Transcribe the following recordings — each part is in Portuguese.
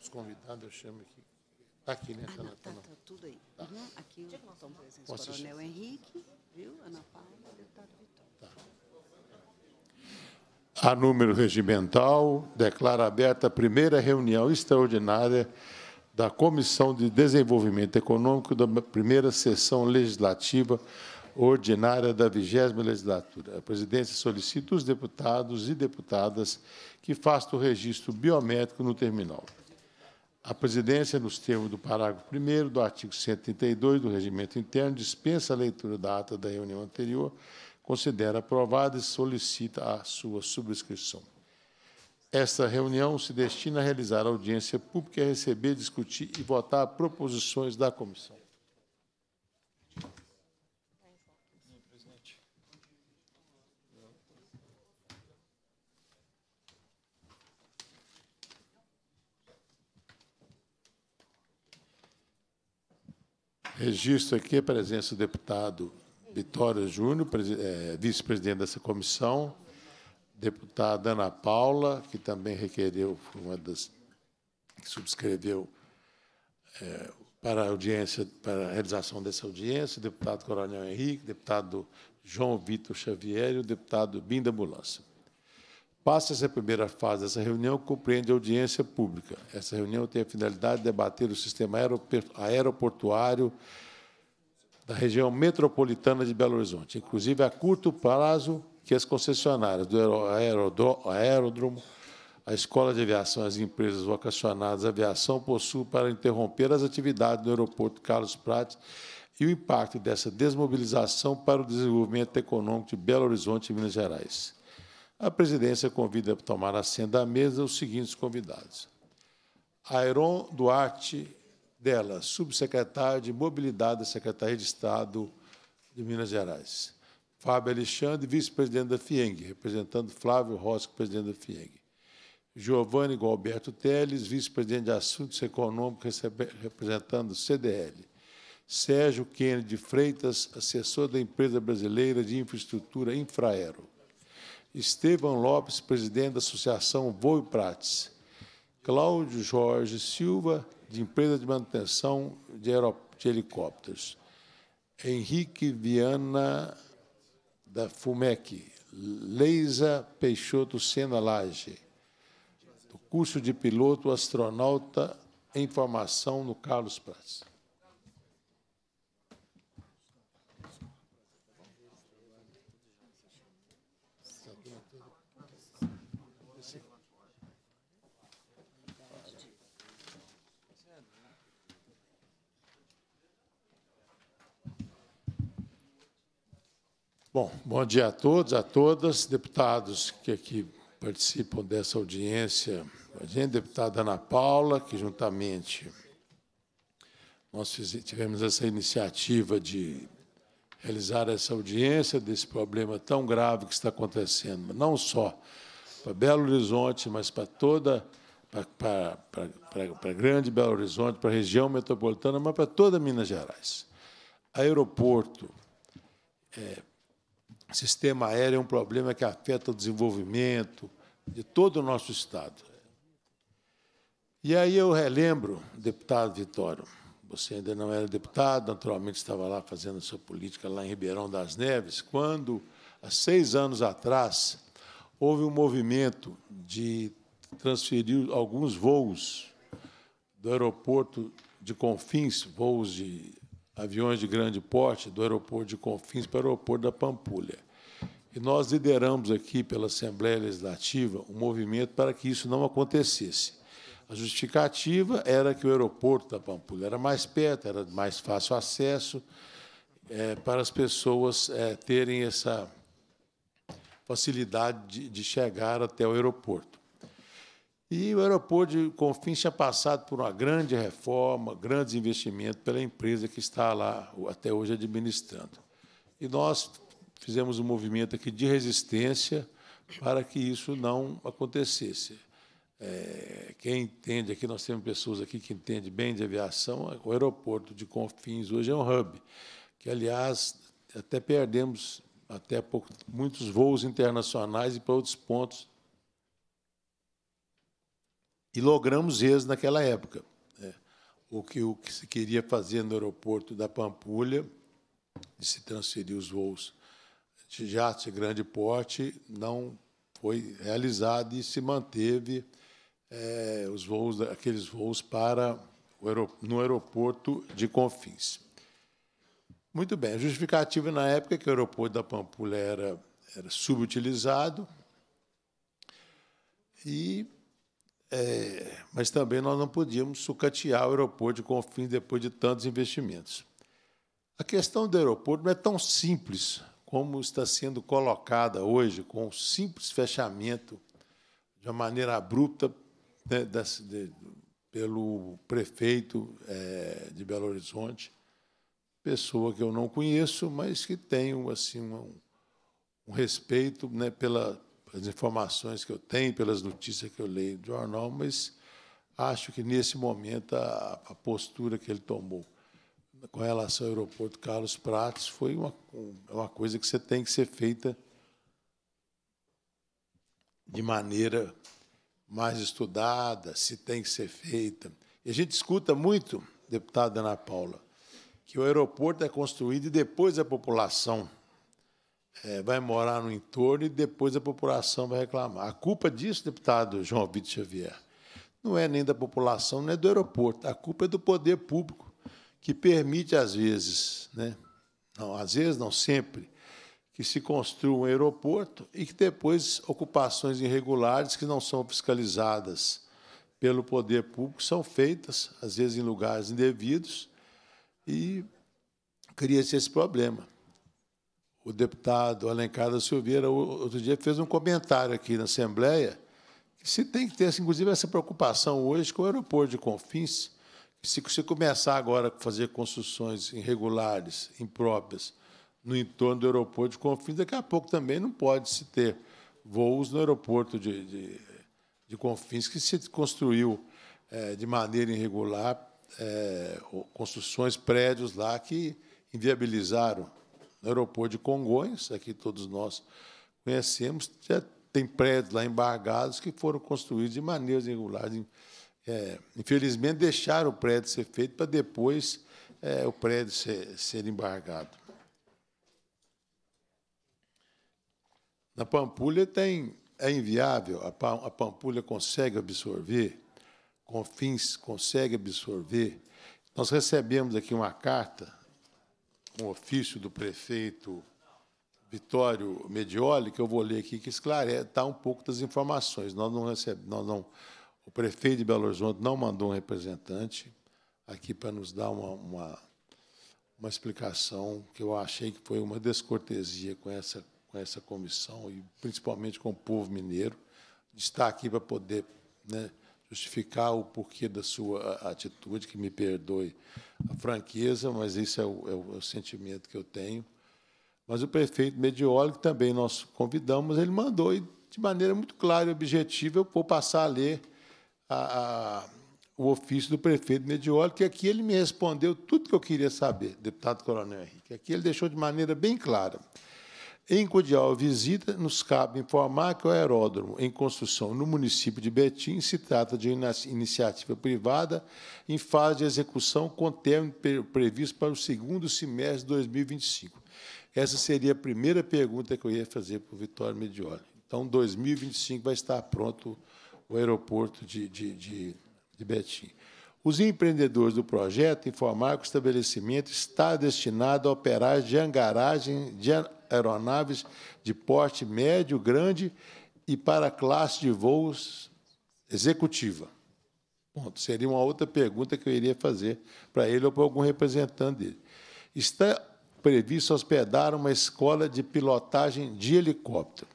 os convidados, eu chamo aqui. Está aqui, né, Ana, ah, tá, tá, tudo aí. Tá. Uhum, aqui Onde nós estamos Coronel assistir? Henrique, viu? Ana Paula, deputado Vitória. Tá. A número regimental, declara aberta a primeira reunião extraordinária da Comissão de Desenvolvimento Econômico da primeira sessão legislativa ordinária da 20 legislatura. A presidência solicita os deputados e deputadas que façam o registro biométrico no terminal. A presidência, nos termos do parágrafo 1 do artigo 132 do Regimento Interno, dispensa a leitura da ata da reunião anterior, considera aprovada e solicita a sua subscrição. Esta reunião se destina a realizar audiência pública e receber, discutir e votar proposições da comissão. Registro aqui a presença do deputado Vitória Júnior, é, vice-presidente dessa comissão, deputada Ana Paula, que também requereu, uma das que subscreveu é, para a audiência, para a realização dessa audiência, deputado Coronel Henrique, deputado João Vitor Xavier e o deputado Binda Mulança. Passa essa primeira fase dessa reunião, compreende audiência pública. Essa reunião tem a finalidade de debater o sistema aeroportuário da região metropolitana de Belo Horizonte, inclusive a curto prazo que as concessionárias do aeródromo, a escola de aviação e as empresas vocacionadas à aviação possuem para interromper as atividades do aeroporto Carlos Prates e o impacto dessa desmobilização para o desenvolvimento econômico de Belo Horizonte e Minas Gerais. A presidência convida para tomar assento à mesa os seguintes convidados. Aeron Duarte Della, subsecretário de Mobilidade da Secretaria de Estado de Minas Gerais. Fábio Alexandre, vice-presidente da FIENG, representando Flávio Rosco, presidente da FIENG. Giovanni Gualberto Teles, vice-presidente de Assuntos Econômicos, representando CDL. Sérgio Kennedy Freitas, assessor da Empresa Brasileira de Infraestrutura Infraero. Estevão Lopes, presidente da Associação Voo e Prates, Cláudio Jorge Silva, de Empresa de Manutenção de, de Helicópteros, Henrique Viana da FUMEC, Leisa Peixoto Sena Lage, do curso de piloto astronauta em formação no Carlos Prates. Bom, bom dia a todos, a todas, deputados que aqui participam dessa audiência, a gente, deputada Ana Paula, que juntamente nós tivemos essa iniciativa de realizar essa audiência desse problema tão grave que está acontecendo, não só para Belo Horizonte, mas para toda para, para, para, para grande Belo Horizonte, para a região metropolitana, mas para toda Minas Gerais. Aeroporto, é, sistema aéreo é um problema que afeta o desenvolvimento de todo o nosso Estado. E aí eu relembro, deputado Vitório, você ainda não era deputado, naturalmente estava lá fazendo sua política lá em Ribeirão das Neves, quando, há seis anos atrás, houve um movimento de transferir alguns voos do aeroporto de Confins, voos de aviões de grande porte do aeroporto de Confins para o aeroporto da Pampulha. E nós lideramos aqui, pela Assembleia Legislativa, um movimento para que isso não acontecesse. A justificativa era que o aeroporto da Pampulha era mais perto, era mais fácil acesso, é, para as pessoas é, terem essa facilidade de, de chegar até o aeroporto. E o aeroporto de Confins tinha passado por uma grande reforma, grandes investimentos pela empresa que está lá até hoje administrando. E nós fizemos um movimento aqui de resistência para que isso não acontecesse. É, quem entende aqui, nós temos pessoas aqui que entendem bem de aviação, o aeroporto de Confins hoje é um hub, que, aliás, até perdemos até pouco, muitos voos internacionais e para outros pontos e logramos êxito naquela época. Né? O que, o que se queria fazer no aeroporto da Pampulha, de se transferir os voos de jatos de grande porte, não foi realizado e se manteve é, os voos, aqueles voos para no aeroporto de Confins. Muito bem, a justificativa na época é que o aeroporto da Pampulha era, era subutilizado, e é, mas também nós não podíamos sucatear o aeroporto de Confins depois de tantos investimentos. A questão do aeroporto não é tão simples como está sendo colocada hoje, com o um simples fechamento de uma maneira abrupta né, de, pelo prefeito é, de Belo Horizonte, pessoa que eu não conheço, mas que tenho assim um, um respeito né, pela, pelas informações que eu tenho, pelas notícias que eu leio do jornal, mas acho que nesse momento a, a postura que ele tomou com relação ao aeroporto Carlos Prates foi uma, é uma coisa que você tem que ser feita de maneira mais estudada, se tem que ser feita. E a gente escuta muito, deputada Ana Paula, que o aeroporto é construído e depois a população é, vai morar no entorno e depois a população vai reclamar. A culpa disso, deputado João Vitor Xavier, não é nem da população, nem é do aeroporto. A culpa é do poder público, que permite, às vezes, né? não, às vezes, não sempre, que se construa um aeroporto e que depois ocupações irregulares que não são fiscalizadas pelo poder público são feitas, às vezes em lugares indevidos, e cria-se esse problema o deputado Alencar da Silveira, outro dia, fez um comentário aqui na Assembleia que se tem que ter, assim, inclusive, essa preocupação hoje com o aeroporto de Confins, se, se começar agora a fazer construções irregulares, impróprias, no entorno do aeroporto de Confins, daqui a pouco também não pode se ter voos no aeroporto de, de, de Confins, que se construiu é, de maneira irregular, é, construções, prédios lá que inviabilizaram no aeroporto de Congonhas, aqui todos nós conhecemos, já tem prédios lá embargados que foram construídos de maneiras irregulares. É, infelizmente, deixaram o prédio ser feito para depois é, o prédio ser, ser embargado. Na Pampulha tem, é inviável, a, Pampulha consegue absorver, Confins consegue absorver. Nós recebemos aqui uma carta um ofício do prefeito Vitório Medioli, que eu vou ler aqui, que esclarece, dá tá um pouco das informações. Nós não recebemos, nós não, o prefeito de Belo Horizonte não mandou um representante aqui para nos dar uma, uma, uma explicação que eu achei que foi uma descortesia com essa, com essa comissão e principalmente com o povo mineiro, de estar aqui para poder né, justificar o porquê da sua atitude, que me perdoe a franqueza, mas isso é o, é o, é o sentimento que eu tenho. Mas o prefeito Medioli, que também nós convidamos, ele mandou e, de maneira muito clara e objetiva, eu vou passar a ler a, a, o ofício do prefeito Medioli, que aqui ele me respondeu tudo que eu queria saber, deputado Coronel Henrique. Aqui ele deixou de maneira bem clara. Em cordial visita, nos cabe informar que o aeródromo em construção no município de Betim se trata de uma iniciativa privada em fase de execução com término previsto para o segundo semestre de 2025. Essa seria a primeira pergunta que eu ia fazer para o Vitório Medioli. Então, 2025 vai estar pronto o aeroporto de, de, de, de Betim. Os empreendedores do projeto informaram que o estabelecimento está destinado a operar de angaragem, de aeronaves de porte médio, grande e para classe de voos executiva? Seria uma outra pergunta que eu iria fazer para ele ou para algum representante dele. Está previsto hospedar uma escola de pilotagem de helicóptero.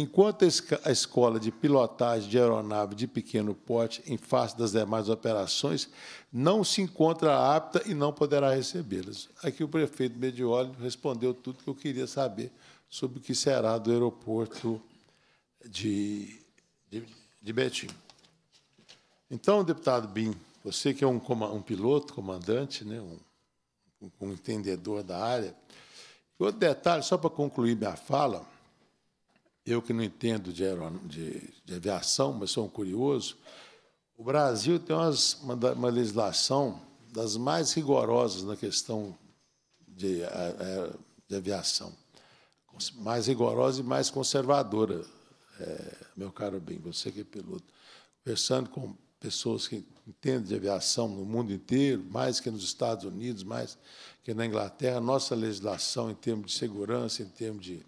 Enquanto a escola de pilotagem de aeronave de pequeno porte, em face das demais operações, não se encontra apta e não poderá recebê-las. Aqui o prefeito Medioli respondeu tudo que eu queria saber sobre o que será do aeroporto de, de, de Betim. Então, deputado Bim, você que é um, um piloto, comandante, né, um, um entendedor da área, outro detalhe, só para concluir minha fala eu que não entendo de, de, de aviação, mas sou um curioso, o Brasil tem umas, uma, uma, legislação das mais rigorosas na questão de, de aviação. Mais rigorosa e mais conservadora, é, meu caro bem, você que é piloto. Conversando com pessoas que entendem de aviação no mundo inteiro, mais que nos Estados Unidos, mais que na Inglaterra, nossa legislação em termos de segurança, em termos de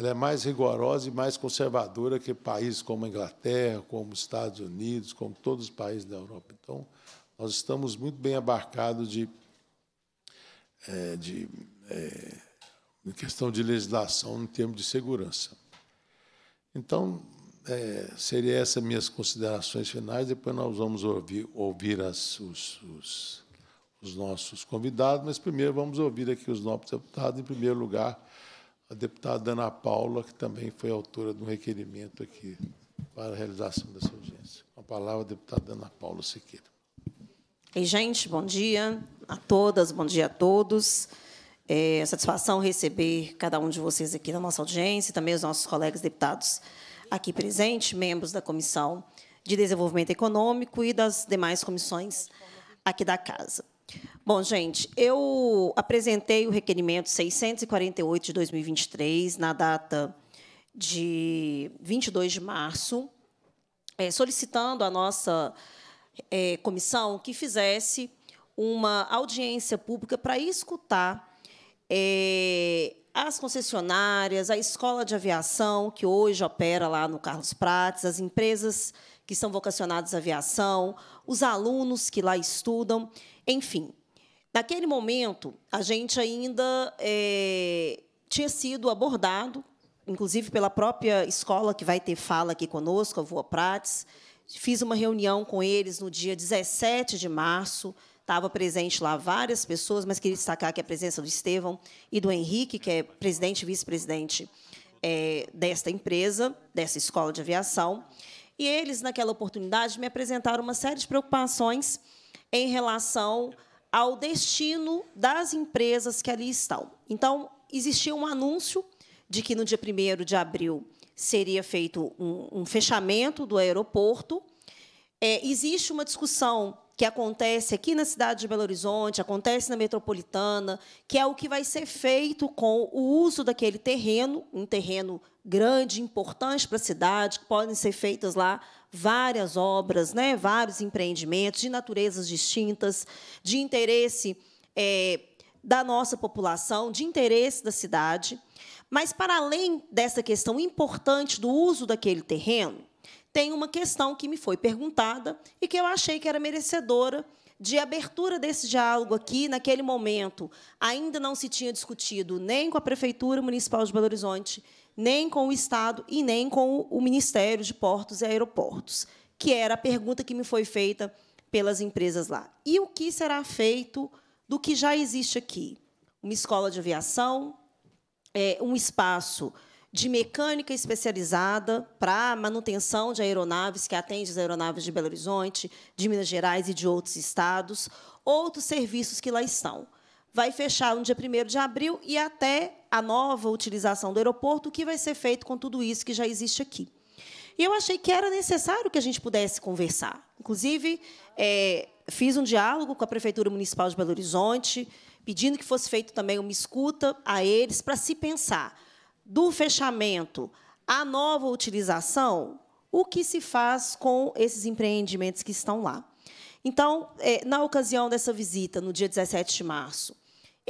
ela é mais rigorosa e mais conservadora que países como a Inglaterra, como os Estados Unidos, como todos os países da Europa. Então, nós estamos muito bem abarcados de, é, de é, em questão de legislação em termos de segurança. Então, é, seria essas minhas considerações finais. Depois nós vamos ouvir, ouvir as, os, os, os nossos convidados, mas primeiro vamos ouvir aqui os novos deputados. Em primeiro lugar, a deputada Ana Paula, que também foi autora de um requerimento aqui para a realização dessa audiência. Com a palavra, a deputada Ana Paula Siqueira. Ei, gente, bom dia a todas, bom dia a todos. É satisfação receber cada um de vocês aqui na nossa audiência, e também os nossos colegas deputados aqui presentes, membros da Comissão de Desenvolvimento Econômico e das demais comissões aqui da Casa. Bom, gente, eu apresentei o requerimento 648 de 2023 na data de 22 de março, eh, solicitando à nossa eh, comissão que fizesse uma audiência pública para escutar eh, as concessionárias, a escola de aviação, que hoje opera lá no Carlos Prates, as empresas que são vocacionadas à aviação, os alunos que lá estudam, enfim. Naquele momento, a gente ainda é, tinha sido abordado, inclusive pela própria escola que vai ter fala aqui conosco, a Voa Prates. Fiz uma reunião com eles no dia 17 de março. Estava presente lá várias pessoas, mas queria destacar aqui a presença do Estevão e do Henrique, que é presidente e vice-presidente é, desta empresa, dessa escola de aviação. E eles, naquela oportunidade, me apresentaram uma série de preocupações em relação ao destino das empresas que ali estão. Então, existia um anúncio de que no dia 1 de abril seria feito um, um fechamento do aeroporto. É, existe uma discussão que acontece aqui na cidade de Belo Horizonte, acontece na metropolitana, que é o que vai ser feito com o uso daquele terreno, um terreno grande, importante para a cidade, que podem ser feitas lá várias obras, né, vários empreendimentos de naturezas distintas, de interesse é, da nossa população, de interesse da cidade. Mas, para além dessa questão importante do uso daquele terreno, tem uma questão que me foi perguntada e que eu achei que era merecedora de abertura desse diálogo aqui, naquele momento, ainda não se tinha discutido nem com a Prefeitura Municipal de Belo Horizonte, nem com o Estado e nem com o Ministério de Portos e Aeroportos, que era a pergunta que me foi feita pelas empresas lá. E o que será feito do que já existe aqui? Uma escola de aviação, é, um espaço de mecânica especializada para manutenção de aeronaves, que atende as aeronaves de Belo Horizonte, de Minas Gerais e de outros estados, outros serviços que lá estão. Vai fechar no dia 1 de abril e até a nova utilização do aeroporto, o que vai ser feito com tudo isso que já existe aqui. E eu achei que era necessário que a gente pudesse conversar. Inclusive, é, fiz um diálogo com a Prefeitura Municipal de Belo Horizonte, pedindo que fosse feito também uma escuta a eles para se pensar do fechamento à nova utilização, o que se faz com esses empreendimentos que estão lá. Então, é, na ocasião dessa visita, no dia 17 de março,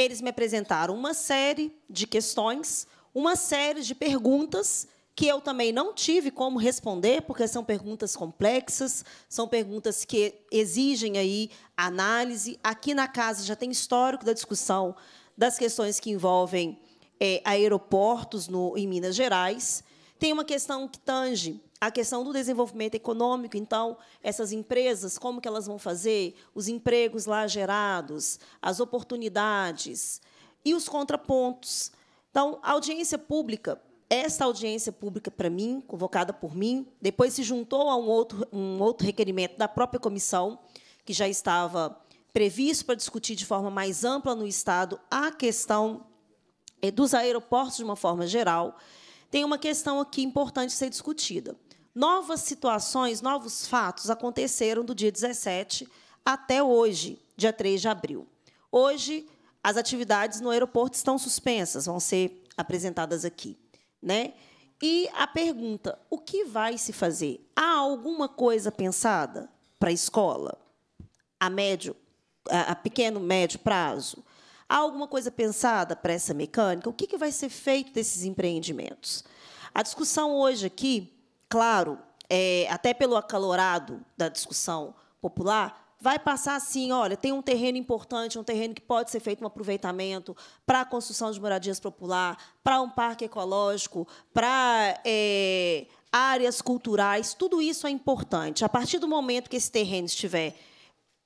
eles me apresentaram uma série de questões, uma série de perguntas que eu também não tive como responder, porque são perguntas complexas, são perguntas que exigem aí análise. Aqui na casa já tem histórico da discussão das questões que envolvem é, aeroportos no, em Minas Gerais. Tem uma questão que tange a questão do desenvolvimento econômico, então, essas empresas, como que elas vão fazer? Os empregos lá gerados, as oportunidades e os contrapontos. Então, a audiência pública, essa audiência pública para mim, convocada por mim, depois se juntou a um outro, um outro requerimento da própria comissão, que já estava previsto para discutir de forma mais ampla no Estado a questão eh, dos aeroportos de uma forma geral, tem uma questão aqui importante a ser discutida. Novas situações, novos fatos aconteceram do dia 17 até hoje, dia 3 de abril. Hoje, as atividades no aeroporto estão suspensas, vão ser apresentadas aqui. Né? E a pergunta: o que vai se fazer? Há alguma coisa pensada para a escola? A médio, a pequeno, médio prazo? Há alguma coisa pensada para essa mecânica? O que, que vai ser feito desses empreendimentos? A discussão hoje aqui claro, é, até pelo acalorado da discussão popular, vai passar assim, olha, tem um terreno importante, um terreno que pode ser feito um aproveitamento para a construção de moradias popular, para um parque ecológico, para é, áreas culturais, tudo isso é importante. A partir do momento que esse terreno estiver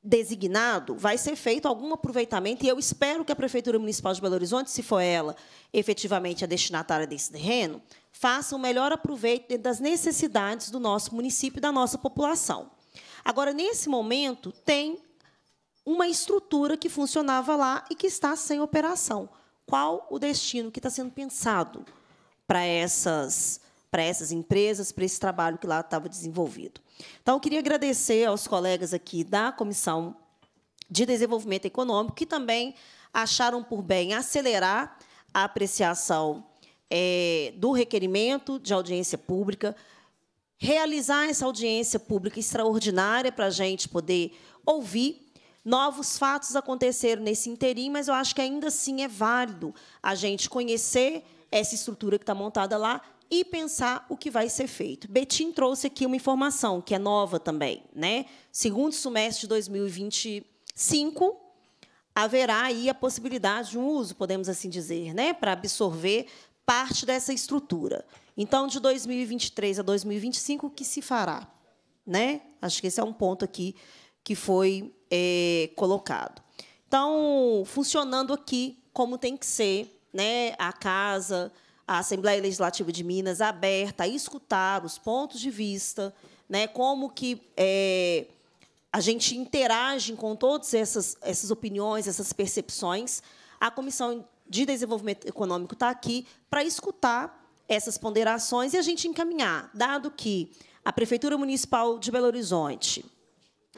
designado, vai ser feito algum aproveitamento, e eu espero que a Prefeitura Municipal de Belo Horizonte, se for ela efetivamente a destinatária desse terreno, façam melhor aproveito das necessidades do nosso município e da nossa população. Agora, nesse momento, tem uma estrutura que funcionava lá e que está sem operação. Qual o destino que está sendo pensado para essas, para essas empresas, para esse trabalho que lá estava desenvolvido? Então, eu queria agradecer aos colegas aqui da Comissão de Desenvolvimento Econômico, que também acharam por bem acelerar a apreciação é, do requerimento de audiência pública, realizar essa audiência pública extraordinária para a gente poder ouvir. Novos fatos aconteceram nesse interim, mas eu acho que ainda assim é válido a gente conhecer essa estrutura que está montada lá e pensar o que vai ser feito. Betim trouxe aqui uma informação que é nova também, né? Segundo semestre de 2025 haverá aí a possibilidade de um uso, podemos assim dizer, né, para absorver parte dessa estrutura. Então, de 2023 a 2025, o que se fará? Né? Acho que esse é um ponto aqui que foi é, colocado. Então, funcionando aqui como tem que ser, né? a casa, a Assembleia Legislativa de Minas aberta a escutar os pontos de vista, né? como que é, a gente interage com todas essas, essas opiniões, essas percepções. A Comissão de Desenvolvimento Econômico está aqui para escutar essas ponderações e a gente encaminhar, dado que a Prefeitura Municipal de Belo Horizonte,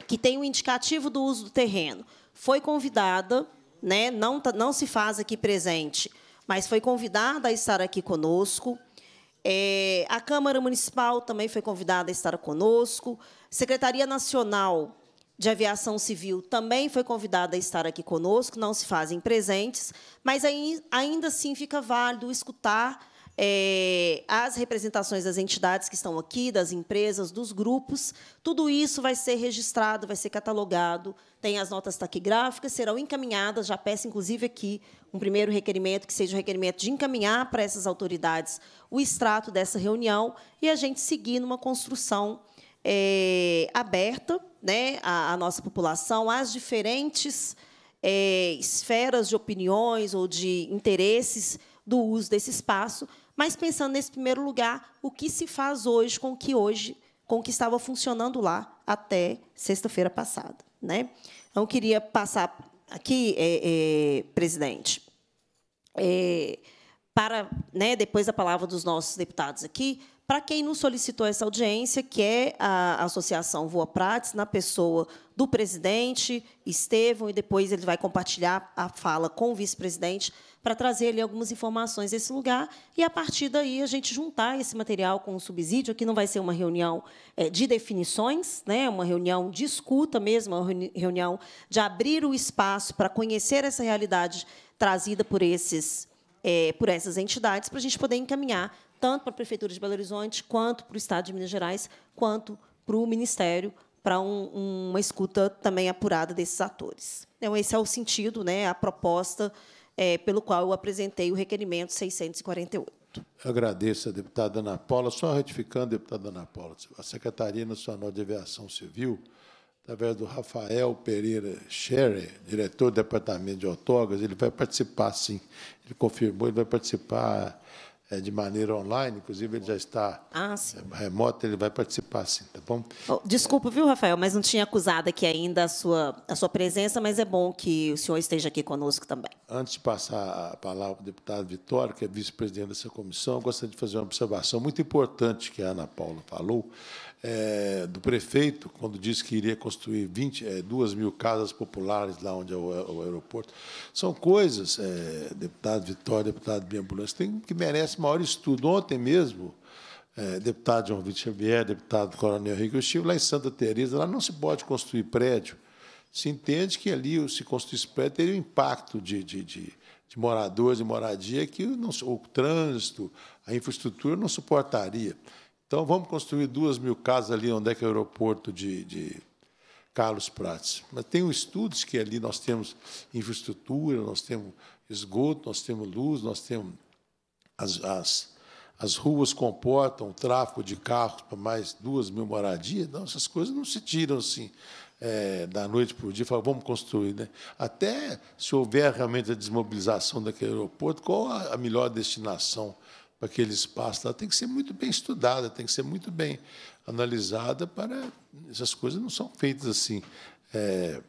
que tem o um indicativo do uso do terreno, foi convidada, né, não, tá, não se faz aqui presente, mas foi convidada a estar aqui conosco. É, a Câmara Municipal também foi convidada a estar conosco. Secretaria Nacional de Aviação Civil também foi convidada a estar aqui conosco, não se fazem presentes, mas ainda assim fica válido escutar é, as representações das entidades que estão aqui, das empresas, dos grupos. Tudo isso vai ser registrado, vai ser catalogado, tem as notas taquigráficas, serão encaminhadas, já peço, inclusive, aqui um primeiro requerimento, que seja o um requerimento de encaminhar para essas autoridades o extrato dessa reunião e a gente seguir numa construção é, aberta, né, a, a nossa população as diferentes é, esferas de opiniões ou de interesses do uso desse espaço, mas pensando nesse primeiro lugar, o que se faz hoje com que hoje, com que estava funcionando lá até sexta-feira passada, né? Então eu queria passar aqui, é, é, presidente, é, para, né, depois da palavra dos nossos deputados aqui, para quem não solicitou essa audiência, que é a Associação Voa Prates, na pessoa do presidente, Estevão, e depois ele vai compartilhar a fala com o vice-presidente para trazer ali algumas informações desse lugar e, a partir daí, a gente juntar esse material com o subsídio, que não vai ser uma reunião é, de definições, né? uma reunião de escuta mesmo, uma reunião de abrir o espaço para conhecer essa realidade trazida por esses é, por essas entidades para a gente poder encaminhar tanto para a Prefeitura de Belo Horizonte, quanto para o Estado de Minas Gerais, quanto para o Ministério, para um, uma escuta também apurada desses atores. Então, esse é o sentido, né, a proposta é, pelo qual eu apresentei o requerimento 648. Eu agradeço a deputada Ana Paula. Só retificando, deputada Ana Paula, a Secretaria Nacional de Aviação Civil, através do Rafael Pereira Scherer, diretor do Departamento de Autógrafos, ele vai participar, sim. Ele confirmou, ele vai participar é, de maneira online, inclusive ele já está ah, é, remoto, ele vai participar sim, tá bom? Oh, desculpa, viu, Rafael, mas não tinha acusado aqui ainda a sua, a sua presença, mas é bom que o senhor esteja aqui conosco também. Antes de passar a palavra ao deputado Vitório, que é vice-presidente dessa comissão, eu gostaria de fazer uma observação muito importante que a Ana Paula falou, é, do prefeito, quando disse que iria construir 20, é, 2 mil casas populares lá onde é o, é o aeroporto. São coisas, é, deputado Vitória, deputado Biambulância, que merecem esse maior estudo. Ontem mesmo, é, deputado João Vitor Xavier, deputado Coronel Henrique, eu estive lá em Santa Teresa, lá não se pode construir prédio. Se entende que ali, se construísse prédio, teria um impacto de, de, de de moradores e moradia que não, o trânsito, a infraestrutura não suportaria. Então, vamos construir duas mil casas ali onde é que é o aeroporto de, de Carlos Prates. Mas tem estudos que ali nós temos infraestrutura, nós temos esgoto, nós temos luz, nós temos as, as, as ruas comportam o tráfego de carros para mais duas mil moradias. Não, essas coisas não se tiram assim é, da noite para o dia, falam, vamos construir. Né? Até se houver realmente a desmobilização daquele aeroporto, qual a melhor destinação para aquele espaço lá? Tem que ser muito bem estudada, tem que ser muito bem analisada para. Essas coisas não são feitas assim. É,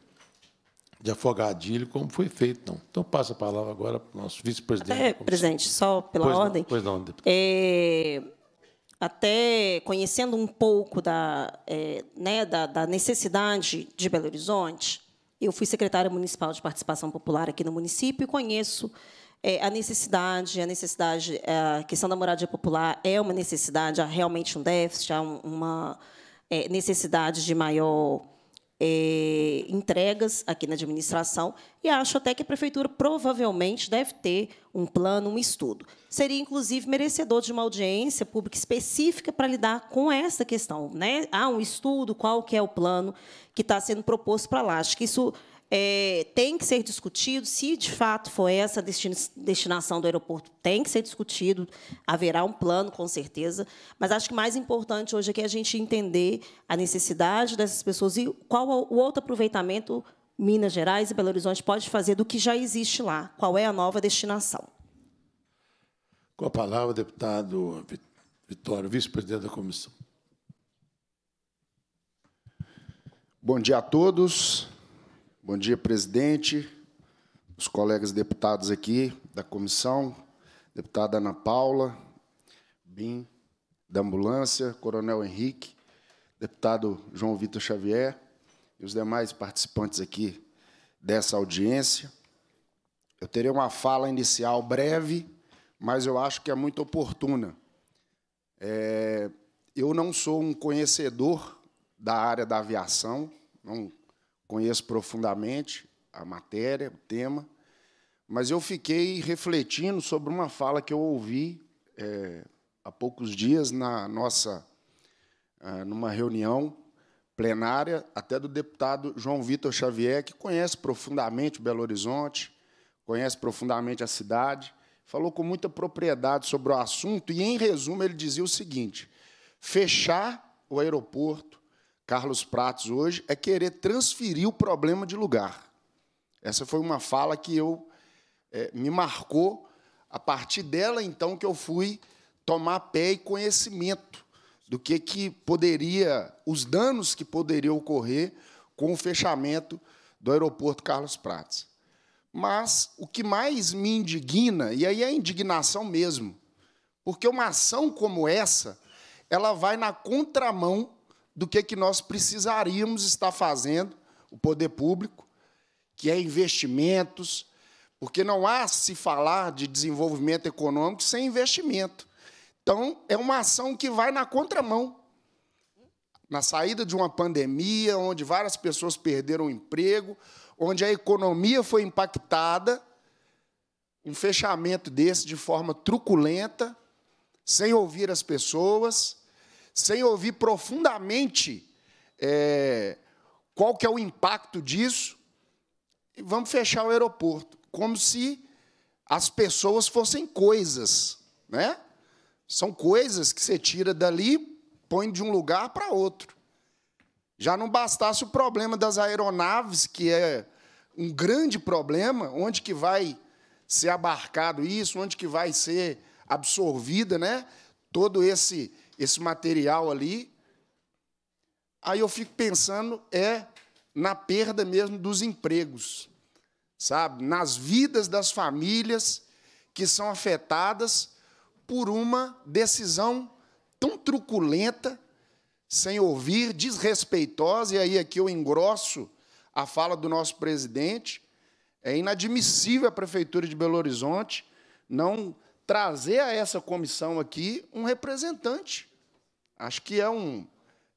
de afogadilho, como foi feito, não. Então, passa a palavra agora para o nosso vice-presidente. É, presidente, só pela pois ordem. Não, pois não, deputado. É, até conhecendo um pouco da, é, né, da, da, necessidade de Belo Horizonte, eu fui secretária municipal de participação popular aqui no município e conheço é, a necessidade, a necessidade, é, a questão da moradia popular é uma necessidade, há realmente um déficit, há uma é, necessidade de maior é, entregas aqui na administração e acho até que a prefeitura provavelmente deve ter um plano, um estudo. Seria, inclusive, merecedor de uma audiência pública específica para lidar com essa questão. Né? Há um estudo, qual que é o plano que está sendo proposto para lá. Acho que isso é, tem que ser discutido se de fato for essa destinação do aeroporto. Tem que ser discutido, haverá um plano, com certeza. Mas acho que mais importante hoje é que a gente entender a necessidade dessas pessoas e qual o outro aproveitamento Minas Gerais e Belo Horizonte pode fazer do que já existe lá. Qual é a nova destinação? Com a palavra, deputado Vitório, vice-presidente da comissão. Bom dia a todos. Bom dia, presidente, os colegas deputados aqui da comissão, deputada Ana Paula, BIM, da ambulância, Coronel Henrique, deputado João Vitor Xavier e os demais participantes aqui dessa audiência. Eu terei uma fala inicial breve, mas eu acho que é muito oportuna. É, eu não sou um conhecedor da área da aviação, não conheço profundamente a matéria, o tema, mas eu fiquei refletindo sobre uma fala que eu ouvi é, há poucos dias na nossa ah, numa reunião plenária até do deputado João Vitor Xavier, que conhece profundamente Belo Horizonte, conhece profundamente a cidade, falou com muita propriedade sobre o assunto e, em resumo, ele dizia o seguinte: fechar o aeroporto Carlos Pratos hoje é querer transferir o problema de lugar. Essa foi uma fala que eu é, me marcou a partir dela então que eu fui tomar pé e conhecimento do que que poderia os danos que poderiam ocorrer com o fechamento do aeroporto Carlos Prates. Mas o que mais me indigna, e aí é a indignação mesmo, porque uma ação como essa, ela vai na contramão do que, que nós precisaríamos estar fazendo, o poder público, que é investimentos, porque não há se falar de desenvolvimento econômico sem investimento. Então, é uma ação que vai na contramão. Na saída de uma pandemia, onde várias pessoas perderam o emprego, onde a economia foi impactada, um fechamento desse de forma truculenta, sem ouvir as pessoas, sem ouvir profundamente é, qual que é o impacto disso, e vamos fechar o aeroporto, como se as pessoas fossem coisas, né? São coisas que você tira dali, põe de um lugar para outro. Já não bastasse o problema das aeronaves, que é um grande problema, onde que vai ser abarcado isso, onde que vai ser absorvida, né? Todo esse esse material ali. Aí eu fico pensando é na perda mesmo dos empregos, sabe? Nas vidas das famílias que são afetadas por uma decisão tão truculenta, sem ouvir, desrespeitosa, e aí aqui eu engrosso a fala do nosso presidente. É inadmissível a Prefeitura de Belo Horizonte não trazer a essa comissão aqui um representante Acho que é um,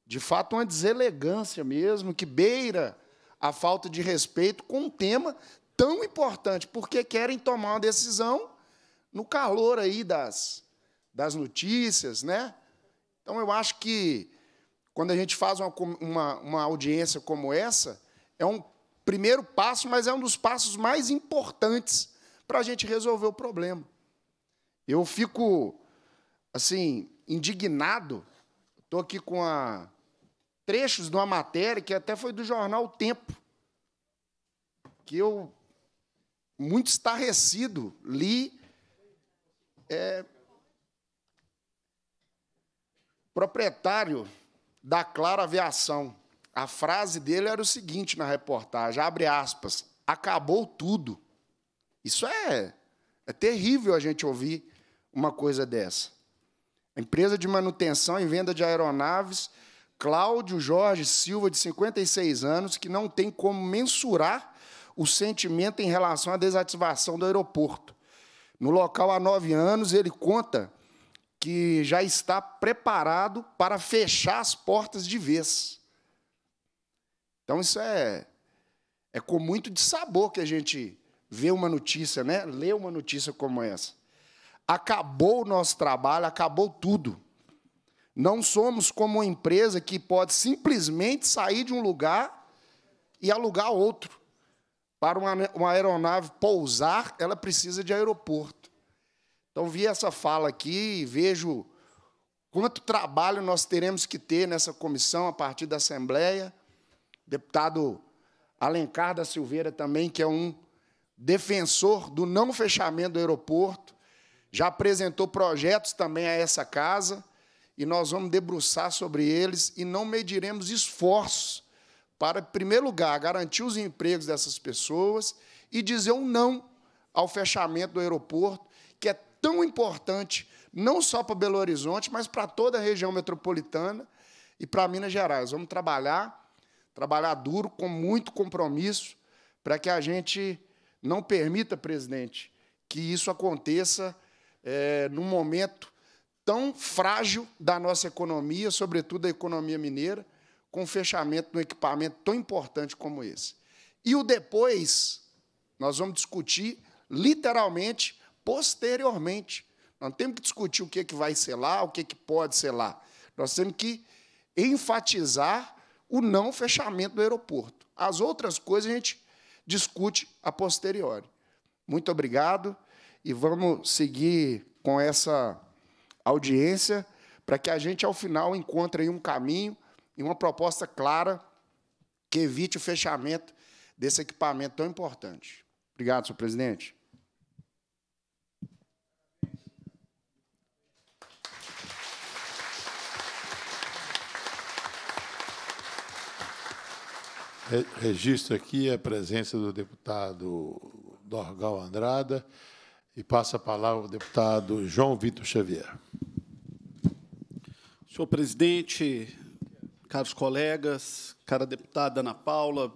de fato, uma deselegância mesmo, que beira a falta de respeito com um tema tão importante, porque querem tomar uma decisão no calor aí das, das notícias, né? Então, eu acho que quando a gente faz uma, uma, uma audiência como essa, é um primeiro passo, mas é um dos passos mais importantes para a gente resolver o problema. Eu fico, assim, indignado Estou aqui com a, trechos de uma matéria que até foi do jornal Tempo, que eu, muito estarrecido, li. É, proprietário da Clara Aviação. A frase dele era o seguinte na reportagem, abre aspas, acabou tudo. Isso é, é terrível a gente ouvir uma coisa dessa. Empresa de manutenção e venda de aeronaves, Cláudio Jorge Silva, de 56 anos, que não tem como mensurar o sentimento em relação à desativação do aeroporto. No local há nove anos, ele conta que já está preparado para fechar as portas de vez. Então, isso é, é com muito de sabor que a gente vê uma notícia, né? lê uma notícia como essa acabou o nosso trabalho, acabou tudo. Não somos como uma empresa que pode simplesmente sair de um lugar e alugar outro. Para uma, aeronave pousar, ela precisa de aeroporto. Então, vi essa fala aqui e vejo quanto trabalho nós teremos que ter nessa comissão a partir da Assembleia. O deputado Alencar da Silveira também, que é um defensor do não fechamento do aeroporto já apresentou projetos também a essa casa e nós vamos debruçar sobre eles e não mediremos esforços para, em primeiro lugar, garantir os empregos dessas pessoas e dizer um não ao fechamento do aeroporto, que é tão importante não só para Belo Horizonte, mas para toda a região metropolitana e para Minas Gerais. Vamos trabalhar, trabalhar duro, com muito compromisso, para que a gente não permita, presidente, que isso aconteça é, num momento tão frágil da nossa economia, sobretudo a economia mineira, com fechamento de um equipamento tão importante como esse. E o depois, nós vamos discutir literalmente posteriormente. Nós não temos que discutir o que, é que vai ser lá, o que, é que pode ser lá. Nós temos que enfatizar o não fechamento do aeroporto. As outras coisas a gente discute a posteriori. Muito obrigado e vamos seguir com essa audiência para que a gente, ao final, encontre um caminho e uma proposta clara que evite o fechamento desse equipamento tão importante. Obrigado, senhor presidente. Registro aqui a presença do deputado Dorgal Andrada. E passa a palavra o deputado João Vitor Xavier. Senhor presidente, caros colegas, cara deputada Ana Paula,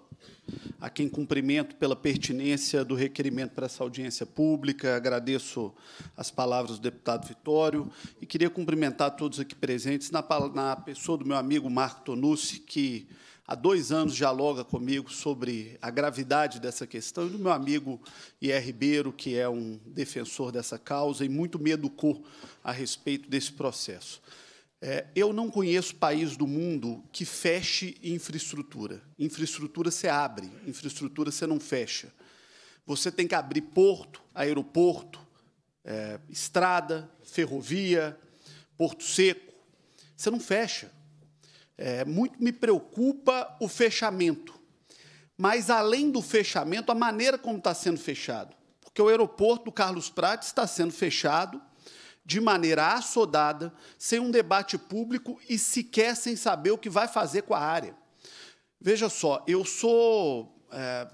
a quem cumprimento pela pertinência do requerimento para essa audiência pública, agradeço as palavras do deputado Vitório e queria cumprimentar todos aqui presentes na, na pessoa do meu amigo Marco Tonucci, que há dois anos dialoga comigo sobre a gravidade dessa questão, e do meu amigo Ier Ribeiro, que é um defensor dessa causa e muito me educou a respeito desse processo. É, eu não conheço país do mundo que feche infraestrutura. Infraestrutura você abre, infraestrutura você não fecha. Você tem que abrir porto, aeroporto, é, estrada, ferrovia, porto seco. Você não fecha. É, muito me preocupa o fechamento, mas além do fechamento, a maneira como está sendo fechado, porque o aeroporto do Carlos Prates está sendo fechado de maneira assodada, sem um debate público e sequer sem saber o que vai fazer com a área. Veja só, eu sou é,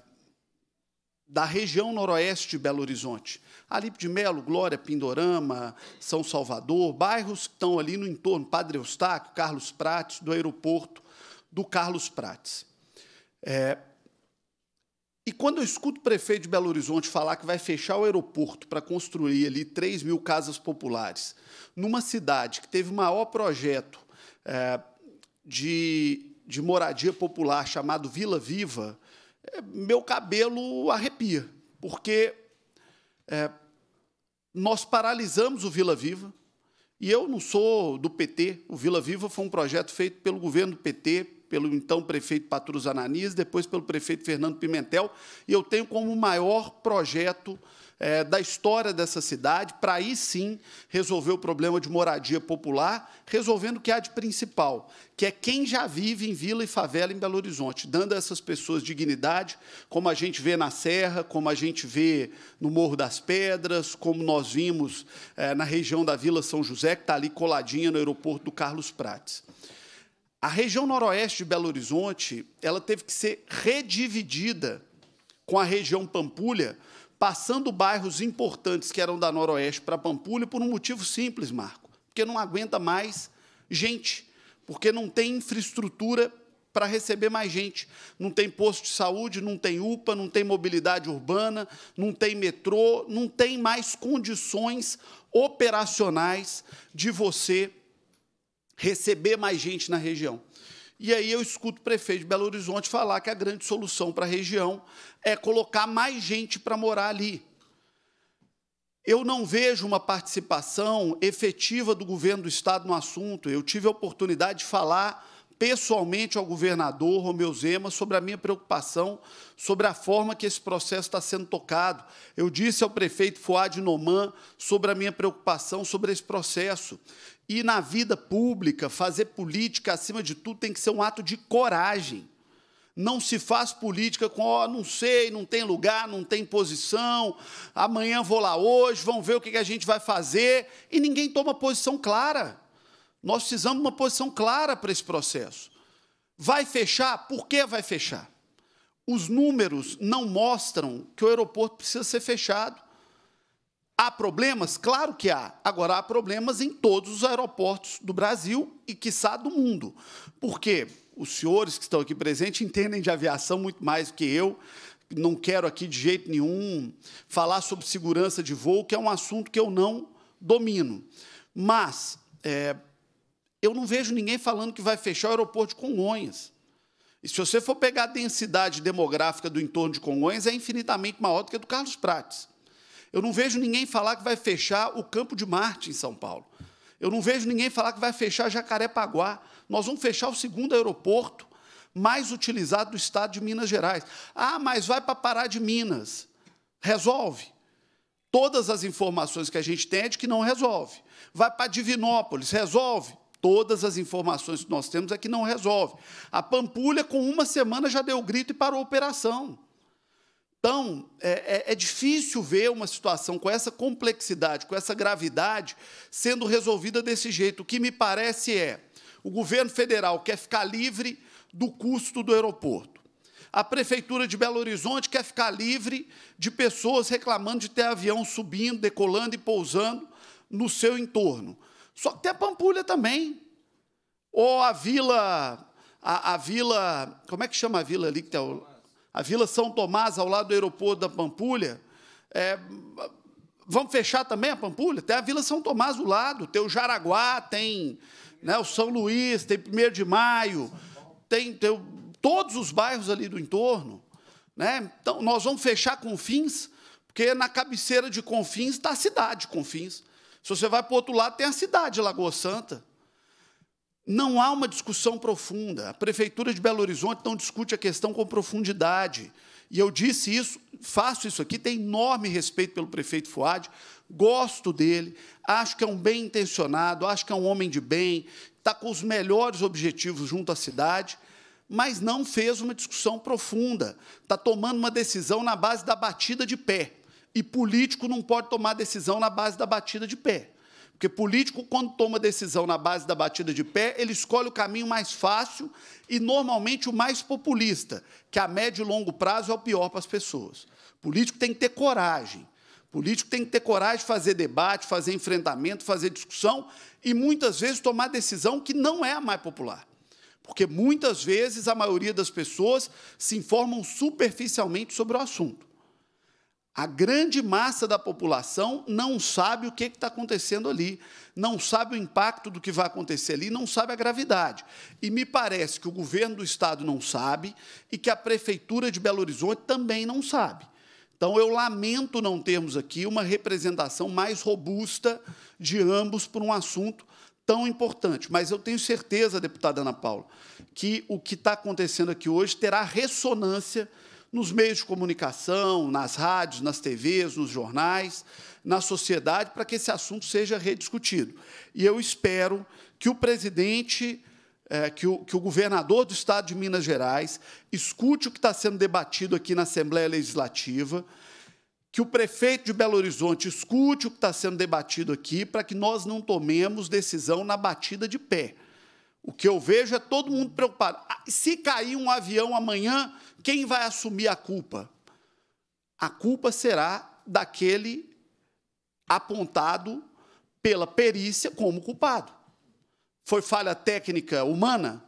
da região noroeste de Belo Horizonte. Alipe de Melo, Glória, Pindorama, São Salvador, bairros que estão ali no entorno, Padre Eustáquio, Carlos Prates, do aeroporto do Carlos Prates. É, e quando eu escuto o prefeito de Belo Horizonte falar que vai fechar o aeroporto para construir ali 3 mil casas populares, numa cidade que teve o maior projeto é, de, de moradia popular chamado Vila Viva, é, meu cabelo arrepia, porque é, nós paralisamos o Vila Viva. E eu não sou do PT. O Vila Viva foi um projeto feito pelo governo do PT, pelo então prefeito Patrus Ananias, depois pelo prefeito Fernando Pimentel. E eu tenho como maior projeto é, da história dessa cidade, para aí sim resolver o problema de moradia popular, resolvendo o que há de principal, que é quem já vive em vila e favela em Belo Horizonte, dando a essas pessoas dignidade, como a gente vê na Serra, como a gente vê no Morro das Pedras, como nós vimos é, na região da Vila São José, que está ali coladinha no aeroporto do Carlos Prates. A região noroeste de Belo Horizonte ela teve que ser redividida com a região Pampulha passando bairros importantes que eram da Noroeste para Pampulha por um motivo simples, Marco, porque não aguenta mais gente, porque não tem infraestrutura para receber mais gente. Não tem posto de saúde, não tem UPA, não tem mobilidade urbana, não tem metrô, não tem mais condições operacionais de você receber mais gente na região. E aí eu escuto o prefeito de Belo Horizonte falar que a grande solução para a região é colocar mais gente para morar ali. Eu não vejo uma participação efetiva do governo do Estado no assunto. Eu tive a oportunidade de falar pessoalmente ao governador Romeu Zema sobre a minha preocupação sobre a forma que esse processo está sendo tocado. Eu disse ao prefeito Fuad Noman sobre a minha preocupação sobre esse processo. E na vida pública, fazer política, acima de tudo, tem que ser um ato de coragem. Não se faz política com, ó, oh, não sei, não tem lugar, não tem posição, amanhã vou lá hoje, vão ver o que a gente vai fazer, e ninguém toma posição clara. Nós precisamos de uma posição clara para esse processo. Vai fechar? Por que vai fechar? Os números não mostram que o aeroporto precisa ser fechado. Há problemas? Claro que há. Agora, há problemas em todos os aeroportos do Brasil e, quiçá, do mundo. Porque os senhores que estão aqui presentes entendem de aviação muito mais do que eu. Não quero aqui, de jeito nenhum, falar sobre segurança de voo, que é um assunto que eu não domino. Mas é, eu não vejo ninguém falando que vai fechar o aeroporto de Congonhas. E se você for pegar a densidade demográfica do entorno de Congonhas, é infinitamente maior do que a do Carlos Prates. Eu não vejo ninguém falar que vai fechar o Campo de Marte em São Paulo. Eu não vejo ninguém falar que vai fechar Jacarepaguá. Nós vamos fechar o segundo aeroporto mais utilizado do estado de Minas Gerais. Ah, mas vai para Pará de Minas. Resolve. Todas as informações que a gente tem é de que não resolve. Vai para Divinópolis, resolve. Todas as informações que nós temos é que não resolve. A Pampulha, com uma semana, já deu grito e parou a operação. Então, é, é, é, difícil ver uma situação com essa complexidade, com essa gravidade, sendo resolvida desse jeito. O que me parece é o governo federal quer ficar livre do custo do aeroporto. A Prefeitura de Belo Horizonte quer ficar livre de pessoas reclamando de ter avião subindo, decolando e pousando no seu entorno. Só que tem a Pampulha também. Ou a Vila. A, a Vila. Como é que chama a vila ali que está a Vila São Tomás, ao lado do aeroporto da Pampulha. É, vamos fechar também a Pampulha? Tem a Vila São Tomás do lado, tem o Jaraguá, tem né, o São Luís, tem 1 de Maio, tem, tem todos os bairros ali do entorno. Né? Então, nós vamos fechar Confins, porque na cabeceira de Confins está a cidade de Confins. Se você vai para o outro lado, tem a cidade Lagoa Santa não há uma discussão profunda. A Prefeitura de Belo Horizonte não discute a questão com profundidade. E eu disse isso, faço isso aqui, tenho enorme respeito pelo prefeito Fuad, gosto dele, acho que é um bem intencionado, acho que é um homem de bem, está com os melhores objetivos junto à cidade, mas não fez uma discussão profunda. Está tomando uma decisão na base da batida de pé. E político não pode tomar decisão na base da batida de pé. Porque político, quando toma decisão na base da batida de pé, ele escolhe o caminho mais fácil e normalmente o mais populista, que a médio e longo prazo é o pior para as pessoas. Político tem que ter coragem. Político tem que ter coragem de fazer debate, fazer enfrentamento, fazer discussão e muitas vezes tomar decisão que não é a mais popular. Porque muitas vezes a maioria das pessoas se informam superficialmente sobre o assunto. A grande massa da população não sabe o que está acontecendo ali, não sabe o impacto do que vai acontecer ali, não sabe a gravidade. E me parece que o governo do Estado não sabe e que a Prefeitura de Belo Horizonte também não sabe. Então, eu lamento não termos aqui uma representação mais robusta de ambos por um assunto tão importante. Mas eu tenho certeza, deputada Ana Paula, que o que está acontecendo aqui hoje terá ressonância nos meios de comunicação, nas rádios, nas TVs, nos jornais, na sociedade, para que esse assunto seja rediscutido. E eu espero que o presidente, é, que, o, que o governador do estado de Minas Gerais escute o que está sendo debatido aqui na Assembleia Legislativa, que o prefeito de Belo Horizonte escute o que está sendo debatido aqui, para que nós não tomemos decisão na batida de pé o que eu vejo é todo mundo preocupado. Ah, se cair um avião amanhã, quem vai assumir a culpa? A culpa será daquele apontado pela perícia como culpado. Foi falha técnica humana?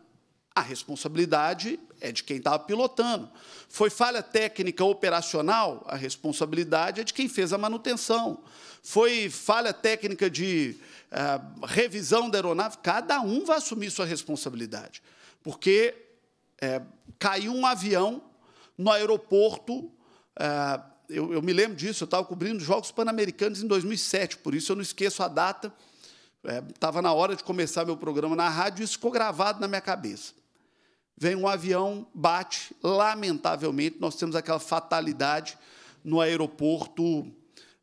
A responsabilidade é de quem estava pilotando. Foi falha técnica operacional? A responsabilidade é de quem fez a manutenção. Foi falha técnica de revisão da aeronave, cada um vai assumir sua responsabilidade. Porque é, caiu um avião no aeroporto. É, eu, eu, me lembro disso, eu estava cobrindo os Jogos Pan-Americanos em 2007, por isso eu não esqueço a data. Estava é, na hora de começar meu programa na rádio e isso ficou gravado na minha cabeça vem um avião, bate, lamentavelmente, nós temos aquela fatalidade no aeroporto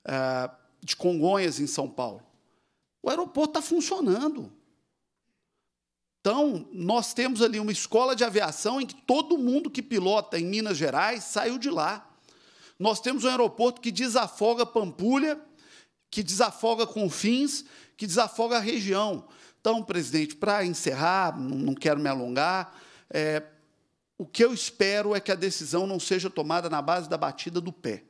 é, de Congonhas, em São Paulo. O aeroporto está funcionando. Então, nós temos ali uma escola de aviação em que todo mundo que pilota em Minas Gerais saiu de lá. Nós temos um aeroporto que desafoga Pampulha, que desafoga Confins, que desafoga a região. Então, presidente, para encerrar, não quero me alongar, é, o que eu espero é que a decisão não seja tomada na base da batida do pé,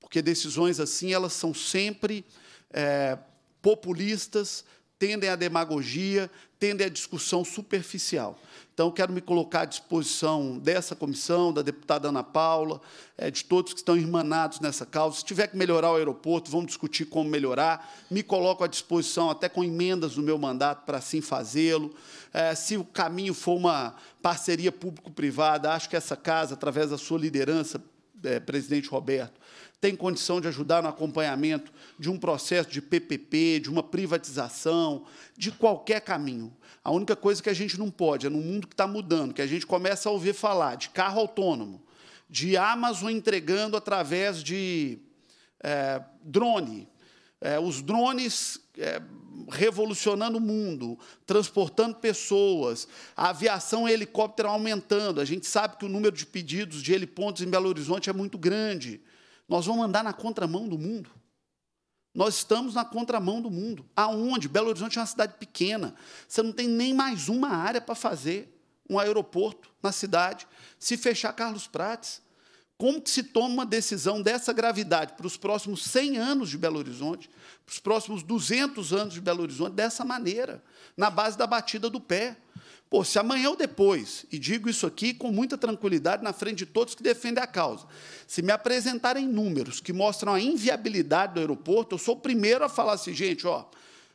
porque decisões assim elas são sempre é, populistas, tendem à demagogia, tendem à discussão superficial. Então, quero me colocar à disposição dessa comissão, da deputada Ana Paula, eh, de todos que estão irmanados nessa causa. Se tiver que melhorar o aeroporto, vamos discutir como melhorar. Me coloco à disposição, até com emendas do meu mandato, para assim fazê-lo. Eh, se o caminho for uma parceria público-privada, acho que essa casa, através da sua liderança, eh, presidente Roberto, tem condição de ajudar no acompanhamento de um processo de PPP, de uma privatização, de qualquer caminho. A única coisa que a gente não pode é no mundo que está mudando, que a gente começa a ouvir falar de carro autônomo, de Amazon entregando através de é, drone, é, os drones é, revolucionando o mundo, transportando pessoas, a aviação e helicóptero aumentando. A gente sabe que o número de pedidos de helipontos em Belo Horizonte é muito grande. Nós vamos andar na contramão do mundo. Nós estamos na contramão do mundo. Aonde? Belo Horizonte é uma cidade pequena. Você não tem nem mais uma área para fazer um aeroporto na cidade. Se fechar Carlos Prates, como que se toma uma decisão dessa gravidade para os próximos 100 anos de Belo Horizonte, para os próximos 200 anos de Belo Horizonte, dessa maneira, na base da batida do pé? Pô, se amanhã ou depois, e digo isso aqui com muita tranquilidade na frente de todos que defendem a causa, se me apresentarem números que mostram a inviabilidade do aeroporto, eu sou o primeiro a falar assim, gente, ó,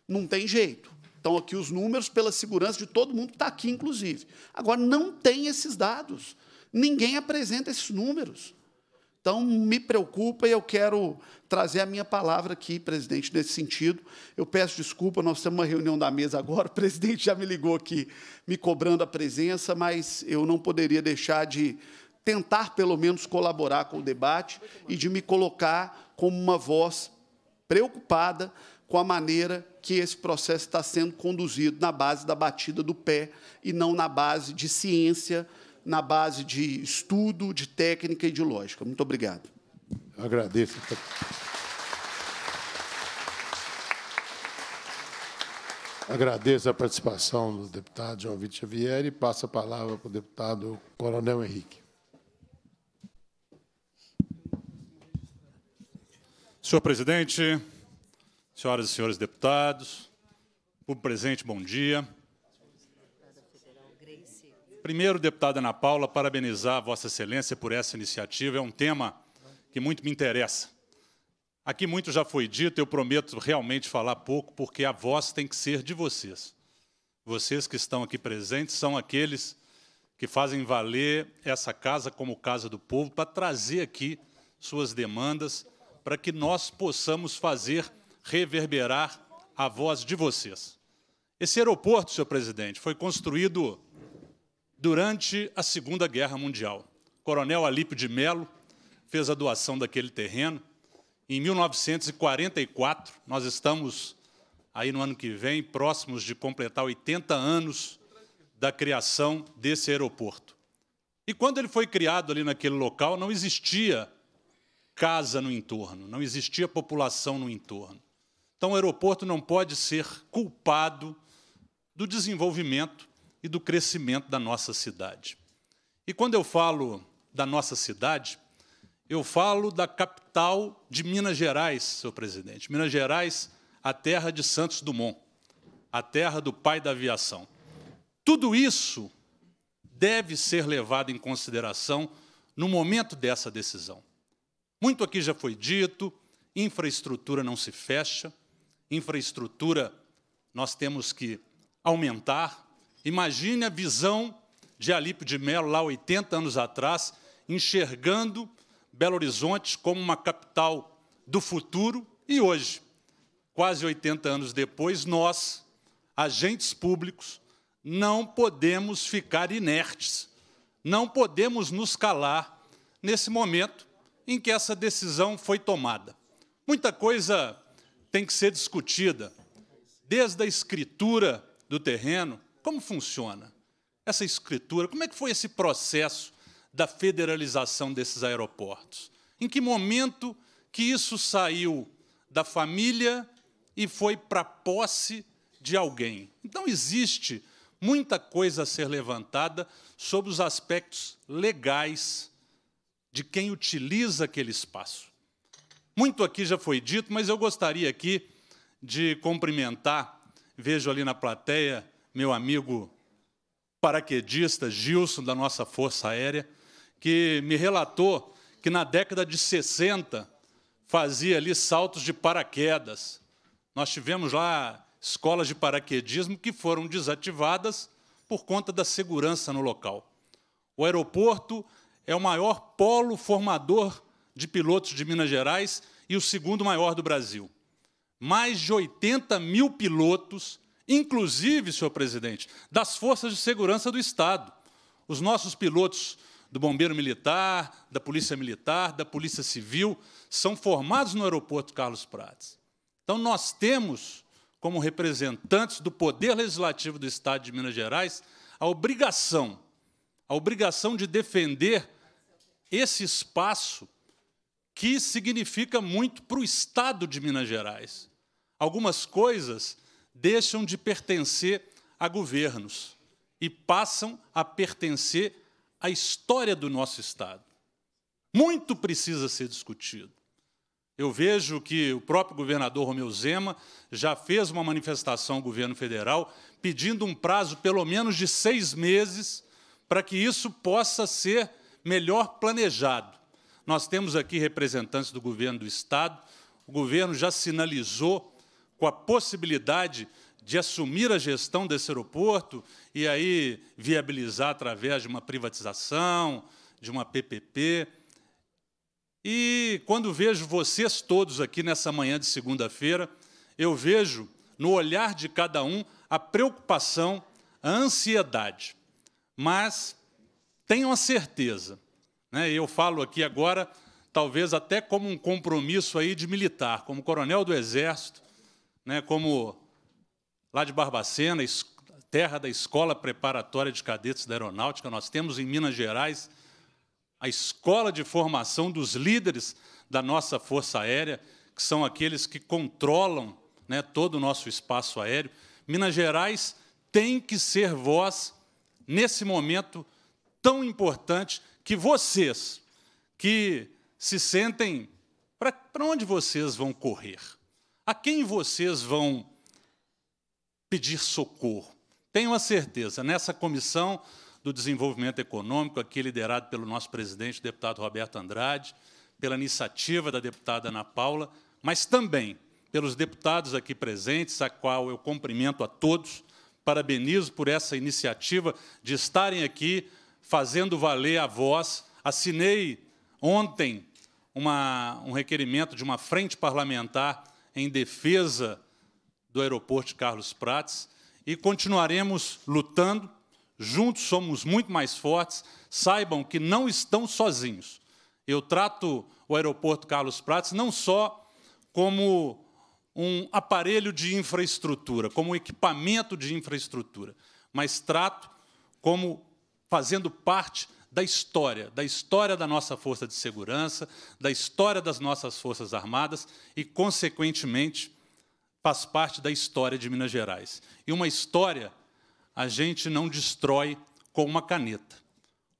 não tem jeito. Estão aqui os números pela segurança de todo mundo que está aqui, inclusive. Agora, não tem esses dados. Ninguém apresenta esses números. Então, me preocupa e eu quero trazer a minha palavra aqui, presidente, nesse sentido. Eu peço desculpa, nós temos uma reunião da mesa agora, o presidente já me ligou aqui me cobrando a presença, mas eu não poderia deixar de tentar, pelo menos, colaborar com o debate e de me colocar como uma voz preocupada com a maneira que esse processo está sendo conduzido na base da batida do pé e não na base de ciência na base de estudo, de técnica e de lógica. Muito obrigado. Eu agradeço. Agradeço a participação do deputado João Vitor Xavier e passo a palavra para o deputado Coronel Henrique. Senhor presidente, senhoras e senhores deputados, público presente, bom dia. Primeiro, deputada Ana Paula, parabenizar Vossa Excelência por essa iniciativa. É um tema que muito me interessa. Aqui muito já foi dito, eu prometo realmente falar pouco, porque a voz tem que ser de vocês. Vocês que estão aqui presentes são aqueles que fazem valer essa casa como casa do povo para trazer aqui suas demandas, para que nós possamos fazer reverberar a voz de vocês. Esse aeroporto, senhor presidente, foi construído durante a Segunda Guerra Mundial. O coronel Alípio de Melo fez a doação daquele terreno. Em 1944, nós estamos aí no ano que vem próximos de completar 80 anos da criação desse aeroporto. E quando ele foi criado ali naquele local, não existia casa no entorno, não existia população no entorno. Então, o aeroporto não pode ser culpado do desenvolvimento e do crescimento da nossa cidade. E quando eu falo da nossa cidade, eu falo da capital de Minas Gerais, senhor presidente. Minas Gerais, a terra de Santos Dumont, a terra do pai da aviação. Tudo isso deve ser levado em consideração no momento dessa decisão. Muito aqui já foi dito, infraestrutura não se fecha, infraestrutura nós temos que aumentar, Imagine a visão de Alípio de Melo, lá 80 anos atrás, enxergando Belo Horizonte como uma capital do futuro e hoje, quase 80 anos depois, nós, agentes públicos, não podemos ficar inertes, não podemos nos calar nesse momento em que essa decisão foi tomada. Muita coisa tem que ser discutida, desde a escritura do terreno, como funciona essa escritura? Como é que foi esse processo da federalização desses aeroportos? Em que momento que isso saiu da família e foi para posse de alguém? Então existe muita coisa a ser levantada sobre os aspectos legais de quem utiliza aquele espaço. Muito aqui já foi dito, mas eu gostaria aqui de cumprimentar, vejo ali na plateia meu amigo paraquedista Gilson, da nossa Força Aérea, que me relatou que na década de 60 fazia ali saltos de paraquedas. Nós tivemos lá escolas de paraquedismo que foram desativadas por conta da segurança no local. O aeroporto é o maior polo formador de pilotos de Minas Gerais e o segundo maior do Brasil. Mais de 80 mil pilotos inclusive, senhor presidente, das forças de segurança do Estado. Os nossos pilotos do Bombeiro Militar, da Polícia Militar, da Polícia Civil, são formados no aeroporto Carlos Prates. Então, nós temos, como representantes do Poder Legislativo do Estado de Minas Gerais, a obrigação, a obrigação de defender esse espaço que significa muito para o Estado de Minas Gerais. Algumas coisas deixam de pertencer a governos e passam a pertencer à história do nosso Estado. Muito precisa ser discutido. Eu vejo que o próprio governador Romeu Zema já fez uma manifestação ao governo federal pedindo um prazo pelo menos de seis meses para que isso possa ser melhor planejado. Nós temos aqui representantes do governo do Estado, o governo já sinalizou com a possibilidade de assumir a gestão desse aeroporto e aí viabilizar através de uma privatização, de uma PPP. E quando vejo vocês todos aqui nessa manhã de segunda-feira, eu vejo no olhar de cada um a preocupação, a ansiedade. Mas tenham a certeza, né? eu falo aqui agora, talvez até como um compromisso aí de militar, como coronel do Exército, né, como lá de Barbacena, terra da Escola Preparatória de Cadetes da Aeronáutica, nós temos em Minas Gerais a escola de formação dos líderes da nossa Força Aérea, que são aqueles que controlam né, todo o nosso espaço aéreo. Minas Gerais tem que ser voz nesse momento tão importante que vocês, que se sentem, para onde vocês vão correr? A quem vocês vão pedir socorro? Tenho a certeza, nessa comissão do desenvolvimento econômico, aqui liderado pelo nosso presidente, deputado Roberto Andrade, pela iniciativa da deputada Ana Paula, mas também pelos deputados aqui presentes, a qual eu cumprimento a todos, parabenizo por essa iniciativa de estarem aqui fazendo valer a voz. Assinei ontem uma, um requerimento de uma frente parlamentar em defesa do aeroporto de Carlos Prates e continuaremos lutando. Juntos somos muito mais fortes. Saibam que não estão sozinhos. Eu trato o aeroporto Carlos Prates não só como um aparelho de infraestrutura, como um equipamento de infraestrutura, mas trato como fazendo parte da história, da história da nossa força de segurança, da história das nossas forças armadas e, consequentemente, faz parte da história de Minas Gerais. E uma história a gente não destrói com uma caneta.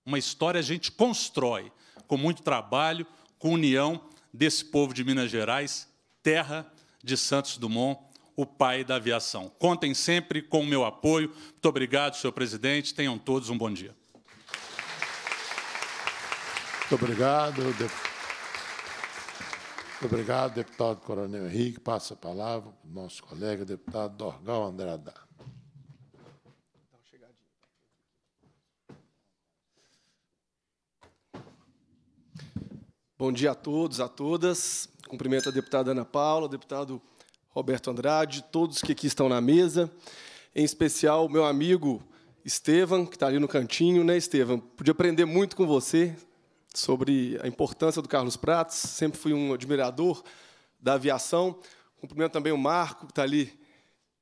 Uma história a gente constrói com muito trabalho, com união desse povo de Minas Gerais, terra de Santos Dumont, o pai da aviação. Contem sempre com o meu apoio. Muito obrigado, senhor presidente. Tenham todos um bom dia. Muito obrigado. Muito obrigado, deputado Coronel Henrique. Passa a palavra para o nosso colega, deputado Dorgal Andrada. Bom dia a todos, a todas. Cumprimento a deputada Ana Paula, o deputado Roberto Andrade, todos que aqui estão na mesa, em especial o meu amigo Estevam, que está ali no cantinho, né, Estevam? Podia aprender muito com você, sobre a importância do Carlos Prates, sempre fui um admirador da aviação. Cumprimento também o Marco, que está ali.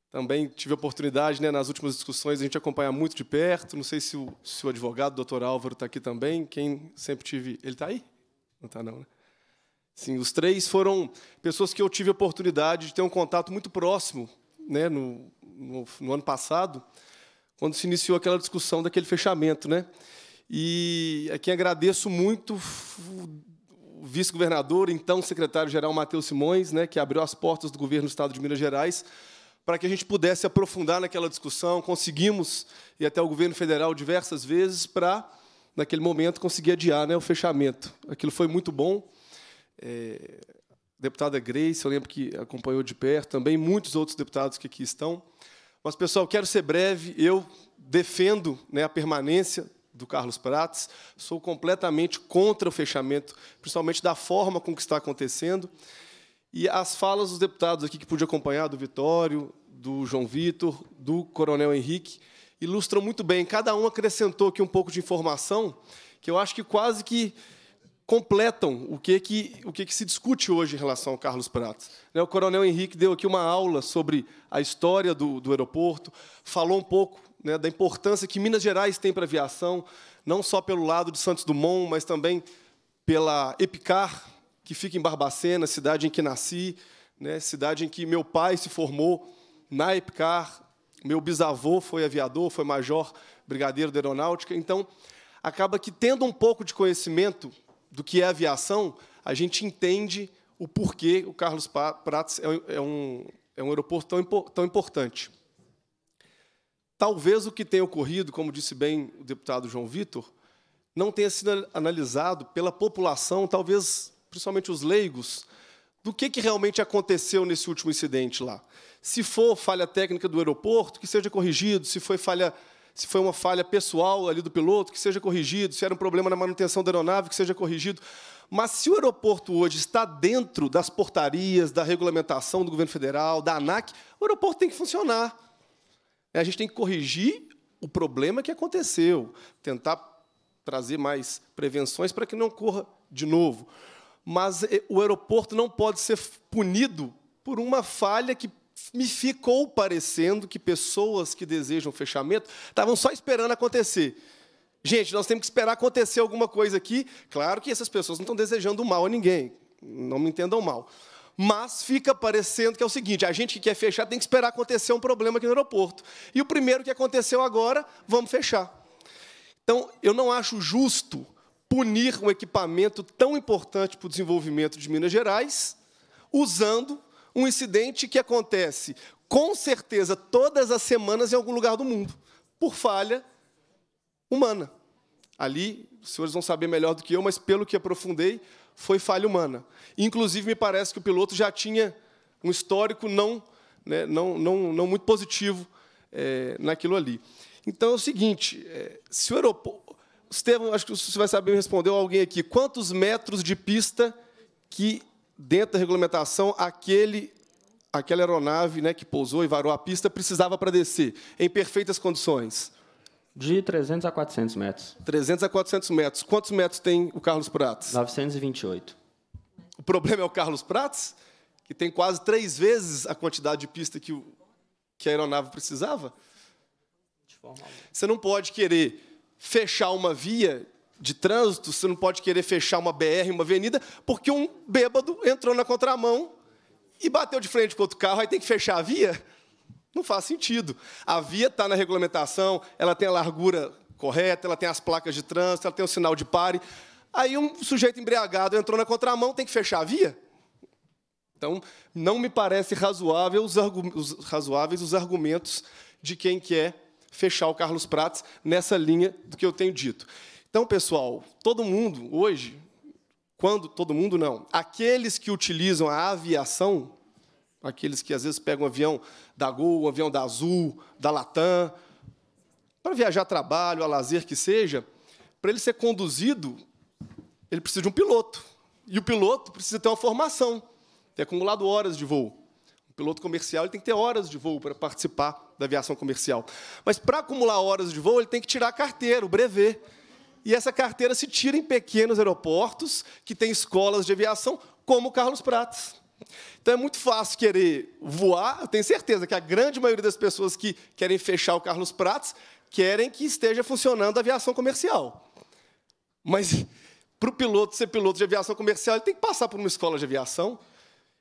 Também tive a oportunidade, né, nas últimas discussões, a gente acompanhar muito de perto. Não sei se o, se o advogado, o doutor Álvaro, está aqui também. Quem sempre tive. Ele está aí? Não está, não, né? Sim, os três foram pessoas que eu tive a oportunidade de ter um contato muito próximo né, no, no, no ano passado, quando se iniciou aquela discussão daquele fechamento. Né? E aqui agradeço muito o vice-governador, então secretário-geral Matheus Simões, né, que abriu as portas do governo do Estado de Minas Gerais para que a gente pudesse aprofundar naquela discussão. Conseguimos ir até o governo federal diversas vezes para, naquele momento, conseguir adiar né, o fechamento. Aquilo foi muito bom. É, deputada Grace, eu lembro que acompanhou de perto, também muitos outros deputados que aqui estão. Mas, pessoal, quero ser breve. Eu defendo né, a permanência do Carlos Prates, sou completamente contra o fechamento, principalmente da forma com que está acontecendo. E as falas dos deputados aqui que pude acompanhar, do Vitório, do João Vitor, do Coronel Henrique, ilustram muito bem. Cada um acrescentou aqui um pouco de informação que eu acho que quase que completam o que, que, o que, que se discute hoje em relação ao Carlos Prates. Né, o Coronel Henrique deu aqui uma aula sobre a história do, do aeroporto, falou um pouco né, da importância que Minas Gerais tem para a aviação, não só pelo lado de Santos Dumont, mas também pela Epicar, que fica em Barbacena, cidade em que nasci, né, cidade em que meu pai se formou na Epicar, meu bisavô foi aviador, foi major brigadeiro da aeronáutica, então acaba que tendo um pouco de conhecimento do que é aviação, a gente entende o porquê o Carlos Prates é, é um, é um aeroporto tão, tão importante. Talvez o que tenha ocorrido, como disse bem o deputado João Vitor, não tenha sido analisado pela população, talvez principalmente os leigos, do que, que realmente aconteceu nesse último incidente lá. Se for falha técnica do aeroporto, que seja corrigido, se foi falha se foi uma falha pessoal ali do piloto, que seja corrigido, se era um problema na manutenção da aeronave, que seja corrigido. Mas se o aeroporto hoje está dentro das portarias, da regulamentação do governo federal, da ANAC, o aeroporto tem que funcionar. É, a gente tem que corrigir o problema que aconteceu, tentar trazer mais prevenções para que não ocorra de novo. Mas é, o aeroporto não pode ser punido por uma falha que me ficou parecendo que pessoas que desejam fechamento estavam só esperando acontecer. Gente, nós temos que esperar acontecer alguma coisa aqui. Claro que essas pessoas não estão desejando mal a ninguém, não me entendam mal mas fica parecendo que é o seguinte: a gente que quer fechar tem que esperar acontecer um problema aqui no aeroporto. E o primeiro que aconteceu agora, vamos fechar. Então, eu não acho justo punir um equipamento tão importante para o desenvolvimento de Minas Gerais usando um incidente que acontece com certeza todas as semanas em algum lugar do mundo, por falha humana. Ali, os senhores vão saber melhor do que eu, mas pelo que aprofundei, foi falha humana. Inclusive, me parece que o piloto já tinha um histórico não, né, não, não, não muito positivo é, naquilo ali. Então, é o seguinte, é, se o aeroporto... Estevam, acho que você vai saber me responder alguém aqui. Quantos metros de pista que, dentro da regulamentação, aquele, aquela aeronave né, que pousou e varou a pista precisava para descer, em perfeitas condições? De 300 a 400 metros. 300 a 400 metros. Quantos metros tem o Carlos Prates? 928. O problema é o Carlos Prates, que tem quase três vezes a quantidade de pista que, o, que a aeronave precisava. Você não pode querer fechar uma via de trânsito, você não pode querer fechar uma BR, uma avenida, porque um bêbado entrou na contramão e bateu de frente com outro carro, aí tem que fechar a via. Não faz sentido. A via está na regulamentação, ela tem a largura correta, ela tem as placas de trânsito, ela tem o sinal de pare. Aí um sujeito embriagado entrou na contramão, tem que fechar a via? Então, não me parece razoável os, os, razoáveis os argumentos de quem quer fechar o Carlos Prates nessa linha do que eu tenho dito. Então, pessoal, todo mundo hoje, quando todo mundo não, aqueles que utilizam a aviação aqueles que às vezes pegam um avião da Gol, um avião da Azul, da Latam, para viajar a trabalho, a lazer que seja, para ele ser conduzido, ele precisa de um piloto. E o piloto precisa ter uma formação, ter acumulado horas de voo. O piloto comercial ele tem que ter horas de voo para participar da aviação comercial. Mas para acumular horas de voo, ele tem que tirar a carteira, o brevet. E essa carteira se tira em pequenos aeroportos que têm escolas de aviação, como o Carlos Prates. Então é muito fácil querer voar. Eu tenho certeza que a grande maioria das pessoas que querem fechar o Carlos Prates querem que esteja funcionando a aviação comercial. Mas para o piloto ser piloto de aviação comercial, ele tem que passar por uma escola de aviação.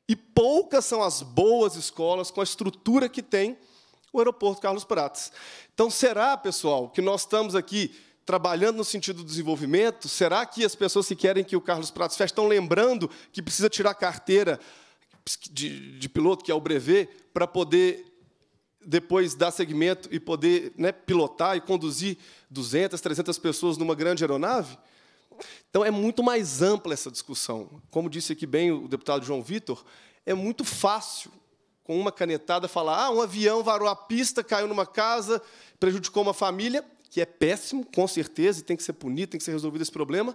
E poucas são as boas escolas com a estrutura que tem o aeroporto Carlos Prates. Então, será, pessoal, que nós estamos aqui trabalhando no sentido do desenvolvimento? Será que as pessoas que querem que o Carlos Prates feche estão lembrando que precisa tirar carteira de, de piloto, que é o brevet, para poder depois dar segmento e poder né, pilotar e conduzir 200, 300 pessoas numa grande aeronave. Então, é muito mais ampla essa discussão. Como disse aqui bem o deputado João Vitor, é muito fácil, com uma canetada, falar ah, um avião varou a pista, caiu numa casa, prejudicou uma família, que é péssimo, com certeza, e tem que ser punido, tem que ser resolvido esse problema,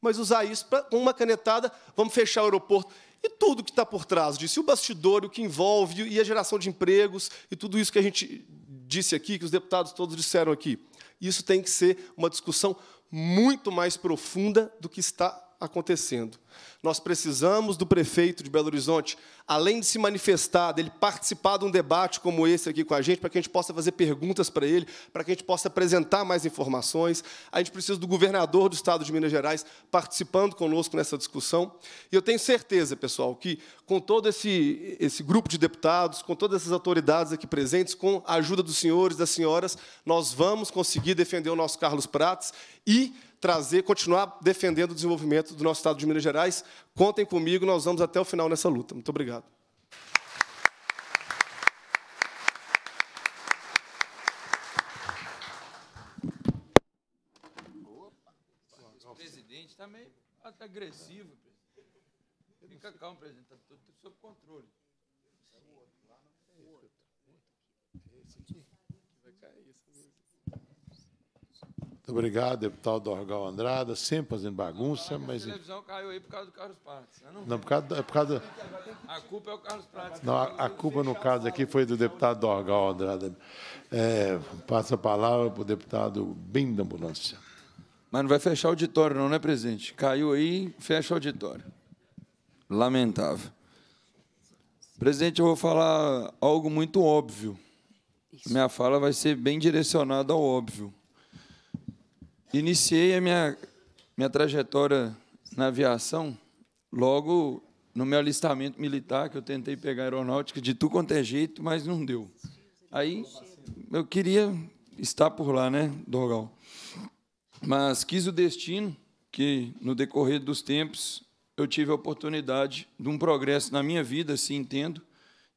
mas usar isso para, com uma canetada, vamos fechar o aeroporto e tudo que está por trás disso, e o bastidor, o que envolve, e a geração de empregos, e tudo isso que a gente disse aqui, que os deputados todos disseram aqui. Isso tem que ser uma discussão muito mais profunda do que está acontecendo. Nós precisamos do prefeito de Belo Horizonte, além de se manifestar, dele participar de um debate como esse aqui com a gente, para que a gente possa fazer perguntas para ele, para que a gente possa apresentar mais informações. A gente precisa do governador do estado de Minas Gerais participando conosco nessa discussão. E eu tenho certeza, pessoal, que com todo esse, esse grupo de deputados, com todas essas autoridades aqui presentes, com a ajuda dos senhores, das senhoras, nós vamos conseguir defender o nosso Carlos Prates e trazer, continuar defendendo o desenvolvimento do nosso Estado de Minas Gerais. Contem comigo, nós vamos até o final nessa luta. Muito obrigado. O presidente está meio agressivo. Fica calmo, presidente, está tudo sob controle. Esse aqui vai cair, essa música. Muito obrigado, deputado Dorgal Andrada, sempre fazendo bagunça, não, mas... A televisão caiu aí por causa do Carlos Prates. Né, não... não, por causa, do, é por causa... Do... A culpa é o Carlos Prates. Não, a, a culpa, no caso aqui, foi do deputado Dorgal Andrada. É, passa a palavra para o deputado Bem da Ambulância. Mas não vai fechar o auditório, não, né, presidente? Caiu aí, fecha o auditório. Lamentável. Presidente, eu vou falar algo muito óbvio. Isso. Minha fala vai ser bem direcionada ao óbvio. Iniciei a minha, minha trajetória na aviação logo no meu alistamento militar, que eu tentei pegar aeronáutica de tudo quanto é jeito, mas não deu. Aí eu queria estar por lá, né, Dorgal? Mas quis o destino que, no decorrer dos tempos, eu tive a oportunidade de um progresso na minha vida, se assim entendo,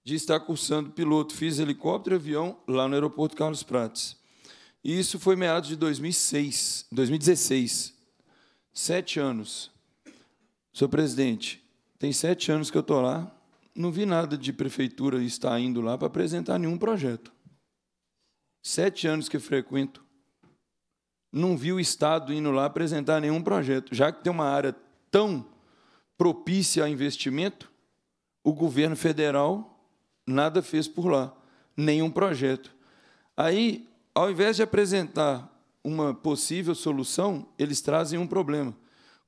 de estar cursando piloto, fiz helicóptero e avião lá no aeroporto Carlos Prates. E isso foi meados de 2006, 2016. Sete anos. Senhor presidente, tem sete anos que eu estou lá, não vi nada de prefeitura estar indo lá para apresentar nenhum projeto. Sete anos que frequento, não vi o Estado indo lá apresentar nenhum projeto. Já que tem uma área tão propícia a investimento, o governo federal nada fez por lá, nenhum projeto. Aí ao invés de apresentar uma possível solução, eles trazem um problema.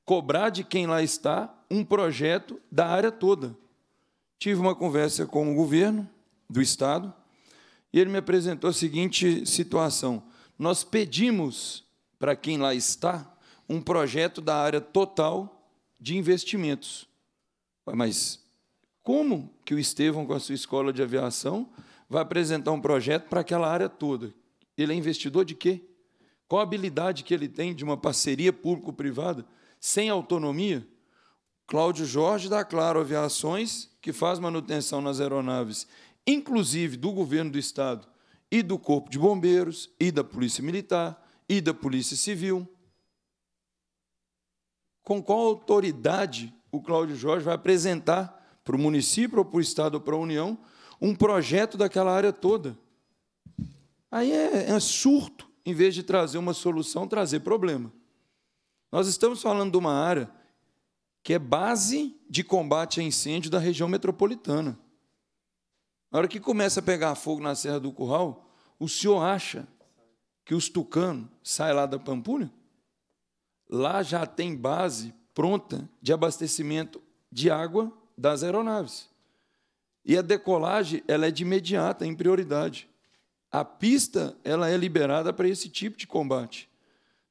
Cobrar de quem lá está um projeto da área toda. Tive uma conversa com o governo do Estado e ele me apresentou a seguinte situação: nós pedimos para quem lá está um projeto da área total de investimentos. Mas como que o Estevão, com a sua escola de aviação, vai apresentar um projeto para aquela área toda? Ele é investidor de quê? Qual a habilidade que ele tem de uma parceria público-privada sem autonomia? Cláudio Jorge da Claro Aviações, que faz manutenção nas aeronaves, inclusive do governo do Estado e do Corpo de Bombeiros, e da Polícia Militar, e da Polícia Civil. Com qual autoridade o Cláudio Jorge vai apresentar para o município, ou para o Estado, ou para a União, um projeto daquela área toda? Aí é, é um surto, em vez de trazer uma solução, trazer problema. Nós estamos falando de uma área que é base de combate a incêndio da região metropolitana. Na hora que começa a pegar fogo na Serra do Curral, o senhor acha que os tucanos saem lá da Pampulha? Lá já tem base pronta de abastecimento de água das aeronaves. E a decolagem ela é de imediata, é em prioridade a pista ela é liberada para esse tipo de combate.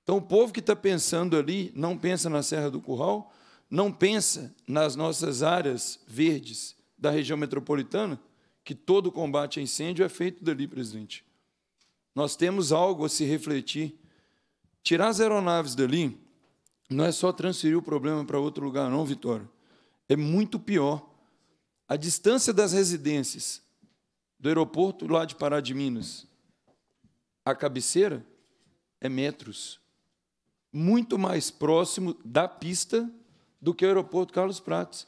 Então, o povo que está pensando ali não pensa na Serra do Curral, não pensa nas nossas áreas verdes da região metropolitana, que todo combate a incêndio é feito dali, presidente. Nós temos algo a se refletir. Tirar as aeronaves dali não é só transferir o problema para outro lugar, não, Vitória. É muito pior. A distância das residências do aeroporto lá de Pará de Minas a cabeceira é metros. Muito mais próximo da pista do que o aeroporto Carlos Prates.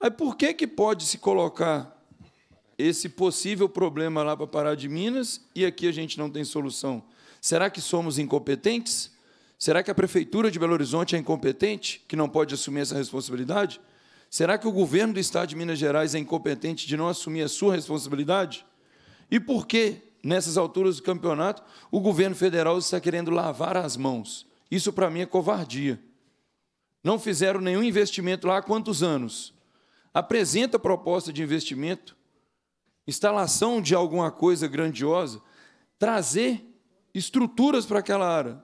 Aí por que, que pode se colocar esse possível problema lá para Pará de Minas e aqui a gente não tem solução? Será que somos incompetentes? Será que a prefeitura de Belo Horizonte é incompetente, que não pode assumir essa responsabilidade? Será que o governo do Estado de Minas Gerais é incompetente de não assumir a sua responsabilidade? E por que, nessas alturas do campeonato, o governo federal está querendo lavar as mãos? Isso, para mim, é covardia. Não fizeram nenhum investimento lá há quantos anos? Apresenta proposta de investimento, instalação de alguma coisa grandiosa, trazer estruturas para aquela área,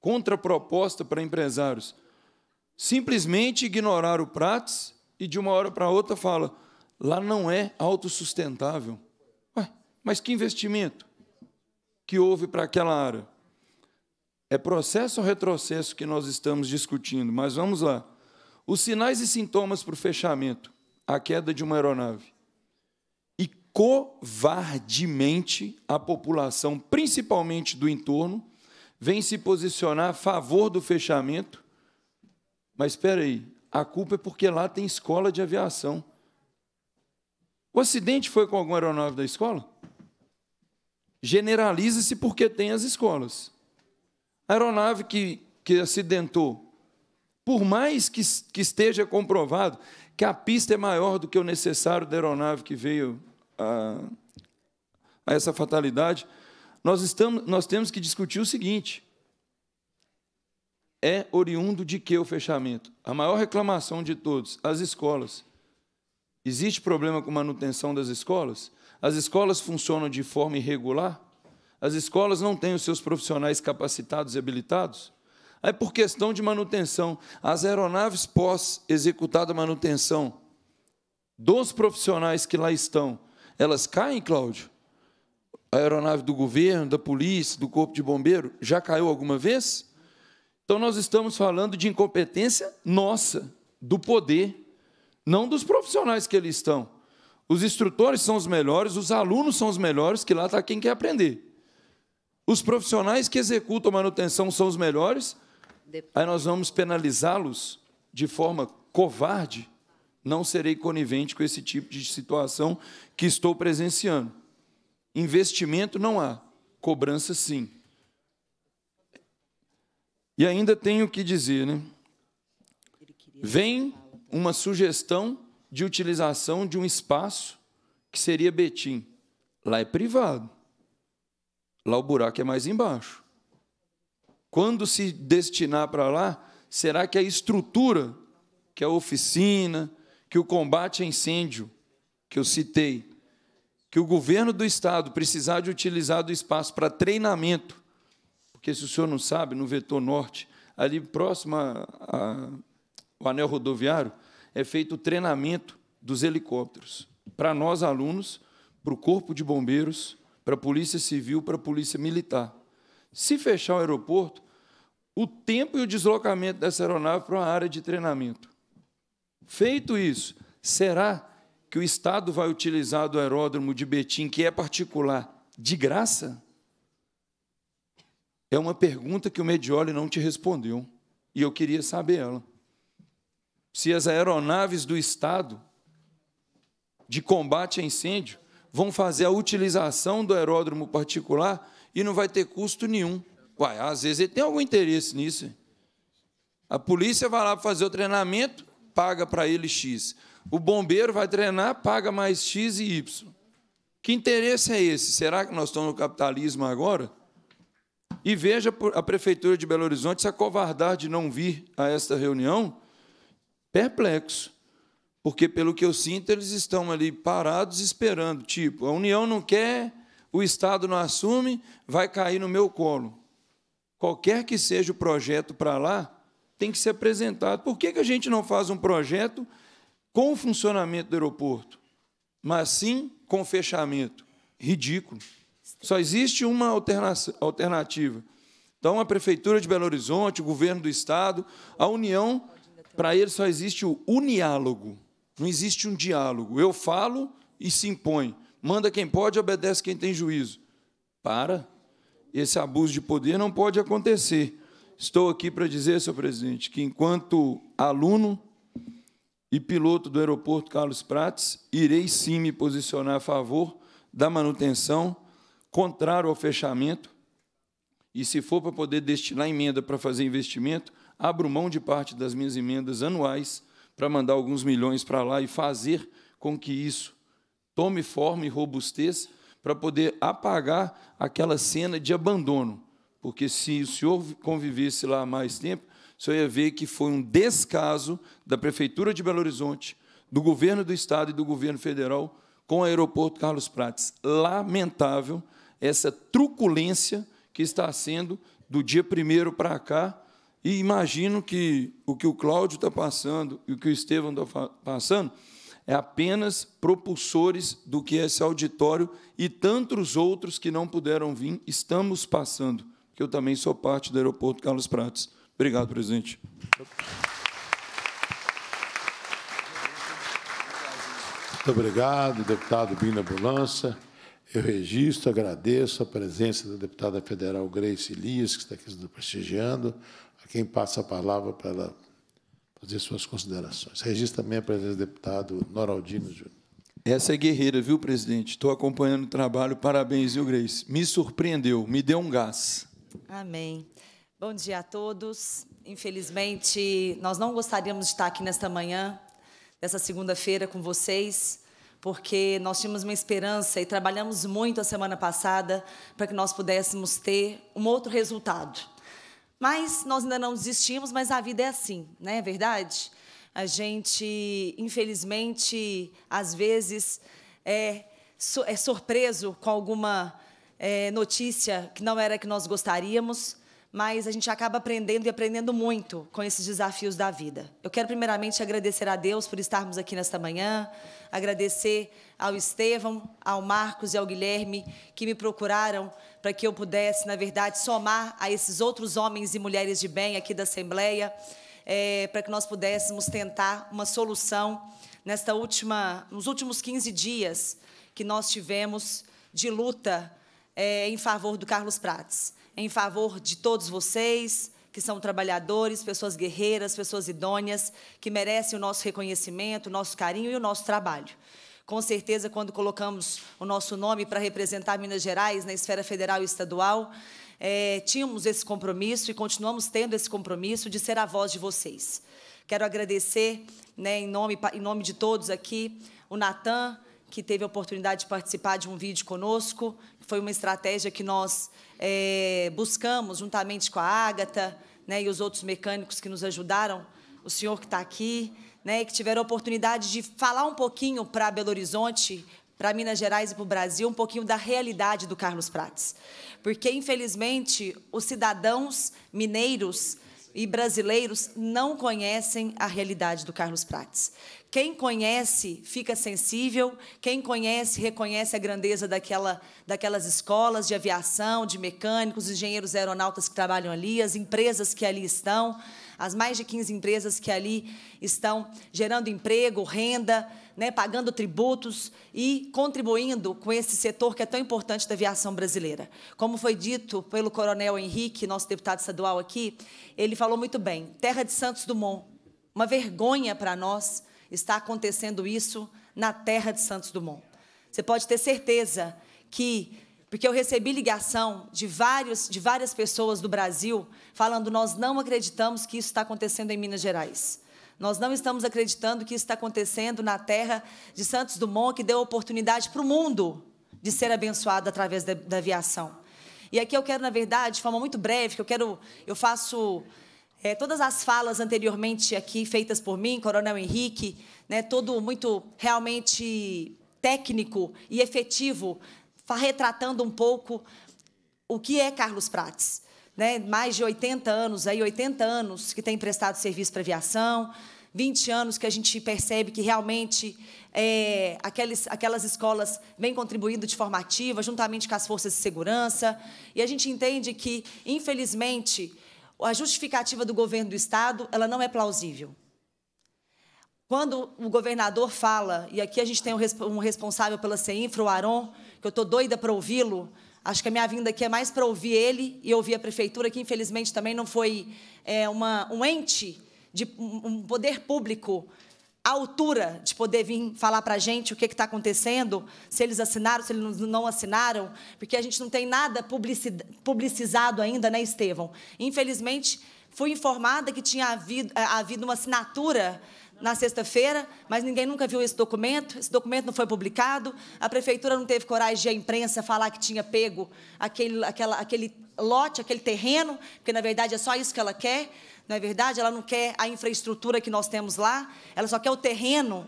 contraproposta para empresários simplesmente ignorar o Prates e de uma hora para outra fala: lá não é autossustentável. Ué, mas que investimento que houve para aquela área? É processo ou retrocesso que nós estamos discutindo, mas vamos lá. Os sinais e sintomas para o fechamento, a queda de uma aeronave. E covardemente a população, principalmente do entorno, vem se posicionar a favor do fechamento mas espera aí, a culpa é porque lá tem escola de aviação. O acidente foi com alguma aeronave da escola? Generaliza-se porque tem as escolas. A aeronave que, que acidentou, por mais que, que esteja comprovado que a pista é maior do que o necessário da aeronave que veio a, a essa fatalidade, nós, estamos, nós temos que discutir o seguinte: é oriundo de que o fechamento? A maior reclamação de todos, as escolas. Existe problema com manutenção das escolas? As escolas funcionam de forma irregular? As escolas não têm os seus profissionais capacitados e habilitados? Aí, por questão de manutenção, as aeronaves pós executada manutenção dos profissionais que lá estão, elas caem, Cláudio? A aeronave do governo, da polícia, do corpo de bombeiro, já caiu alguma vez? Então nós estamos falando de incompetência nossa, do poder, não dos profissionais que eles estão. Os instrutores são os melhores, os alunos são os melhores, que lá está quem quer aprender. Os profissionais que executam manutenção são os melhores, aí nós vamos penalizá-los de forma covarde. Não serei conivente com esse tipo de situação que estou presenciando. Investimento não há, cobrança sim. E ainda tenho que dizer, né? Vem uma sugestão de utilização de um espaço que seria Betim. Lá é privado. Lá o buraco é mais embaixo. Quando se destinar para lá, será que a estrutura, que a oficina, que o combate a incêndio, que eu citei, que o governo do estado precisar de utilizar do espaço para treinamento que se o senhor não sabe, no vetor norte, ali próximo ao anel rodoviário, é feito o treinamento dos helicópteros para nós alunos, para o corpo de bombeiros, para a polícia civil, para a polícia militar. Se fechar o aeroporto, o tempo e o deslocamento dessa aeronave para uma área de treinamento. Feito isso, será que o Estado vai utilizar do aeródromo de Betim, que é particular, de graça? É uma pergunta que o Medioli não te respondeu, e eu queria saber ela. Se as aeronaves do Estado de combate a incêndio vão fazer a utilização do aeródromo particular e não vai ter custo nenhum. Uai, às vezes ele tem algum interesse nisso. A polícia vai lá fazer o treinamento, paga para ele X. O bombeiro vai treinar, paga mais X e Y. Que interesse é esse? Será que nós estamos no capitalismo agora? E veja a Prefeitura de Belo Horizonte se acovardar de não vir a esta reunião, perplexo. Porque, pelo que eu sinto, eles estão ali parados esperando. Tipo, a União não quer, o Estado não assume, vai cair no meu colo. Qualquer que seja o projeto para lá, tem que ser apresentado. Por que, que a gente não faz um projeto com o funcionamento do aeroporto, mas sim com fechamento? Ridículo. Só existe uma alternativa. Então, a Prefeitura de Belo Horizonte, o governo do Estado, a União, para eles só existe o uniálogo. Não existe um diálogo. Eu falo e se impõe. Manda quem pode, obedece quem tem juízo. Para. Esse abuso de poder não pode acontecer. Estou aqui para dizer, senhor presidente, que enquanto aluno e piloto do aeroporto Carlos Prates, irei sim me posicionar a favor da manutenção contrário ao fechamento, e se for para poder destinar emenda para fazer investimento, abro mão de parte das minhas emendas anuais para mandar alguns milhões para lá e fazer com que isso tome forma e robustez para poder apagar aquela cena de abandono. Porque se o senhor convivesse lá mais tempo, o senhor ia ver que foi um descaso da Prefeitura de Belo Horizonte, do governo do Estado e do governo federal com o aeroporto Carlos Prates. Lamentável essa truculência que está sendo do dia primeiro para cá. E imagino que o que o Cláudio está passando e o que o Estevão está passando é apenas propulsores do que é esse auditório e tantos outros que não puderam vir estamos passando, que eu também sou parte do Aeroporto Carlos Prates. Obrigado, presidente. Muito obrigado, deputado Bina Bulança. Eu registro, agradeço a presença da deputada federal Grace Lias, que está aqui nos prestigiando, a quem passa a palavra para ela fazer suas considerações. Registro também a presença do deputado Noraldino Júnior. Essa é guerreira, viu, presidente? Estou acompanhando o trabalho, parabéns, viu, Grace? Me surpreendeu, me deu um gás. Amém. Bom dia a todos. Infelizmente, nós não gostaríamos de estar aqui nesta manhã, nessa segunda-feira, com vocês, porque nós tínhamos uma esperança e trabalhamos muito a semana passada para que nós pudéssemos ter um outro resultado. Mas nós ainda não desistimos, mas a vida é assim, não né? é verdade? A gente, infelizmente, às vezes é, é surpreso com alguma é, notícia que não era que nós gostaríamos, mas a gente acaba aprendendo e aprendendo muito com esses desafios da vida. Eu quero primeiramente agradecer a Deus por estarmos aqui nesta manhã, agradecer ao Estevão, ao Marcos e ao Guilherme que me procuraram para que eu pudesse, na verdade, somar a esses outros homens e mulheres de bem aqui da Assembleia, é, para que nós pudéssemos tentar uma solução nesta última, nos últimos 15 dias que nós tivemos de luta é, em favor do Carlos Prates em favor de todos vocês que são trabalhadores, pessoas guerreiras, pessoas idôneas, que merecem o nosso reconhecimento, o nosso carinho e o nosso trabalho. Com certeza, quando colocamos o nosso nome para representar Minas Gerais na esfera federal e estadual, é, tínhamos esse compromisso e continuamos tendo esse compromisso de ser a voz de vocês. Quero agradecer, né, em, nome, em nome de todos aqui, o Natan, que teve a oportunidade de participar de um vídeo conosco, foi uma estratégia que nós é, buscamos juntamente com a Ágata né, e os outros mecânicos que nos ajudaram, o senhor que está aqui, né, que tiveram a oportunidade de falar um pouquinho para Belo Horizonte, para Minas Gerais e para o Brasil, um pouquinho da realidade do Carlos Prates. Porque, infelizmente, os cidadãos mineiros e brasileiros não conhecem a realidade do Carlos Prates. Quem conhece fica sensível, quem conhece reconhece a grandeza daquela, daquelas escolas de aviação, de mecânicos, engenheiros aeronautas que trabalham ali, as empresas que ali estão, as mais de 15 empresas que ali estão gerando emprego, renda, né, pagando tributos e contribuindo com esse setor que é tão importante da aviação brasileira. Como foi dito pelo Coronel Henrique, nosso deputado estadual aqui, ele falou muito bem: terra de Santos Dumont, uma vergonha para nós está acontecendo isso na terra de Santos Dumont. Você pode ter certeza que porque eu recebi ligação de, vários, de várias pessoas do Brasil falando: nós não acreditamos que isso está acontecendo em Minas Gerais. Nós não estamos acreditando que isso está acontecendo na terra de Santos Dumont, que deu oportunidade para o mundo de ser abençoado através da, da, aviação. E aqui eu quero, na verdade, de forma muito breve, que eu quero, eu faço é, todas as falas anteriormente aqui feitas por mim, Coronel Henrique, né, todo muito realmente técnico e efetivo, retratando um pouco o que é Carlos Prates né, mais de 80 anos, aí 80 anos que tem prestado serviço para aviação, 20 anos que a gente percebe que realmente é, aquelas, aquelas escolas vêm contribuindo de formativa, juntamente com as forças de segurança. E a gente entende que, infelizmente, a justificativa do governo do Estado ela não é plausível. Quando o governador fala, e aqui a gente tem um responsável pela CEINFRA, o Aron, que eu estou doida para ouvi-lo, Acho que a minha vinda aqui é mais para ouvir ele e ouvir a prefeitura, que infelizmente também não foi é, uma, um ente, de, um poder público à altura de poder vir falar para a gente o que está acontecendo, se eles assinaram, se eles não assinaram, porque a gente não tem nada publicizado ainda, né, Estevão? Infelizmente, fui informada que tinha havido, é, havido uma assinatura na sexta-feira, mas ninguém nunca viu esse documento. Esse documento não foi publicado. A prefeitura não teve coragem de a imprensa falar que tinha pego aquele, aquela, aquele lote, aquele terreno, porque na verdade é só isso que ela quer. não é verdade, ela não quer a infraestrutura que nós temos lá, ela só quer o terreno.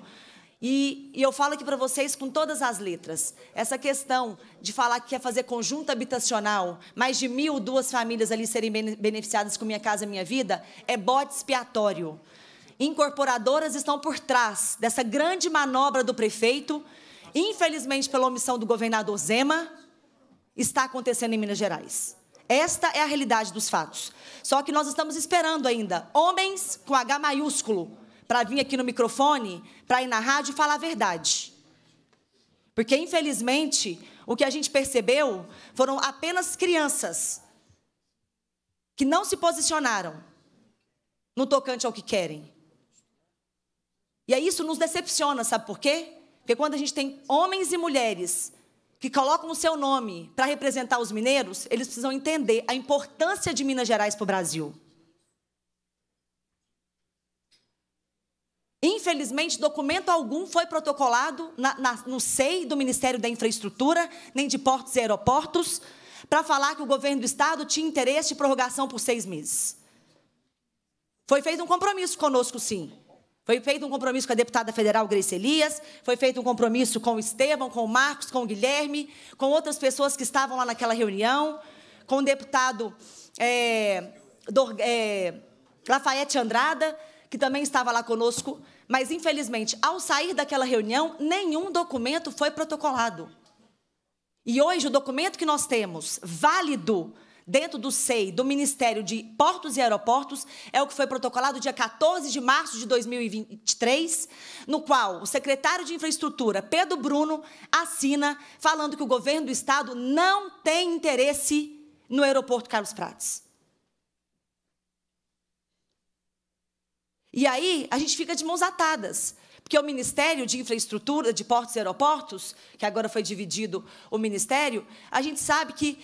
E, e eu falo aqui para vocês com todas as letras. Essa questão de falar que quer fazer conjunto habitacional, mais de mil, duas famílias ali serem beneficiadas com Minha Casa Minha Vida, é bode expiatório incorporadoras estão por trás dessa grande manobra do prefeito, infelizmente pela omissão do governador Zema, está acontecendo em Minas Gerais. Esta é a realidade dos fatos. Só que nós estamos esperando ainda homens com H maiúsculo para vir aqui no microfone, para ir na rádio e falar a verdade. Porque, infelizmente, o que a gente percebeu foram apenas crianças que não se posicionaram no tocante ao que querem. E aí isso nos decepciona, sabe por quê? Porque quando a gente tem homens e mulheres que colocam o seu nome para representar os mineiros, eles precisam entender a importância de Minas Gerais para o Brasil. Infelizmente, documento algum foi protocolado na, na, no SEI do Ministério da Infraestrutura, nem de Portos e Aeroportos, para falar que o governo do Estado tinha interesse de prorrogação por seis meses. Foi feito um compromisso conosco, sim, foi feito um compromisso com a deputada federal Grace Elias, foi feito um compromisso com o Estevam, com o Marcos, com o Guilherme, com outras pessoas que estavam lá naquela reunião, com o deputado é, do, é, Lafayette Andrada, que também estava lá conosco. Mas, infelizmente, ao sair daquela reunião, nenhum documento foi protocolado. E hoje, o documento que nós temos, válido, dentro do SEI, do Ministério de Portos e Aeroportos, é o que foi protocolado dia 14 de março de 2023, no qual o secretário de Infraestrutura, Pedro Bruno, assina falando que o governo do Estado não tem interesse no aeroporto Carlos Prates. E aí a gente fica de mãos atadas, porque o Ministério de Infraestrutura, de Portos e Aeroportos, que agora foi dividido o Ministério, a gente sabe que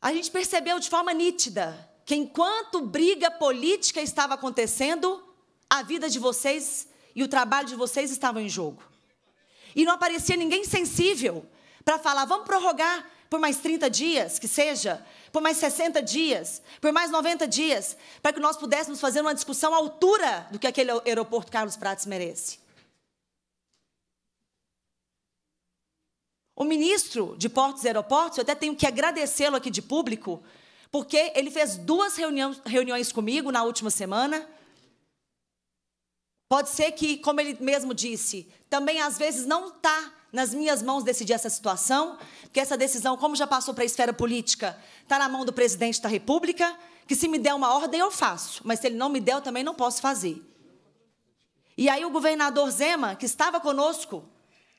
a gente percebeu de forma nítida que enquanto briga política estava acontecendo, a vida de vocês e o trabalho de vocês estavam em jogo. E não aparecia ninguém sensível para falar: vamos prorrogar por mais 30 dias, que seja, por mais 60 dias, por mais 90 dias, para que nós pudéssemos fazer uma discussão à altura do que aquele aeroporto Carlos Prates merece. O ministro de Portos e Aeroportos, eu até tenho que agradecê-lo aqui de público, porque ele fez duas reuniões, reuniões comigo na última semana. Pode ser que, como ele mesmo disse, também às vezes não está nas minhas mãos decidir essa situação, porque essa decisão, como já passou para a esfera política, está na mão do presidente da República, que se me der uma ordem eu faço, mas se ele não me der, eu também não posso fazer. E aí o governador Zema, que estava conosco,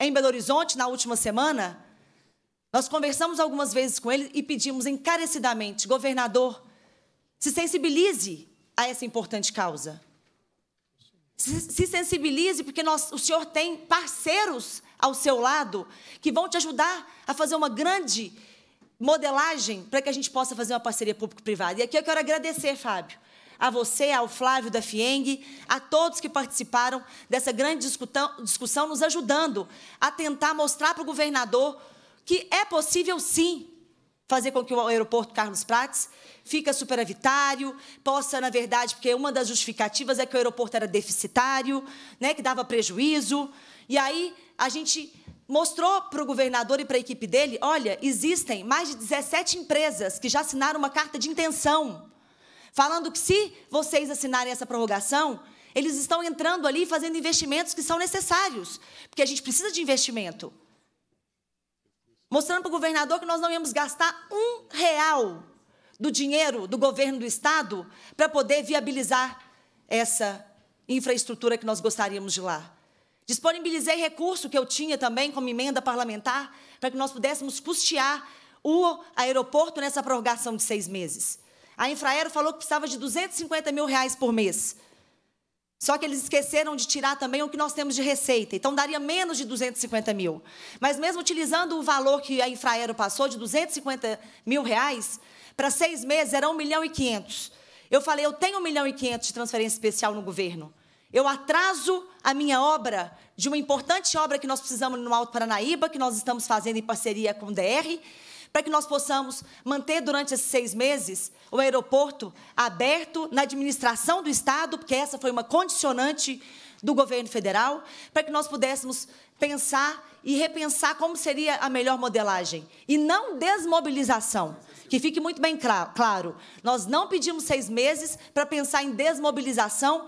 em Belo Horizonte na última semana, nós conversamos algumas vezes com ele e pedimos encarecidamente: governador, se sensibilize a essa importante causa. Se, sensibilize, porque nós, o senhor tem parceiros ao seu lado que vão te ajudar a fazer uma grande modelagem para que a gente possa fazer uma parceria público-privada. E aqui eu quero agradecer, Fábio a você, ao Flávio da Fieng, a todos que participaram dessa grande discussão, nos ajudando a tentar mostrar para o governador que é possível, sim, fazer com que o aeroporto Carlos Prates fique superavitário, possa, na verdade, porque uma das justificativas é que o aeroporto era deficitário, né, que dava prejuízo. E aí a gente mostrou para o governador e para a equipe dele, olha, existem mais de 17 empresas que já assinaram uma carta de intenção falando que se vocês assinarem essa prorrogação, eles estão entrando ali fazendo investimentos que são necessários, porque a gente precisa de investimento. Mostrando para o governador que nós não íamos gastar um real do dinheiro do governo do Estado para poder viabilizar essa infraestrutura que nós gostaríamos de lá. Disponibilizei recurso que eu tinha também como emenda parlamentar para que nós pudéssemos custear o aeroporto nessa prorrogação de seis meses. A Infraero falou que precisava de 250 mil reais por mês. Só que eles esqueceram de tirar também o que nós temos de receita. Então, daria menos de 250 mil. Mas mesmo utilizando o valor que a Infraero passou, de 250 mil reais, para seis meses era 1 milhão e 500. Eu falei, eu tenho 1 milhão e 500 de transferência especial no governo. Eu atraso a minha obra de uma importante obra que nós precisamos no Alto Paranaíba, que nós estamos fazendo em parceria com o DR, para que nós possamos manter durante esses seis meses o aeroporto aberto na administração do Estado, porque essa foi uma condicionante do governo federal, para que nós pudéssemos pensar e repensar como seria a melhor modelagem. E não desmobilização. Que fique muito bem claro, nós não pedimos seis meses para pensar em desmobilização,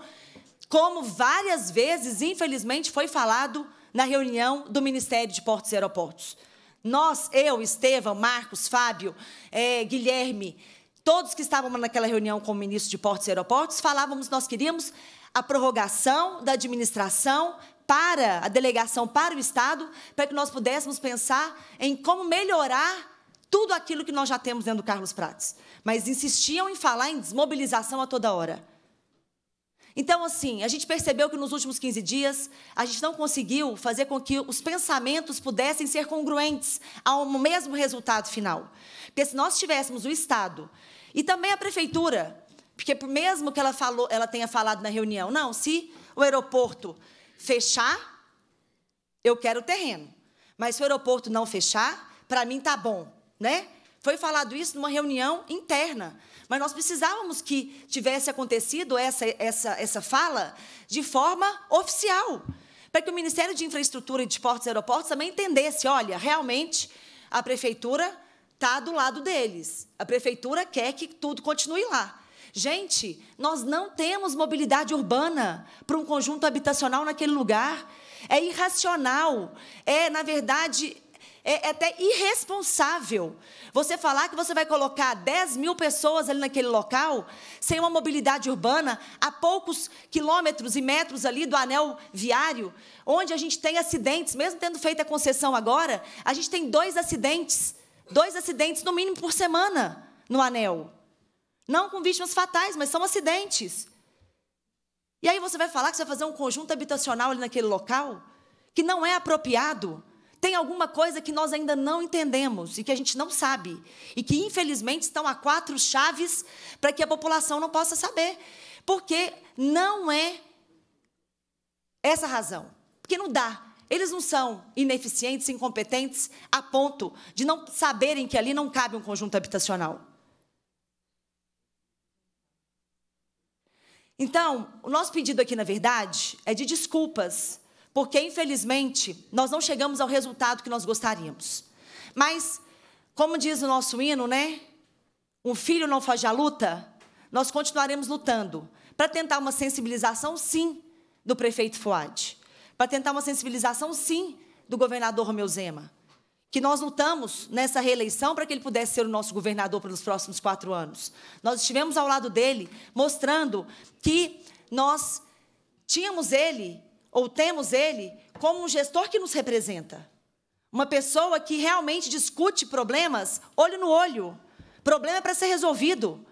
como várias vezes, infelizmente, foi falado na reunião do Ministério de Portos e Aeroportos. Nós, eu, Estevam, Marcos, Fábio, é, Guilherme, todos que estávamos naquela reunião com o ministro de Portos e Aeroportos, falávamos, nós queríamos a prorrogação da administração para a delegação para o Estado, para que nós pudéssemos pensar em como melhorar tudo aquilo que nós já temos dentro do Carlos Prates. Mas insistiam em falar em desmobilização a toda hora. Então, assim, a gente percebeu que nos últimos 15 dias a gente não conseguiu fazer com que os pensamentos pudessem ser congruentes ao mesmo resultado final. Porque se nós tivéssemos o Estado e também a Prefeitura, porque mesmo que ela, falou, ela tenha falado na reunião, não, se o aeroporto fechar, eu quero o terreno. Mas se o aeroporto não fechar, para mim está bom, né? Foi falado isso numa reunião interna. Mas nós precisávamos que tivesse acontecido essa, essa, essa fala de forma oficial, para que o Ministério de Infraestrutura e de Portos e Aeroportos também entendesse, olha, realmente a prefeitura está do lado deles. A prefeitura quer que tudo continue lá. Gente, nós não temos mobilidade urbana para um conjunto habitacional naquele lugar. É irracional. É, na verdade, é, é, até irresponsável você falar que você vai colocar 10 mil pessoas ali naquele local, sem uma mobilidade urbana, a poucos quilômetros e metros ali do anel viário, onde a gente tem acidentes, mesmo tendo feito a concessão agora, a gente tem dois acidentes, dois acidentes no mínimo por semana no anel. Não com vítimas fatais, mas são acidentes. E aí você vai falar que você vai fazer um conjunto habitacional ali naquele local que não é apropriado tem alguma coisa que nós ainda não entendemos e que a gente não sabe. E que, infelizmente, estão a quatro chaves para que a população não possa saber. Porque não é essa razão. Porque não dá. Eles não são ineficientes, incompetentes, a ponto de não saberem que ali não cabe um conjunto habitacional. Então, o nosso pedido aqui, na verdade, é de desculpas porque infelizmente nós não chegamos ao resultado que nós gostaríamos. Mas, como diz o nosso hino, né? Um filho não foge à luta, nós continuaremos lutando para tentar uma sensibilização, sim, do prefeito Fuad, para tentar uma sensibilização, sim, do governador Romeu Zema, que nós lutamos nessa reeleição para que ele pudesse ser o nosso governador pelos próximos quatro anos. Nós estivemos ao lado dele, mostrando que nós tínhamos ele ou temos ele como um gestor que nos representa. Uma pessoa que realmente discute problemas olho no olho. Problema é para ser resolvido.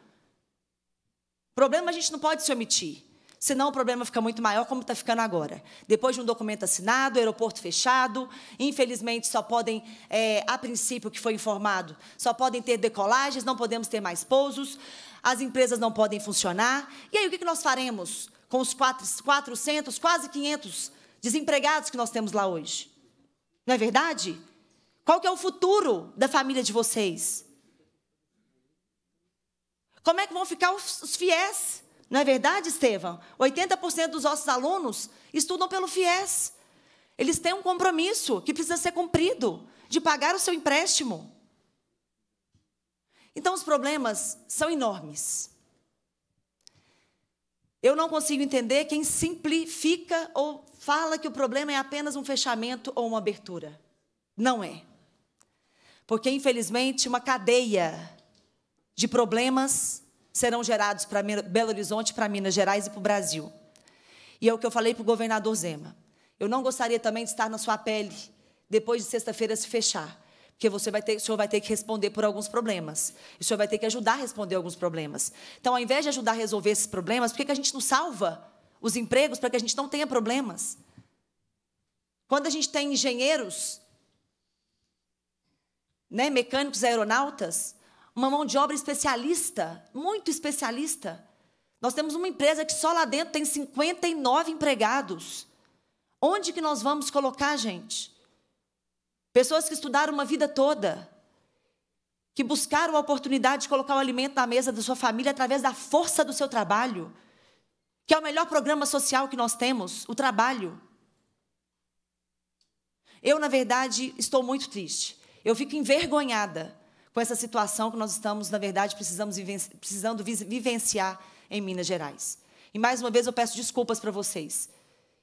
Problema a gente não pode se omitir. Senão o problema fica muito maior, como está ficando agora. Depois de um documento assinado, aeroporto fechado, infelizmente só podem, é, a princípio que foi informado, só podem ter decolagens, não podemos ter mais pousos, as empresas não podem funcionar. E aí o que nós faremos? com os 400, quase 500 desempregados que nós temos lá hoje. Não é verdade? Qual que é o futuro da família de vocês? Como é que vão ficar os fiéis? Não é verdade, Estevam? 80% dos nossos alunos estudam pelo FIES. Eles têm um compromisso que precisa ser cumprido de pagar o seu empréstimo. Então, os problemas são enormes. Eu não consigo entender quem simplifica ou fala que o problema é apenas um fechamento ou uma abertura. Não é. Porque, infelizmente, uma cadeia de problemas serão gerados para Belo Horizonte, para Minas Gerais e para o Brasil. E é o que eu falei para o governador Zema. Eu não gostaria também de estar na sua pele depois de sexta-feira se fechar. Porque você vai ter, o senhor vai ter que responder por alguns problemas. O senhor vai ter que ajudar a responder alguns problemas. Então, ao invés de ajudar a resolver esses problemas, por que, que a gente não salva os empregos para que a gente não tenha problemas? Quando a gente tem engenheiros, né, mecânicos aeronautas, uma mão de obra especialista, muito especialista. Nós temos uma empresa que só lá dentro tem 59 empregados. Onde que nós vamos colocar, gente? Pessoas que estudaram uma vida toda, que buscaram a oportunidade de colocar o alimento na mesa da sua família através da força do seu trabalho, que é o melhor programa social que nós temos, o trabalho. Eu, na verdade, estou muito triste. Eu fico envergonhada com essa situação que nós estamos, na verdade, precisamos precisando vivenciar em Minas Gerais. E mais uma vez eu peço desculpas para vocês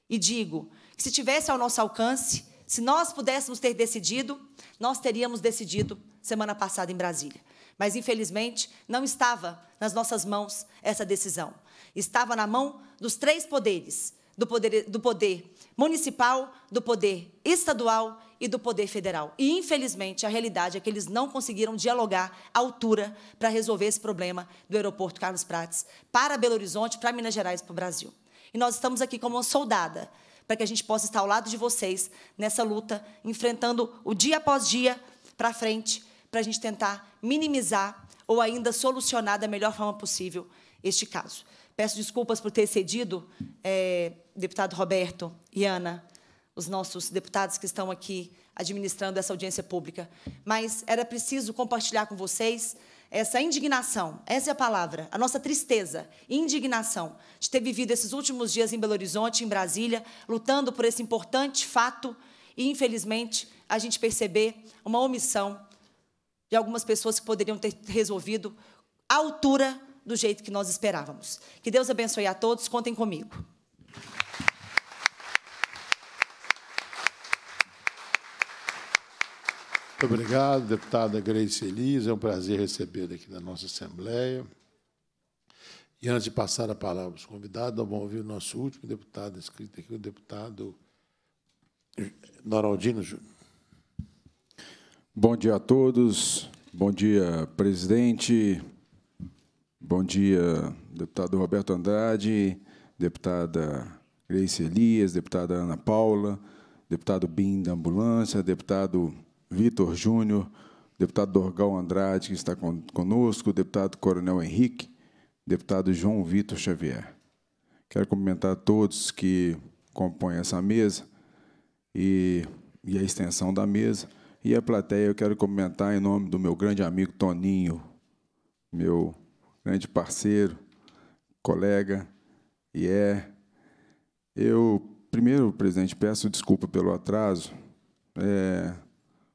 e digo que se tivesse ao nosso alcance, se nós pudéssemos ter decidido, nós teríamos decidido semana passada em Brasília. Mas, infelizmente, não estava nas nossas mãos essa decisão. Estava na mão dos três poderes: do poder, do poder municipal, do poder estadual e do poder federal. E, infelizmente, a realidade é que eles não conseguiram dialogar à altura para resolver esse problema do aeroporto Carlos Prates para Belo Horizonte, para Minas Gerais, para o Brasil. E nós estamos aqui como uma soldada para que a gente possa estar ao lado de vocês nessa luta, enfrentando o dia após dia para frente, para a gente tentar minimizar ou ainda solucionar da melhor forma possível este caso. Peço desculpas por ter cedido é, deputado Roberto e Ana, os nossos deputados que estão aqui administrando essa audiência pública, mas era preciso compartilhar com vocês essa indignação, essa é a palavra, a nossa tristeza, indignação de ter vivido esses últimos dias em Belo Horizonte, em Brasília, lutando por esse importante fato e, infelizmente, a gente perceber uma omissão de algumas pessoas que poderiam ter resolvido à altura do jeito que nós esperávamos. Que Deus abençoe a todos, contem comigo. Muito obrigado, deputada Grace Elias. É um prazer recebê-la aqui na nossa Assembleia. E antes de passar a palavra aos convidados, nós vamos ouvir o nosso último deputado inscrito aqui, o deputado Noraldino Júnior. Bom dia a todos. Bom dia, presidente. Bom dia, deputado Roberto Andrade, deputada Grace Elias, deputada Ana Paula, deputado Bim da Ambulância, deputado Vitor Júnior, deputado Dorgal Andrade, que está conosco, deputado Coronel Henrique, deputado João Vitor Xavier. Quero cumprimentar todos que compõem essa mesa e, e a extensão da mesa. E a plateia, eu quero comentar em nome do meu grande amigo Toninho, meu grande parceiro, colega, e é. Eu, primeiro, presidente, peço desculpa pelo atraso. É,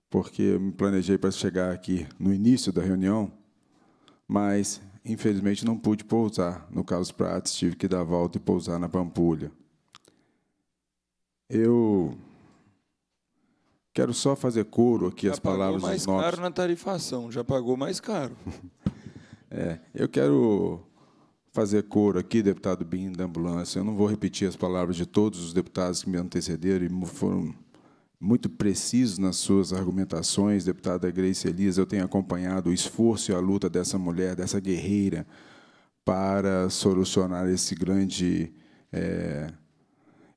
porque eu me planejei para chegar aqui no início da reunião, mas infelizmente não pude pousar no Carlos Prates, tive que dar a volta e pousar na Pampulha. Eu quero só fazer coro aqui já as palavras dos nossos. Já pagou mais caro na tarifação, já pagou mais caro. é, eu quero fazer coro aqui, deputado Bim da ambulância. Eu não vou repetir as palavras de todos os deputados que me antecederam e foram muito preciso nas suas argumentações, deputada Grace Elias. Eu tenho acompanhado o esforço e a luta dessa mulher, dessa guerreira, para solucionar esse grande. É,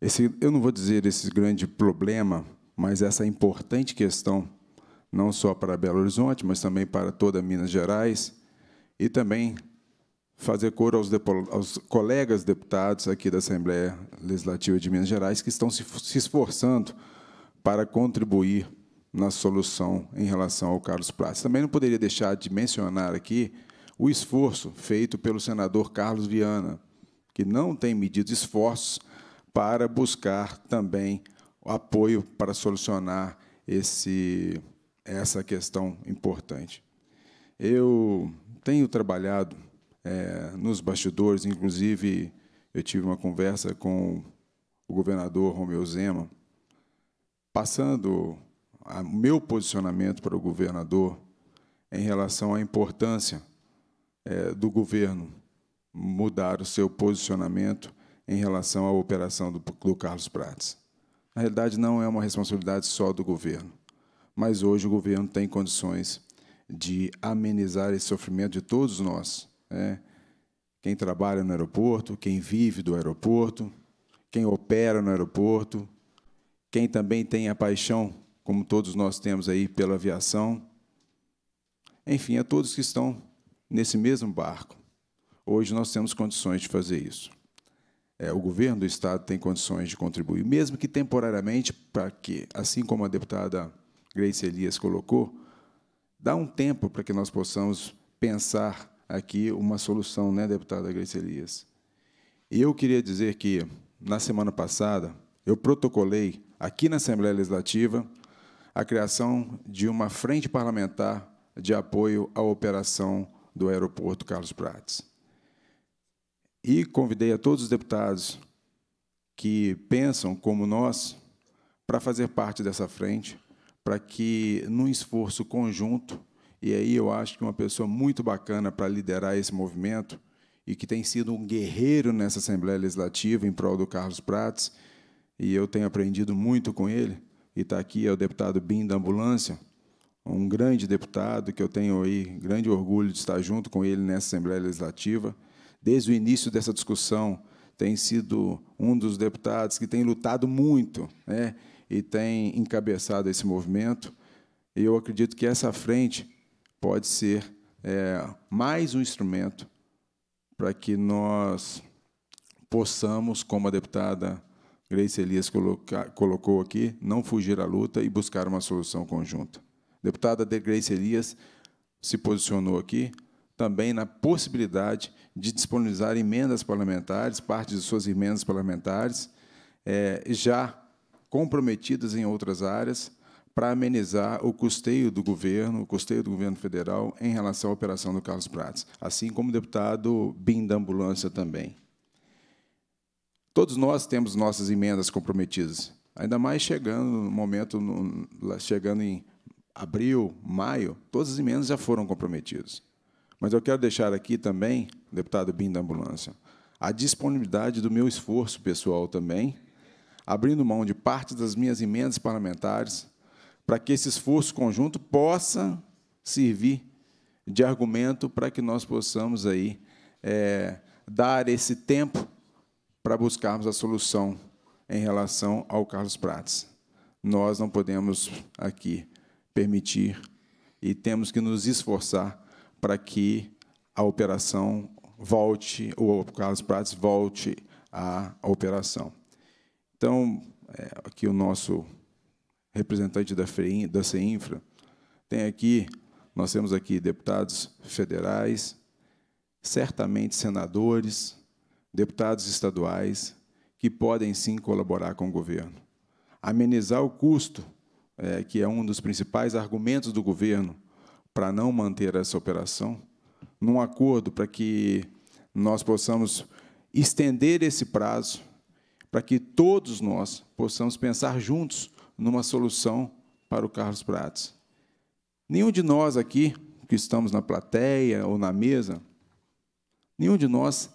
esse, eu não vou dizer esse grande problema, mas essa importante questão, não só para Belo Horizonte, mas também para toda Minas Gerais, e também fazer cor aos, aos colegas deputados aqui da Assembleia Legislativa de Minas Gerais que estão se, se esforçando para contribuir na solução em relação ao Carlos Prats. Também não poderia deixar de mencionar aqui o esforço feito pelo senador Carlos Viana, que não tem medido esforços para buscar também apoio para solucionar esse, essa questão importante. Eu tenho trabalhado é, nos bastidores, inclusive eu tive uma conversa com o governador Romeu Zema, passando o meu posicionamento para o governador em relação à importância é, do governo mudar o seu posicionamento em relação à operação do, do Carlos Prates. Na realidade, não é uma responsabilidade só do governo, mas hoje o governo tem condições de amenizar esse sofrimento de todos nós. Né? Quem trabalha no aeroporto, quem vive do aeroporto, quem opera no aeroporto, quem também tem a paixão, como todos nós temos aí, pela aviação. Enfim, a é todos que estão nesse mesmo barco. Hoje nós temos condições de fazer isso. É, o governo do Estado tem condições de contribuir, mesmo que temporariamente, para que, assim como a deputada Grace Elias colocou, dá um tempo para que nós possamos pensar aqui uma solução, né, deputada Grace Elias? E eu queria dizer que, na semana passada, eu protocolei aqui na Assembleia Legislativa, a criação de uma frente parlamentar de apoio à operação do aeroporto Carlos Prates. E convidei a todos os deputados que pensam como nós para fazer parte dessa frente, para que, num esforço conjunto, e aí eu acho que uma pessoa muito bacana para liderar esse movimento e que tem sido um guerreiro nessa Assembleia Legislativa em prol do Carlos Prates, e eu tenho aprendido muito com ele, e está aqui é o deputado Bim da Ambulância, um grande deputado que eu tenho aí grande orgulho de estar junto com ele nessa Assembleia Legislativa. Desde o início dessa discussão, tem sido um dos deputados que tem lutado muito né, e tem encabeçado esse movimento. E eu acredito que essa frente pode ser é, mais um instrumento para que nós possamos, como a deputada Grace Elias coloca, colocou aqui, não fugir à luta e buscar uma solução conjunta. deputada de Grace Elias se posicionou aqui também na possibilidade de disponibilizar emendas parlamentares, parte de suas emendas parlamentares, é, já comprometidas em outras áreas, para amenizar o custeio do governo, o custeio do governo federal em relação à operação do Carlos Prates, assim como o deputado Bim da Ambulância também. Todos nós temos nossas emendas comprometidas, ainda mais chegando no momento, chegando em abril, maio, todas as emendas já foram comprometidas. Mas eu quero deixar aqui também, deputado Bim da Ambulância, a disponibilidade do meu esforço pessoal também, abrindo mão de parte das minhas emendas parlamentares, para que esse esforço conjunto possa servir de argumento para que nós possamos aí é, dar esse tempo para buscarmos a solução em relação ao Carlos Prates. Nós não podemos aqui permitir e temos que nos esforçar para que a operação volte, ou o Carlos Prates volte à operação. Então, é, aqui o nosso representante da, FEIN, da CEINFRA tem aqui, nós temos aqui deputados federais, certamente senadores, deputados estaduais, que podem sim colaborar com o governo. Amenizar o custo, é, que é um dos principais argumentos do governo para não manter essa operação, num acordo para que nós possamos estender esse prazo, para que todos nós possamos pensar juntos numa solução para o Carlos Prates. Nenhum de nós aqui, que estamos na plateia ou na mesa, nenhum de nós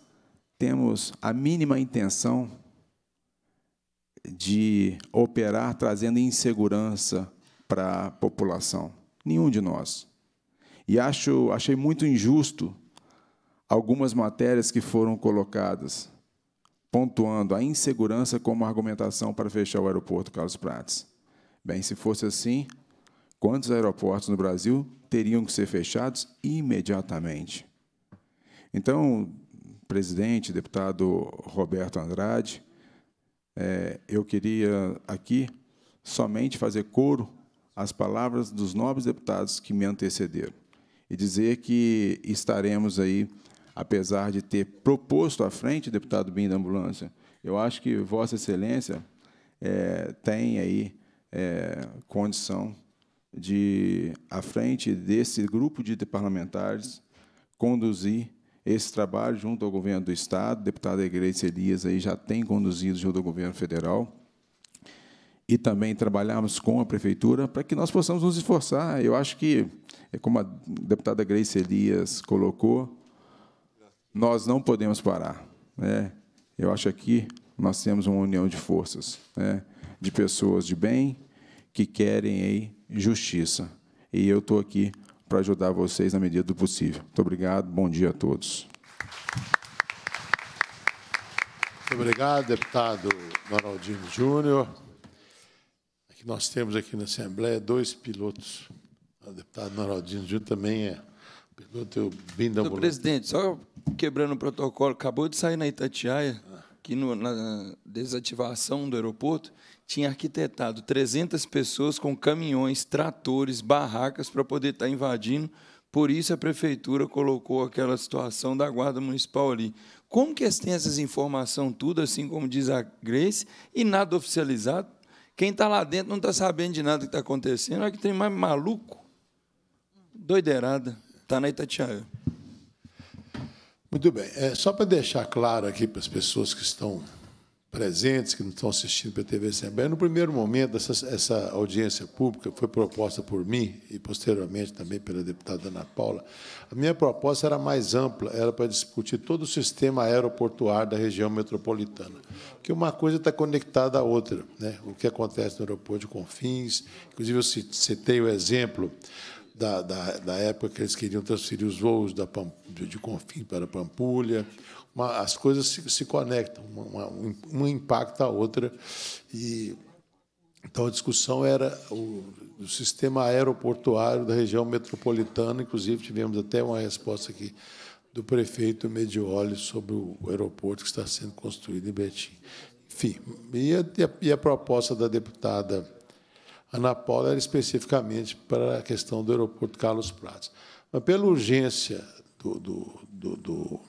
temos a mínima intenção de operar trazendo insegurança para a população. Nenhum de nós. E acho, achei muito injusto algumas matérias que foram colocadas, pontuando a insegurança como argumentação para fechar o aeroporto Carlos Prates. Bem, se fosse assim, quantos aeroportos no Brasil teriam que ser fechados imediatamente? Então, presidente, deputado Roberto Andrade, é, eu queria aqui somente fazer coro às palavras dos nobres deputados que me antecederam e dizer que estaremos aí, apesar de ter proposto à frente, deputado Bim da Ambulância, eu acho que Vossa Excelência é, tem aí é, condição de, à frente desse grupo de parlamentares, conduzir esse trabalho junto ao governo do Estado. O deputado Igreja Elias aí já tem conduzido junto ao governo federal. E também trabalharmos com a prefeitura para que nós possamos nos esforçar. Eu acho que, é como a deputada Grace Elias colocou, nós não podemos parar. Né? Eu acho que nós temos uma união de forças, né? de pessoas de bem que querem aí, justiça. E eu estou aqui para ajudar vocês na medida do possível. Muito obrigado, bom dia a todos. Muito obrigado, deputado Noraldinho Júnior. Nós temos aqui na Assembleia dois pilotos. O deputado Noraldinho Júnior também é piloto bem da ambulância. Presidente, só quebrando o protocolo, acabou de sair na Itatiaia, que no, na desativação do aeroporto, tinha arquitetado 300 pessoas com caminhões, tratores, barracas para poder estar tá invadindo. Por isso a prefeitura colocou aquela situação da guarda municipal ali. Como que eles têm essas informações tudo, assim como diz a Grace, e nada oficializado? Quem está lá dentro não está sabendo de nada que está acontecendo. Olha que tem mais maluco. Doideirada. Está na Itatiaia. Muito bem. É, só para deixar claro aqui para as pessoas que estão presentes, que não estão assistindo para a TV Assembleia. No primeiro momento, essa, essa, audiência pública foi proposta por mim e, posteriormente, também pela deputada Ana Paula. A minha proposta era mais ampla, era para discutir todo o sistema aeroportuário da região metropolitana, porque uma coisa está conectada à outra. Né? O que acontece no aeroporto de Confins, inclusive eu citei o exemplo da, da, da, época que eles queriam transferir os voos da, de Confins para Pampulha, as coisas se, se conectam, uma, uma, impacta a outra. E, então, a discussão era o, o, sistema aeroportuário da região metropolitana, inclusive tivemos até uma resposta aqui do prefeito Medioli sobre o aeroporto que está sendo construído em Betim. Enfim, e a, e a proposta da deputada Ana Paula era especificamente para a questão do aeroporto Carlos Prates. Mas, pela urgência do, do, do, do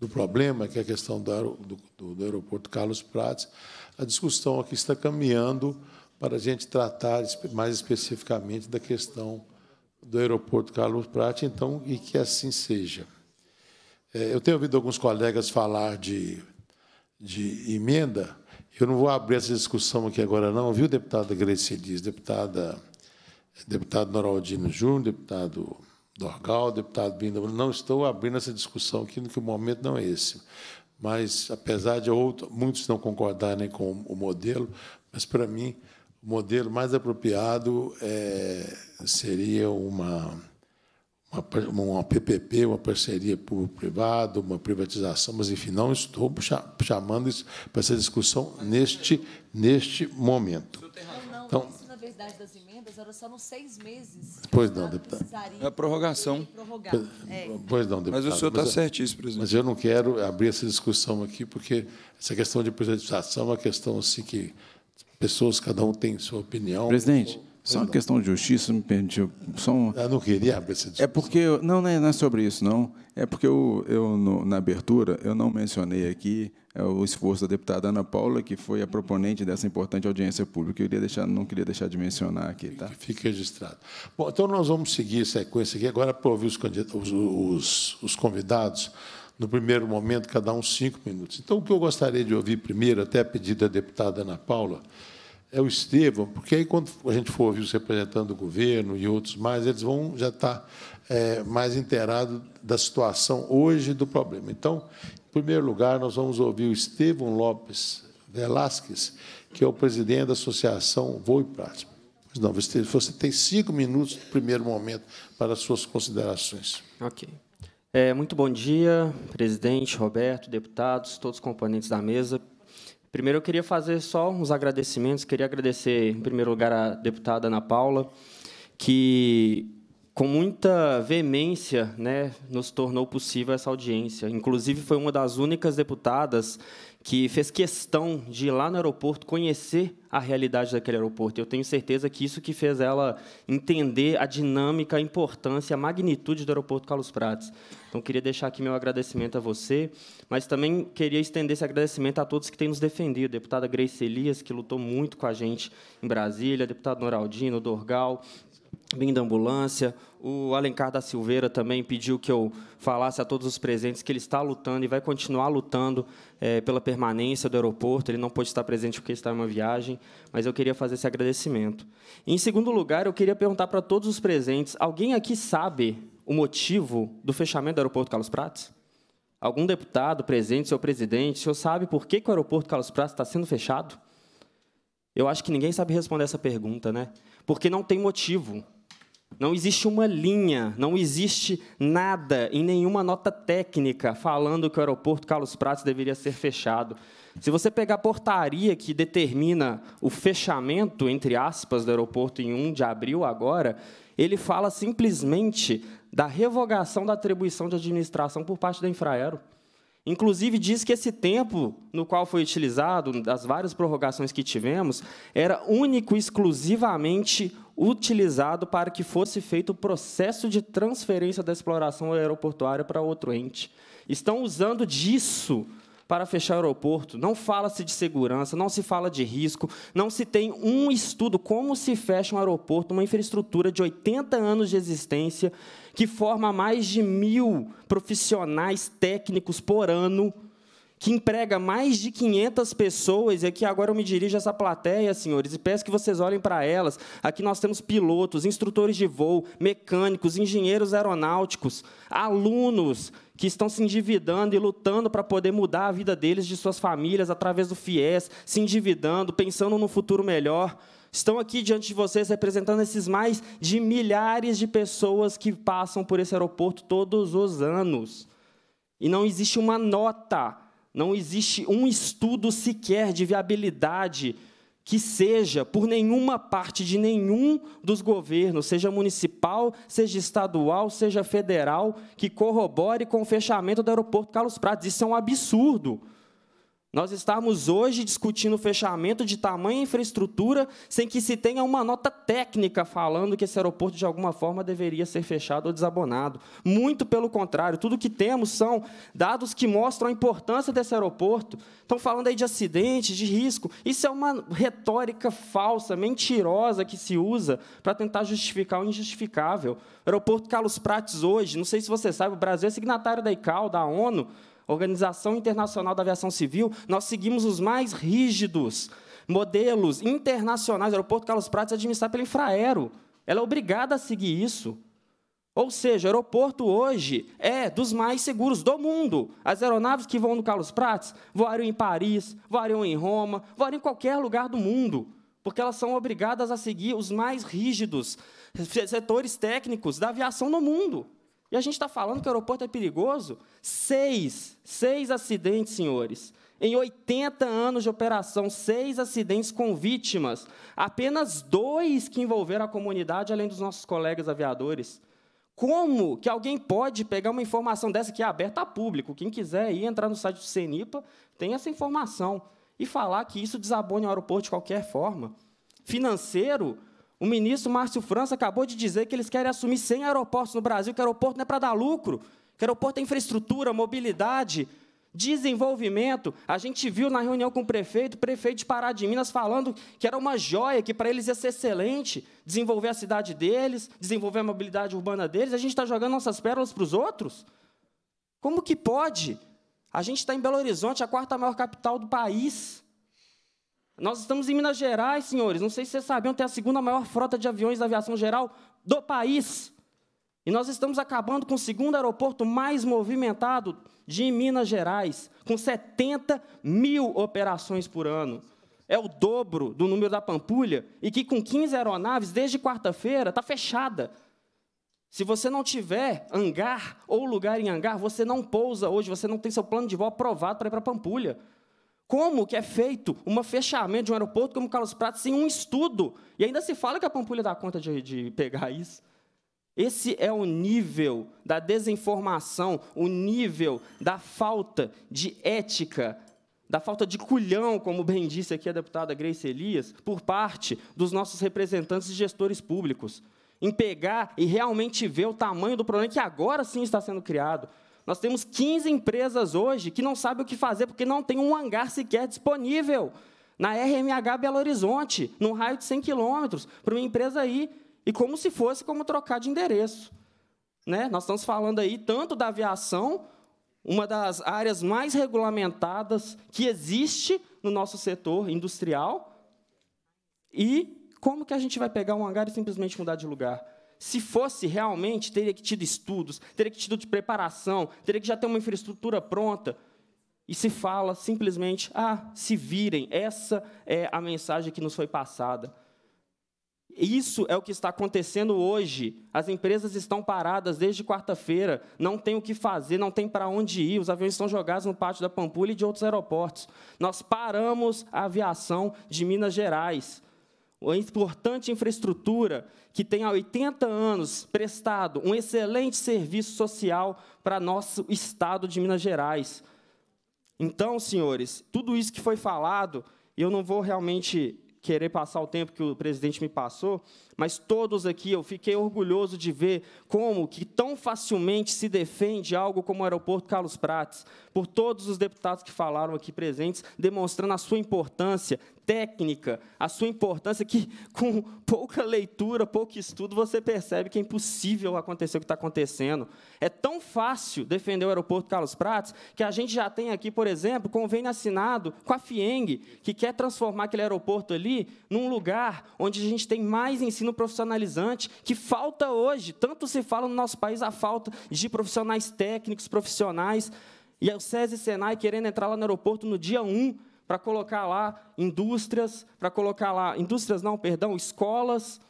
do problema, que é a questão do, do, do aeroporto Carlos Prates, a discussão aqui está caminhando para a gente tratar mais especificamente da questão do aeroporto Carlos Prates, então, e que assim seja. É, eu tenho ouvido alguns colegas falar de, de emenda. Eu não vou abrir essa discussão aqui agora, não, viu, deputada Grecia Dias, deputada, deputado Noraldino Júnior, deputado Dorgal, deputado Binda, não estou abrindo essa discussão aqui, no que o momento não é esse. Mas, apesar de outro, muitos não concordarem com o modelo, mas, para mim, o modelo mais apropriado é, seria uma, uma, uma PPP, uma parceria público-privada, uma privatização, mas, enfim, não estou chamando isso para essa discussão neste, neste momento. Então, na verdade, das era só nos seis meses. Pois não, deputado. É a prorrogação. Prorrogar. É. Pois não, deputado. Mas o senhor está certíssimo, presidente. Mas eu não quero abrir essa discussão aqui, porque essa questão de privatização é uma questão assim que pessoas, cada um tem sua opinião. Presidente, só uma não. questão de justiça, me permitiu. Só um... Eu não queria abrir essa é discussão. É porque. Eu, não, não é, não é sobre isso, não. É porque eu, eu no, na abertura, eu não mencionei aqui é, o esforço da deputada Ana Paula, que foi a proponente dessa importante audiência pública. Eu iria deixar, não queria deixar de mencionar aqui. Tá? Fica registrado. Bom, então nós vamos seguir a sequência aqui agora para ouvir os, os, os, os convidados. No primeiro momento, cada um cinco minutos. Então, o que eu gostaria de ouvir primeiro, até a pedido da deputada Ana Paula, é o Estevam, porque aí quando a gente for ouvir os representantes do governo e outros mais, eles vão já estar tá, é, mais inteirados da situação hoje do problema. Então, em primeiro lugar, nós vamos ouvir o Estevam Lopes Velasquez, que é o presidente da Associação Voo e Prático. não, você tem, você tem cinco minutos no primeiro momento para as suas considerações. Ok. É, muito bom dia, presidente, Roberto, deputados, todos os componentes da mesa. Primeiro, eu queria fazer só uns agradecimentos. Queria agradecer, em primeiro lugar, à deputada Ana Paula, que, com muita veemência, né, nos tornou possível essa audiência. Inclusive, foi uma das únicas deputadas que fez questão de ir lá no aeroporto conhecer a realidade daquele aeroporto. Eu tenho certeza que isso que fez ela entender a dinâmica, a importância, a magnitude do aeroporto Carlos Prates. Então, queria deixar aqui meu agradecimento a você, mas também queria estender esse agradecimento a todos que têm nos defendido. deputada Grace Elias, que lutou muito com a gente em Brasília, deputado Noraldino, Dorgal, Bim da Ambulância, o Alencar da Silveira também pediu que eu falasse a todos os presentes que ele está lutando e vai continuar lutando é, pela permanência do aeroporto. Ele não pôde estar presente porque está em uma viagem, mas eu queria fazer esse agradecimento. Em segundo lugar, eu queria perguntar para todos os presentes: alguém aqui sabe o motivo do fechamento do aeroporto Carlos Prates? Algum deputado presente, seu presidente, o senhor sabe por que, que o aeroporto Carlos Prates está sendo fechado? Eu acho que ninguém sabe responder essa pergunta, né? Porque não tem motivo. Não existe uma linha, não existe nada em nenhuma nota técnica falando que o aeroporto Carlos Prates deveria ser fechado. Se você pegar a portaria que determina o fechamento, entre aspas, do aeroporto em 1 de abril agora, ele fala simplesmente da revogação da atribuição de administração por parte da Infraero. Inclusive, diz que esse tempo no qual foi utilizado, das várias prorrogações que tivemos, era único e exclusivamente utilizado para que fosse feito o processo de transferência da exploração aeroportuária para outro ente. Estão usando disso para fechar o aeroporto. Não fala-se de segurança, não se fala de risco, não se tem um estudo como se fecha um aeroporto, uma infraestrutura de 80 anos de existência, que forma mais de mil profissionais técnicos por ano que emprega mais de 500 pessoas, e aqui agora eu me dirijo a essa plateia, senhores, e peço que vocês olhem para elas. Aqui nós temos pilotos, instrutores de voo, mecânicos, engenheiros aeronáuticos, alunos que estão se endividando e lutando para poder mudar a vida deles, de suas famílias, através do FIES, se endividando, pensando num futuro melhor. Estão aqui diante de vocês representando esses mais de milhares de pessoas que passam por esse aeroporto todos os anos. E não existe uma nota não existe um estudo sequer de viabilidade que seja por nenhuma parte de nenhum dos governos, seja municipal, seja estadual, seja federal, que corrobore com o fechamento do aeroporto Carlos Prates. Isso é um absurdo. Nós estamos hoje discutindo o fechamento de tamanha infraestrutura sem que se tenha uma nota técnica falando que esse aeroporto de alguma forma deveria ser fechado ou desabonado. Muito pelo contrário, tudo que temos são dados que mostram a importância desse aeroporto. Estão falando aí de acidente, de risco. Isso é uma retórica falsa, mentirosa que se usa para tentar justificar o injustificável. O aeroporto Carlos Prates hoje, não sei se você sabe, o Brasil é signatário da ICAO, da ONU, Organização Internacional da Aviação Civil, nós seguimos os mais rígidos modelos internacionais. O aeroporto Carlos Prates é administrado pela Infraero. Ela é obrigada a seguir isso. Ou seja, o aeroporto hoje é dos mais seguros do mundo. As aeronaves que vão no Carlos Prates voariam em Paris, voariam em Roma, voariam em qualquer lugar do mundo, porque elas são obrigadas a seguir os mais rígidos setores técnicos da aviação no mundo. E a gente está falando que o aeroporto é perigoso? Seis, seis acidentes, senhores. Em 80 anos de operação, seis acidentes com vítimas. Apenas dois que envolveram a comunidade, além dos nossos colegas aviadores. Como que alguém pode pegar uma informação dessa que é aberta a público? Quem quiser ir entrar no site do CENIPA, tem essa informação. E falar que isso desabone o aeroporto de qualquer forma. Financeiro, o ministro Márcio França acabou de dizer que eles querem assumir 100 aeroportos no Brasil, que aeroporto não é para dar lucro, que aeroporto é infraestrutura, mobilidade, desenvolvimento. A gente viu na reunião com o prefeito, o prefeito de Pará de Minas falando que era uma joia, que para eles ia ser excelente desenvolver a cidade deles, desenvolver a mobilidade urbana deles. A gente está jogando nossas pérolas para os outros? Como que pode? A gente está em Belo Horizonte, a quarta maior capital do país. Nós estamos em Minas Gerais, senhores. Não sei se vocês sabiam, tem a segunda maior frota de aviões da aviação geral do país. E nós estamos acabando com o segundo aeroporto mais movimentado de Minas Gerais, com 70 mil operações por ano. É o dobro do número da Pampulha, e que com 15 aeronaves, desde quarta-feira, está fechada. Se você não tiver hangar ou lugar em hangar, você não pousa hoje, você não tem seu plano de voo aprovado para ir para Pampulha. Como que é feito um fechamento de um aeroporto como Carlos Prates sem um estudo? E ainda se fala que a Pampulha dá conta de, de pegar isso. Esse é o nível da desinformação, o nível da falta de ética, da falta de culhão, como bem disse aqui a deputada Grace Elias, por parte dos nossos representantes e gestores públicos, em pegar e realmente ver o tamanho do problema que agora sim está sendo criado. Nós temos 15 empresas hoje que não sabem o que fazer porque não tem um hangar sequer disponível na RMH Belo Horizonte, num raio de 100 quilômetros, para uma empresa ir, e como se fosse como trocar de endereço. Né? Nós estamos falando aí tanto da aviação, uma das áreas mais regulamentadas que existe no nosso setor industrial, e como que a gente vai pegar um hangar e simplesmente mudar de lugar? se fosse realmente, teria que tido estudos, teria que tido de preparação, teria que já ter uma infraestrutura pronta. E se fala simplesmente, ah, se virem, essa é a mensagem que nos foi passada. Isso é o que está acontecendo hoje. As empresas estão paradas desde quarta-feira, não tem o que fazer, não tem para onde ir. Os aviões estão jogados no pátio da Pampulha e de outros aeroportos. Nós paramos a aviação de Minas Gerais. A importante infraestrutura que tem há 80 anos prestado um excelente serviço social para nosso estado de Minas Gerais. Então, senhores, tudo isso que foi falado, eu não vou realmente querer passar o tempo que o presidente me passou, mas todos aqui eu fiquei orgulhoso de ver como que tão facilmente se defende algo como o aeroporto Carlos Prates, por todos os deputados que falaram aqui presentes, demonstrando a sua importância técnica, a sua importância que com pouca leitura, pouco estudo, você percebe que é impossível acontecer o que está acontecendo. É tão fácil defender o aeroporto Carlos Prates que a gente já tem aqui, por exemplo, convênio assinado com a FIENG, que quer transformar aquele aeroporto ali num lugar onde a gente tem mais ensino ensino profissionalizante, que falta hoje. Tanto se fala no nosso país a falta de profissionais técnicos, profissionais. E é o SESI e Senai querendo entrar lá no aeroporto no dia 1 para colocar lá indústrias, para colocar lá indústrias não, perdão, escolas,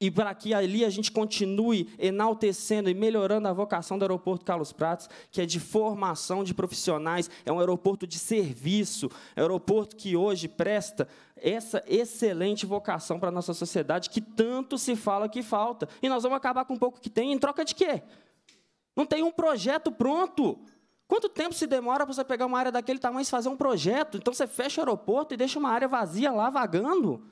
e para que ali a gente continue enaltecendo e melhorando a vocação do aeroporto Carlos Prates, que é de formação de profissionais, é um aeroporto de serviço, é um aeroporto que hoje presta essa excelente vocação para a nossa sociedade, que tanto se fala que falta. E nós vamos acabar com um pouco que tem, em troca de quê? Não tem um projeto pronto. Quanto tempo se demora para você pegar uma área daquele tamanho e fazer um projeto? Então você fecha o aeroporto e deixa uma área vazia lá vagando.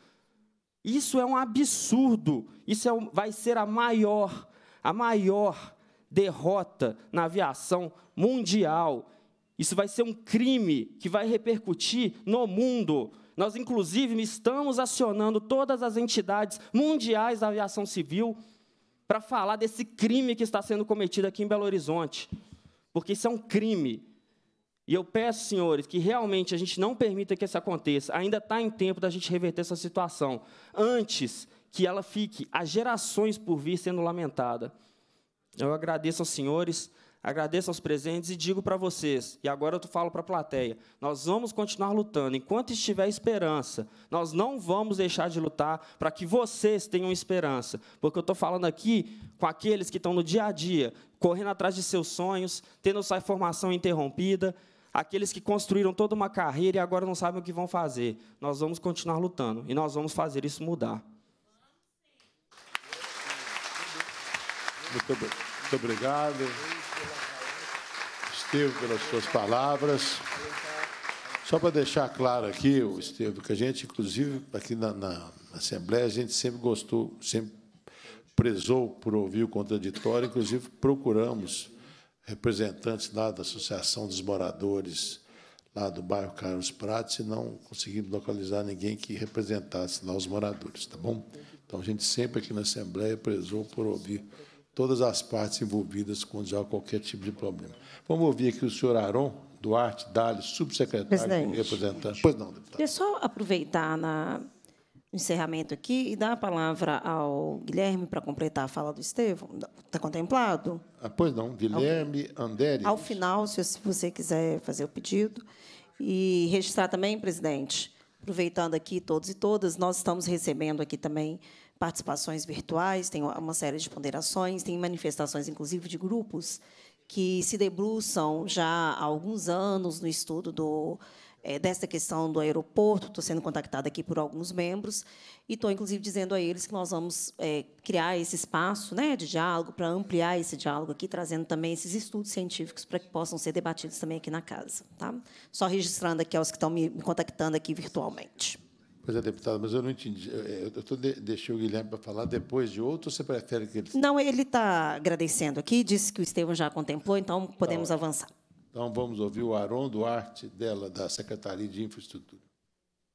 Isso é um absurdo. Isso é vai ser a maior, a maior derrota na aviação mundial. Isso vai ser um crime que vai repercutir no mundo. Nós, inclusive, estamos acionando todas as entidades mundiais da aviação civil para falar desse crime que está sendo cometido aqui em Belo Horizonte. Porque isso é um crime. E eu peço, senhores, que realmente a gente não permita que isso aconteça. Ainda está em tempo da gente reverter essa situação, antes que ela fique a gerações por vir sendo lamentada. Eu agradeço aos senhores, agradeço aos presentes e digo para vocês, e agora eu falo para a plateia, nós vamos continuar lutando enquanto estiver esperança. Nós não vamos deixar de lutar para que vocês tenham esperança, porque eu estou falando aqui com aqueles que estão no dia a dia, correndo atrás de seus sonhos, tendo sua formação interrompida, aqueles que construíram toda uma carreira e agora não sabem o que vão fazer. Nós vamos continuar lutando e nós vamos fazer isso mudar. Muito, muito obrigado, Estevam, pelas suas palavras. Só para deixar claro aqui, Estevam, que a gente, inclusive, aqui na, na Assembleia, a gente sempre gostou, sempre prezou por ouvir o contraditório, inclusive procuramos representantes lá da Associação dos Moradores lá do bairro Carlos Prates e não conseguimos localizar ninguém que representasse lá os moradores, tá bom? Então, a gente sempre aqui na Assembleia prezou por ouvir todas as partes envolvidas quando há qualquer tipo de problema. Vamos ouvir aqui o senhor Aron Duarte Dali, subsecretário e representante. Pois não, deputado. Queria só aproveitar na, encerramento aqui e dar a palavra ao Guilherme para completar a fala do Estevão. Está contemplado? Ah, pois não, Guilherme ao, Ao final, se você quiser fazer o pedido. E registrar também, presidente, aproveitando aqui todos e todas, nós estamos recebendo aqui também participações virtuais, tem uma série de ponderações, tem manifestações, inclusive, de grupos que se debruçam já há alguns anos no estudo do é, dessa questão do aeroporto, estou sendo contactada aqui por alguns membros, e estou, inclusive, dizendo a eles que nós vamos é, criar esse espaço né, de diálogo, para ampliar esse diálogo aqui, trazendo também esses estudos científicos para que possam ser debatidos também aqui na casa. Tá? Só registrando aqui aos que estão me, contactando aqui virtualmente. Pois é, deputado, mas eu não entendi. É, é, eu tô de, deixei o Guilherme para falar depois de outro, ou você prefere que ele. Não, ele está agradecendo aqui, disse que o Estevam já contemplou, então podemos tá avançar. Então, vamos ouvir o Aron Duarte, dela, da Secretaria de Infraestrutura.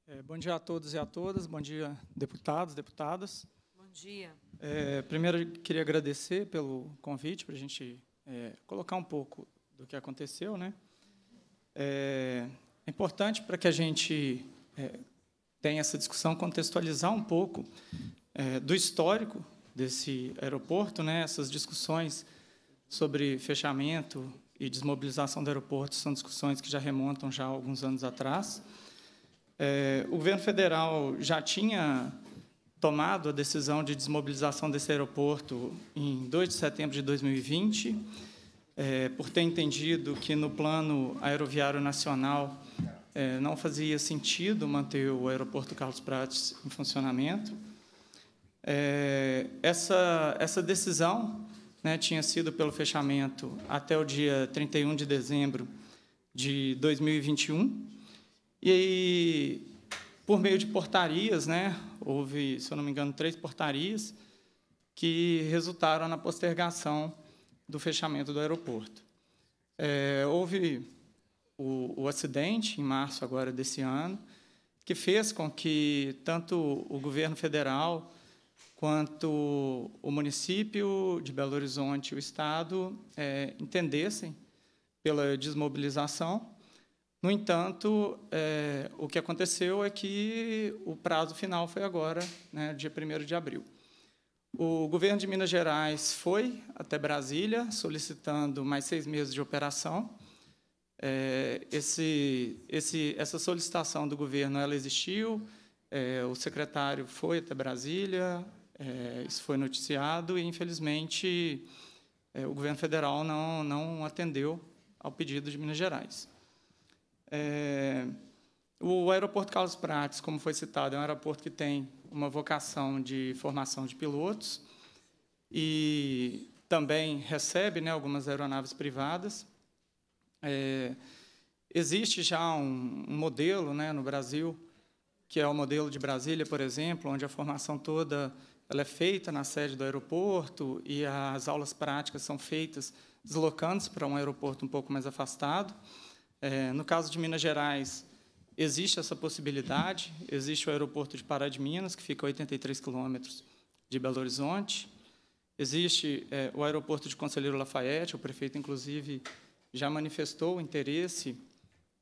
É, bom dia a todos e a todas. Bom dia, deputados, deputadas. Bom dia. É, primeiro, queria agradecer pelo convite para a gente é, colocar um pouco do que aconteceu. Né? É, é importante para que a gente é, tenha essa discussão contextualizar um pouco é, do histórico desse aeroporto, né? essas discussões sobre fechamento, e desmobilização do aeroporto são discussões que já remontam já alguns anos atrás. É, o governo federal já tinha tomado a decisão de desmobilização desse aeroporto em 2 de setembro de 2020, é, por ter entendido que no plano aeroviário nacional é, não fazia sentido manter o aeroporto Carlos Prates em funcionamento. É, essa, essa decisão né, tinha sido pelo fechamento até o dia 31 de dezembro de 2021. E, aí, por meio de portarias, né, houve, se eu não me engano, três portarias que resultaram na postergação do fechamento do aeroporto. É, houve o, o acidente, em março agora desse ano, que fez com que tanto o governo federal quanto o município de Belo Horizonte e o Estado é, entendessem pela desmobilização. No entanto, é, o que aconteceu é que o prazo final foi agora, né, dia 1 de abril. O governo de Minas Gerais foi até Brasília solicitando mais seis meses de operação. É, esse, esse, essa solicitação do governo ela existiu, é, o secretário foi até Brasília, é, isso foi noticiado e, infelizmente, é, o governo federal não, não atendeu ao pedido de Minas Gerais. É, o aeroporto Carlos Prates, como foi citado, é um aeroporto que tem uma vocação de formação de pilotos e também recebe né, algumas aeronaves privadas. É, existe já um, um modelo né, no Brasil, que é o modelo de Brasília, por exemplo, onde a formação toda ela é feita na sede do aeroporto e as aulas práticas são feitas deslocando-se para um aeroporto um pouco mais afastado. É, no caso de Minas Gerais, existe essa possibilidade. Existe o aeroporto de Pará de Minas, que fica a 83 quilômetros de Belo Horizonte. Existe é, o aeroporto de Conselheiro Lafayette, o prefeito, inclusive, já manifestou o interesse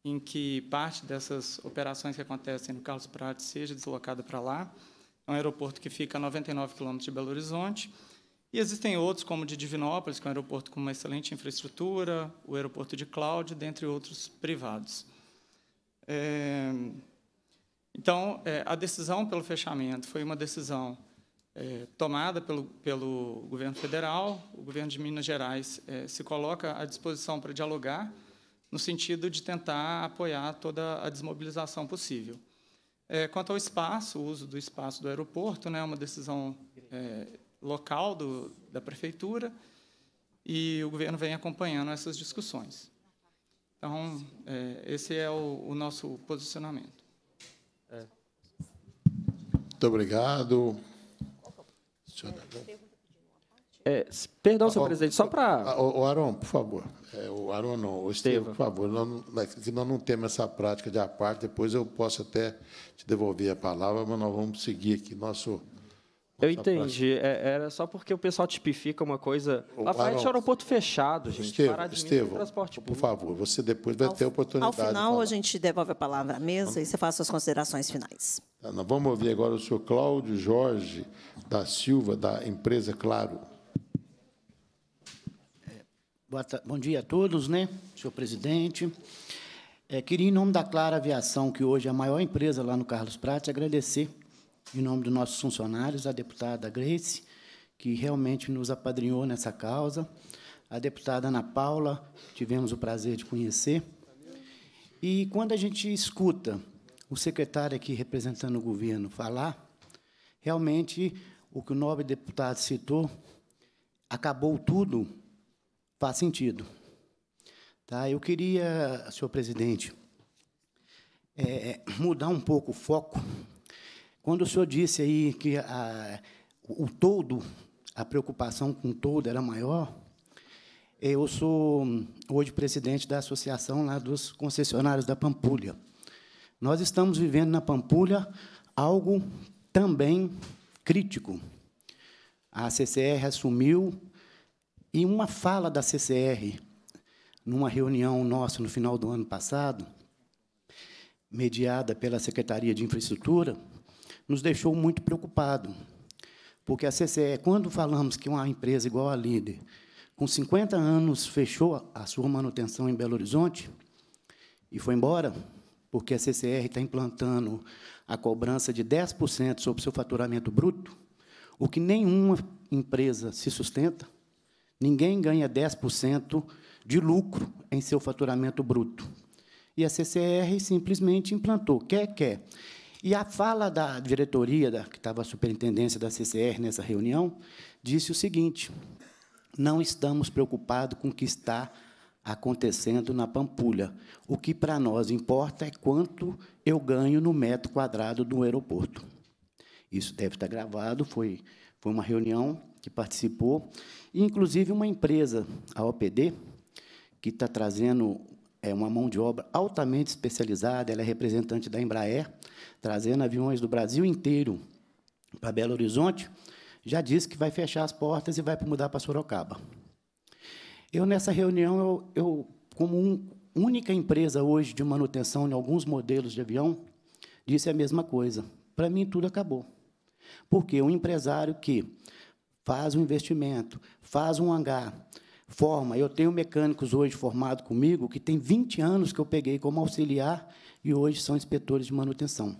em que parte dessas operações que acontecem no Carlos Prates seja deslocada para lá é um aeroporto que fica a 99 quilômetros de Belo Horizonte. E existem outros, como o de Divinópolis, que é um aeroporto com uma excelente infraestrutura, o aeroporto de Cláudio, dentre outros privados. É... Então, é, a decisão pelo fechamento foi uma decisão é, tomada pelo, pelo governo federal. O governo de Minas Gerais é, se coloca à disposição para dialogar, no sentido de tentar apoiar toda a desmobilização possível. É, quanto ao espaço, o uso do espaço do aeroporto, né, é uma decisão é, local do, da prefeitura, e o governo vem acompanhando essas discussões. Então, é, esse é o, o nosso posicionamento. É. Muito obrigado. Senhora. É, perdão, senhor presidente, só para. O Aron, por favor. É, o Aron não, o Estevam, por favor. Nós, se nós não temos essa prática de aparte depois eu posso até te devolver a palavra, mas nós vamos seguir aqui nosso. Eu entendi. É, é, era só porque o pessoal tipifica uma coisa. A frente é aeroporto fechado, gente. Estevam transporte público. por favor, você depois vai ao, ter oportunidade. Ao final, de a gente devolve a palavra à mesa vamos. e você faz suas considerações finais. Tá, nós vamos ouvir agora o senhor Cláudio Jorge da Silva, da empresa Claro. Bom dia a todos, né, senhor presidente. É, queria, em nome da Clara Aviação, que hoje é a maior empresa lá no Carlos Prates, agradecer, em nome dos nossos funcionários, a deputada Grace, que realmente nos apadrinhou nessa causa, a deputada Ana Paula, tivemos o prazer de conhecer. E quando a gente escuta o secretário aqui representando o governo falar, realmente o que o nobre deputado citou, acabou tudo faz sentido. Tá? Eu queria, senhor presidente, é, é, mudar um pouco o foco. Quando o senhor disse aí que a, o todo, a preocupação com o todo era maior, é, eu sou hoje presidente da associação lá dos concessionários da Pampulha. Nós estamos vivendo na Pampulha algo também crítico. A CCR assumiu e uma fala da CCR, numa reunião nossa no final do ano passado, mediada pela Secretaria de Infraestrutura, nos deixou muito preocupado, porque a CCR, quando falamos que uma empresa igual a Líder, com 50 anos fechou a sua manutenção em Belo Horizonte e foi embora, porque a CCR está implantando a cobrança de 10% sobre o seu faturamento bruto, o que nenhuma empresa se sustenta, Ninguém ganha 10% de lucro em seu faturamento bruto. E a CCR simplesmente implantou, quer, quer. E a fala da diretoria, da, que estava a superintendência da CCR nessa reunião, disse o seguinte: não estamos preocupados com o que está acontecendo na Pampulha. O que para nós importa é quanto eu ganho no metro quadrado do aeroporto. Isso deve estar gravado, foi, foi uma reunião que participou, e inclusive uma empresa, a OPD, que está trazendo é, uma mão de obra altamente especializada, ela é representante da Embraer, trazendo aviões do Brasil inteiro para Belo Horizonte, já disse que vai fechar as portas e vai mudar para Sorocaba. Eu, nessa reunião, eu, eu como um, única empresa hoje de manutenção de alguns modelos de avião, disse a mesma coisa. Para mim, tudo acabou. Porque um empresário que faz um investimento, faz um hangar, forma. Eu tenho mecânicos hoje formados comigo que tem 20 anos que eu peguei como auxiliar e hoje são inspetores de manutenção.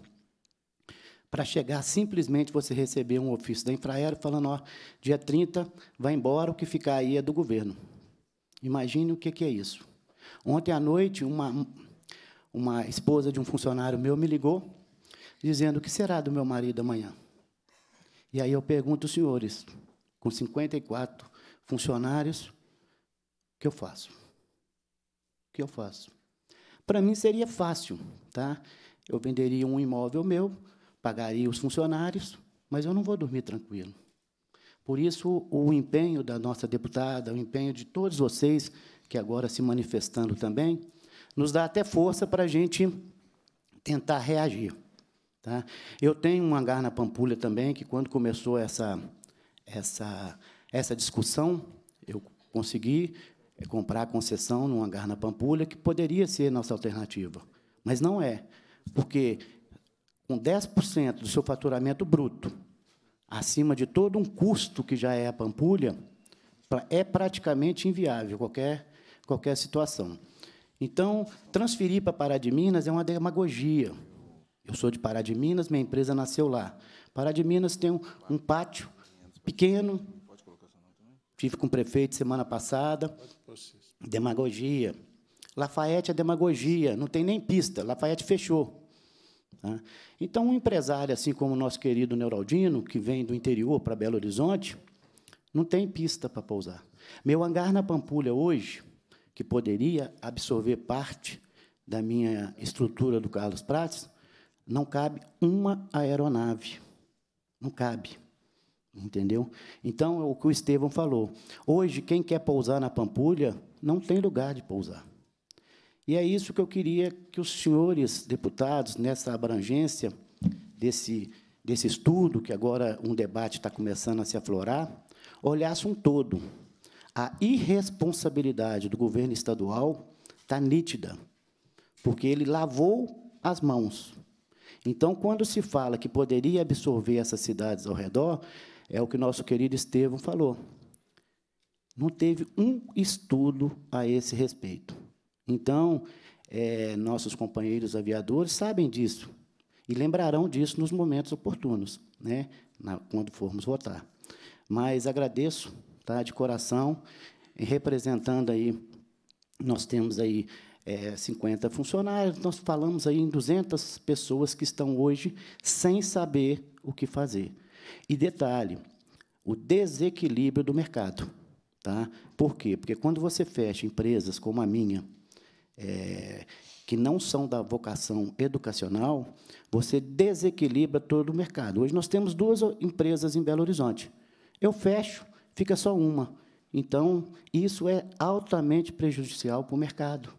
Para chegar, simplesmente você receber um ofício da Infraero falando, ó, dia 30, vai embora, o que ficar aí é do governo. Imagine o que, que é isso. Ontem à noite, uma, uma esposa de um funcionário meu me ligou, dizendo, o que será do meu marido amanhã? E aí eu pergunto, senhores, com 54 funcionários, o que eu faço? O que eu faço? Para mim seria fácil, tá? Eu venderia um imóvel meu, pagaria os funcionários, mas eu não vou dormir tranquilo. Por isso, o empenho da nossa deputada, o empenho de todos vocês que agora se manifestando também, nos dá até força para a gente tentar reagir. Tá? Eu tenho um hangar na Pampulha também, que quando começou essa, essa, essa discussão, eu consegui é, comprar a concessão num hangar na Pampulha, que poderia ser nossa alternativa, mas não é, porque com 10% do seu faturamento bruto, acima de todo um custo que já é a Pampulha, é praticamente inviável qualquer, qualquer situação. Então, transferir para Pará de Minas é uma demagogia. Eu sou de Pará de Minas, minha empresa nasceu lá. Pará de Minas tem um, um pátio pequeno. Tive com o prefeito semana passada. Demagogia. Lafayette é demagogia, não tem nem pista. Lafayette fechou. Tá? Então, um empresário, assim como o nosso querido Neuraldino, que vem do interior para Belo Horizonte, não tem pista para pousar. Meu hangar na Pampulha hoje, que poderia absorver parte da minha estrutura do Carlos Prates, não cabe uma aeronave. Não cabe. Entendeu? Então, é o que o Estevão falou. Hoje, quem quer pousar na Pampulha, não tem lugar de pousar. E é isso que eu queria que os senhores deputados, nessa abrangência desse, desse estudo, que agora um debate está começando a se aflorar, olhassem um todo. A irresponsabilidade do governo estadual está nítida, porque ele lavou as mãos. Então, quando se fala que poderia absorver essas cidades ao redor, é o que nosso querido Estevão falou. Não teve um estudo a esse respeito. Então, é, nossos companheiros aviadores sabem disso e lembrarão disso nos momentos oportunos, né, na, quando formos votar. Mas agradeço, tá, de coração, representando aí, nós temos aí é, 50 funcionários, nós falamos aí em 200 pessoas que estão hoje sem saber o que fazer. E detalhe, o desequilíbrio do mercado. Tá? Por quê? Porque quando você fecha empresas como a minha, é, que não são da vocação educacional, você desequilibra todo o mercado. Hoje nós temos duas empresas em Belo Horizonte. Eu fecho, fica só uma. Então, isso é altamente prejudicial para o mercado,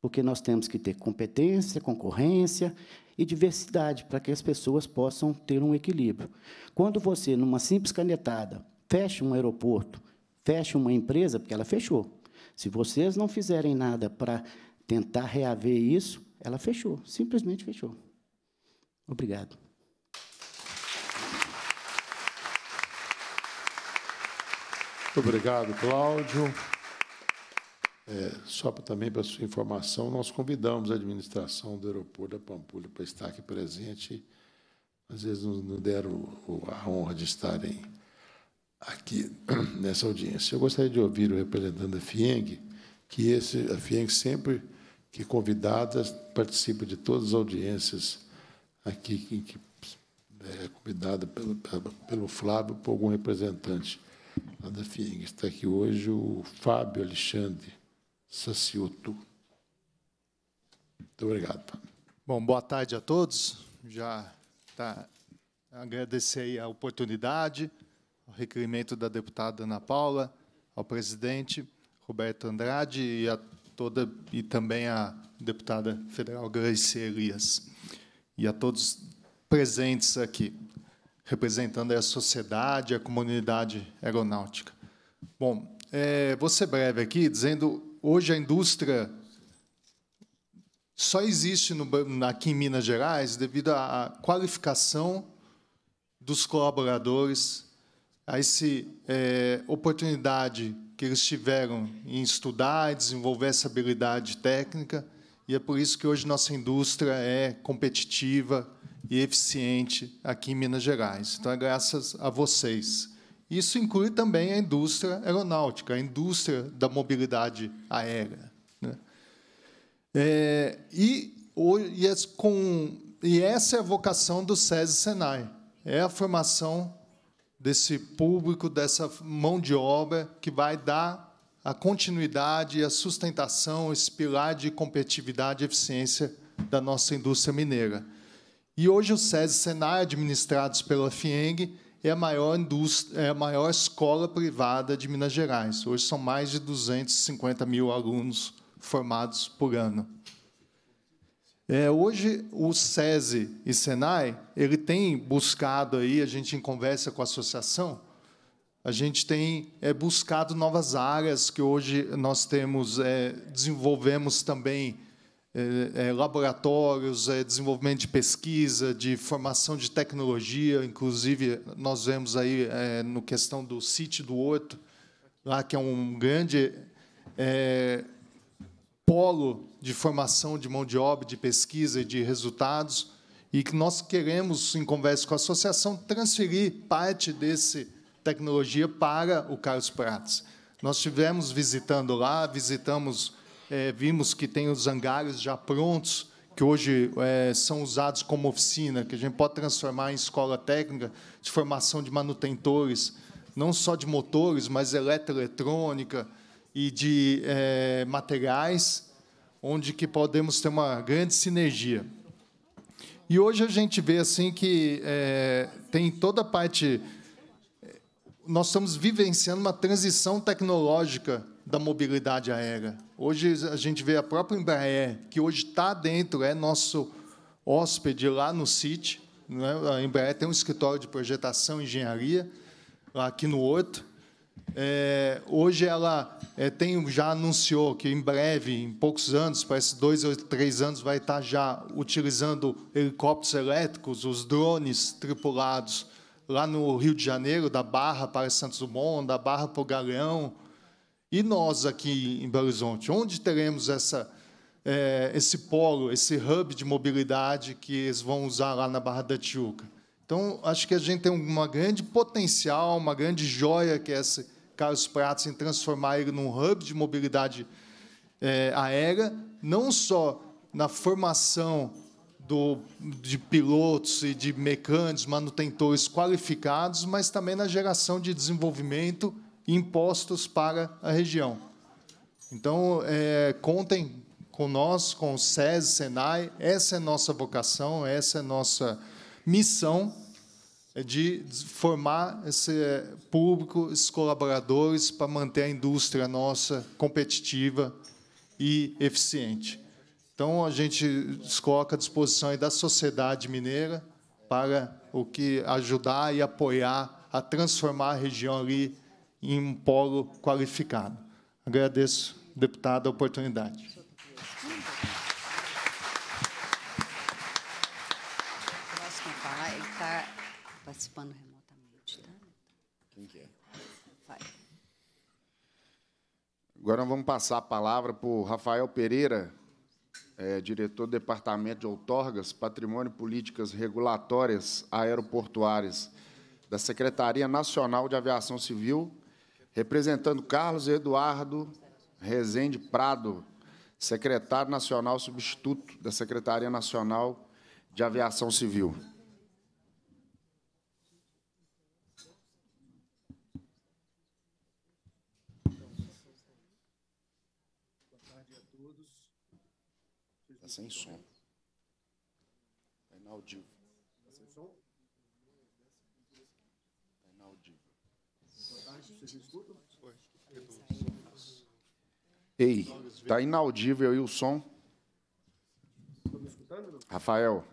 porque nós temos que ter competência, concorrência, e diversidade para que as pessoas possam ter um equilíbrio. Quando você, numa simples canetada, fecha um aeroporto, fecha uma empresa, porque ela fechou. Se vocês não fizerem nada para tentar reaver isso, ela fechou, simplesmente fechou. Obrigado. obrigado, Cláudio. É, só pra, também para sua informação, nós convidamos a administração do aeroporto da Pampulha para estar aqui presente. Às vezes não deram o, a honra de estarem aqui nessa audiência. Eu gostaria de ouvir o representante da FIENG, que esse, a FIENG sempre que convidada participa de todas as audiências aqui que é, é convidada pelo, pelo Flávio por algum representante da FIENG. Está aqui hoje o Fábio Alexandre Sacioto, Muito obrigado. Bom, boa tarde a todos. Já tá agradecer a oportunidade, o requerimento da deputada Ana Paula, ao presidente Roberto Andrade e a toda e também a deputada federal Grace Elias e a todos presentes aqui, representando a sociedade, a comunidade aeronáutica. Bom, é, vou ser breve aqui, dizendo hoje a indústria só existe no, aqui em Minas Gerais devido à qualificação dos colaboradores, a essa é, oportunidade que eles tiveram em estudar, desenvolver essa habilidade técnica, e é por isso que hoje nossa indústria é competitiva e eficiente aqui em Minas Gerais. Então, é graças a vocês. Isso inclui também a indústria aeronáutica, a indústria da mobilidade aérea. Né? É, e, e, as, com, e essa é a vocação do SESI-SENAI, é a formação desse público, dessa mão de obra que vai dar a continuidade, e a sustentação, esse pilar de competitividade e eficiência da nossa indústria mineira. E hoje o SESI Senai, administrados pela FIENG, é a maior indústria, é a maior escola privada de Minas Gerais. Hoje são mais de 250 mil alunos formados por ano. É, hoje o SESI e Senai ele tem buscado aí a gente em conversa com a associação a gente tem é, buscado novas áreas que hoje nós temos é, desenvolvemos também é, laboratórios, é, desenvolvimento de pesquisa, de formação de tecnologia, inclusive nós vemos aí é, no questão do sítio do Horto, lá que é um grande polo de formação de mão de obra, de pesquisa e de resultados, e que nós queremos, em conversa com a associação, transferir parte desse tecnologia para o Carlos Prates. Nós estivemos visitando lá, visitamos é, vimos que tem os hangares já prontos, que hoje é, são usados como oficina, que a gente pode transformar em escola técnica de formação de manutentores, não só de motores, mas eletroeletrônica e de é, materiais, onde que podemos ter uma grande sinergia. E hoje a gente vê assim que é, tem toda a parte. Nós estamos vivenciando uma transição tecnológica da mobilidade aérea. Hoje a gente vê a própria Embraer, que hoje está dentro, é nosso hóspede lá no CIT. Né? A Embraer tem um escritório de projetação e engenharia lá aqui no Horto. É, hoje ela é, tem, já anunciou que em breve, em poucos anos, parece dois ou três anos, vai estar tá já utilizando helicópteros elétricos, os drones tripulados, lá no Rio de Janeiro, da Barra para Santos Dumont, da Barra para o Galeão, e nós aqui em Belo Horizonte, onde teremos essa, é, esse polo, esse hub de mobilidade que eles vão usar lá na Barra da Tijuca? Então, acho que a gente tem uma grande potencial, uma grande joia que é esse Carlos Prates em transformar ele num hub de mobilidade é, aérea, não só na formação do, de pilotos e de mecânicos, manutentores qualificados, mas também na geração de desenvolvimento impostos para a região. Então, é, contem com nós, com o SES, SENAI, essa é nossa vocação, essa é nossa missão é de formar esse público, esses colaboradores, para manter a indústria nossa competitiva e eficiente. Então, a gente se coloca à disposição da sociedade mineira para o que ajudar e apoiar a transformar a região ali em um polo qualificado. Agradeço, deputado, a oportunidade. O próximo a falar, ele está participando remotamente, tá? Quem que é? Vai. Agora vamos passar a palavra para o Rafael Pereira, é, diretor do Departamento de Outorgas, Patrimônio e Políticas Regulatórias Aeroportuárias da Secretaria Nacional de Aviação Civil Representando Carlos Eduardo Rezende Prado, secretário nacional substituto da Secretaria Nacional de Aviação Civil. Tá sem som. Ei, tá inaudível aí o som. Rafael.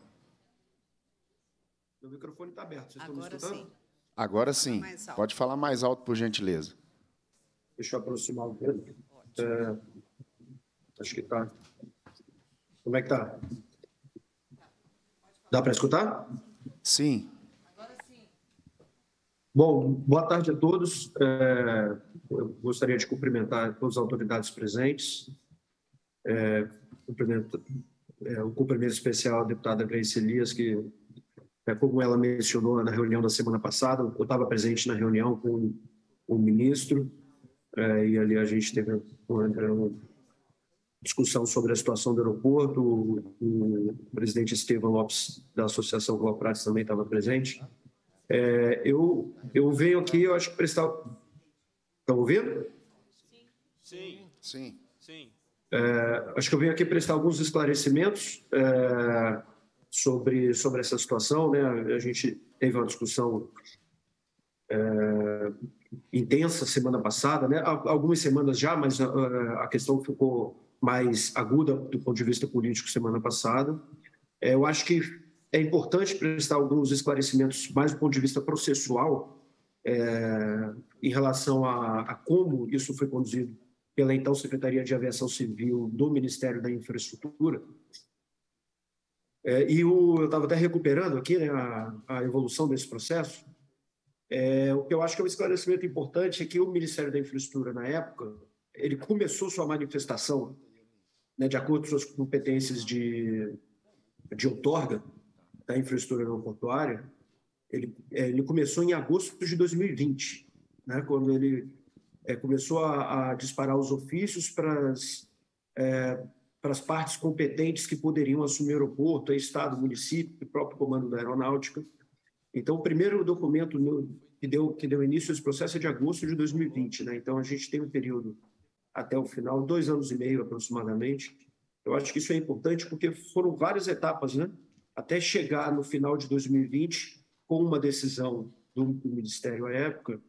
Meu microfone está aberto, vocês Agora estão me escutando? Sim. Agora sim. Pode falar mais alto, por gentileza. Deixa eu aproximar o dedo. É, acho que está. Como é que está? Dá para escutar? Sim. Bom, boa tarde a todos. É, eu gostaria de cumprimentar todas as autoridades presentes. É, cumprimento, é, um cumprimento especial à deputada Grace Elias, que, é, como ela mencionou na reunião da semana passada, eu estava presente na reunião com o ministro, é, e ali a gente teve uma, uma, discussão sobre a situação do aeroporto. O, o presidente Estevam Lopes, da Associação Globo também estava presente. É, eu, eu venho aqui, eu acho que prestar. Está ouvindo? Sim. Sim. Sim. É, acho que eu venho aqui prestar alguns esclarecimentos é, sobre, sobre essa situação. Né? A gente teve uma discussão é, intensa semana passada, né? algumas semanas já, mas a, é, a questão ficou mais aguda do ponto de vista político semana passada. É, eu acho que é importante prestar alguns esclarecimentos mais do ponto de vista processual é, em relação a, a, como isso foi conduzido pela então Secretaria de Aviação Civil do Ministério da Infraestrutura. É, e o, eu estava até recuperando aqui né, a, a, evolução desse processo. É, o que eu acho que é um esclarecimento importante é que o Ministério da Infraestrutura, na época, ele começou sua manifestação, né, de acordo com suas competências de, de outorga, da infraestrutura aeroportuária, ele, é, ele começou em agosto de 2020, né, quando ele é, começou a, a, disparar os ofícios para as, é, partes competentes que poderiam assumir o aeroporto, Estado, município, próprio comando da aeronáutica. Então, o primeiro documento no, que, deu, que deu início a esse processo é de agosto de 2020. Né? Então, a gente tem um período até o final, dois anos e meio aproximadamente. Eu acho que isso é importante porque foram várias etapas, né? até chegar no final de 2020 com uma decisão do, Ministério à época,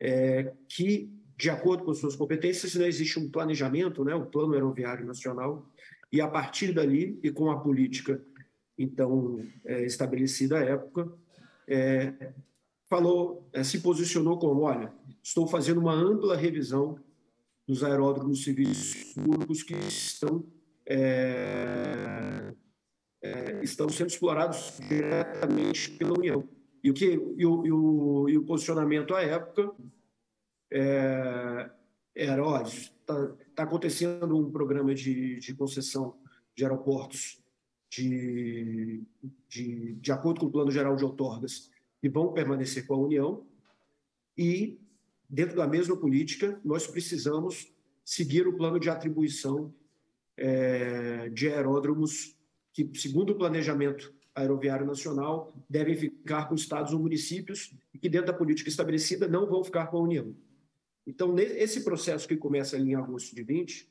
é, que, de acordo com suas competências, né, existe um planejamento, né, um plano aeroviário nacional, e a partir dali, e com a política então é, estabelecida à época, é, falou, é, se posicionou como, olha, estou fazendo uma ampla revisão dos aeródromos civis públicos que estão é, é, estão sendo explorados diretamente pela União. E o, que, e o, e o, e o posicionamento à época é, era: olha, está tá acontecendo um programa de, de concessão de aeroportos de, de, de acordo com o Plano Geral de Outorgas, que vão permanecer com a União, e dentro da mesma política, nós precisamos seguir o plano de atribuição é, de aeródromos que, segundo o planejamento aeroviário nacional, devem ficar com estados ou municípios e que, dentro da política estabelecida, não vão ficar com a União. Então, esse processo que começa ali em agosto de 20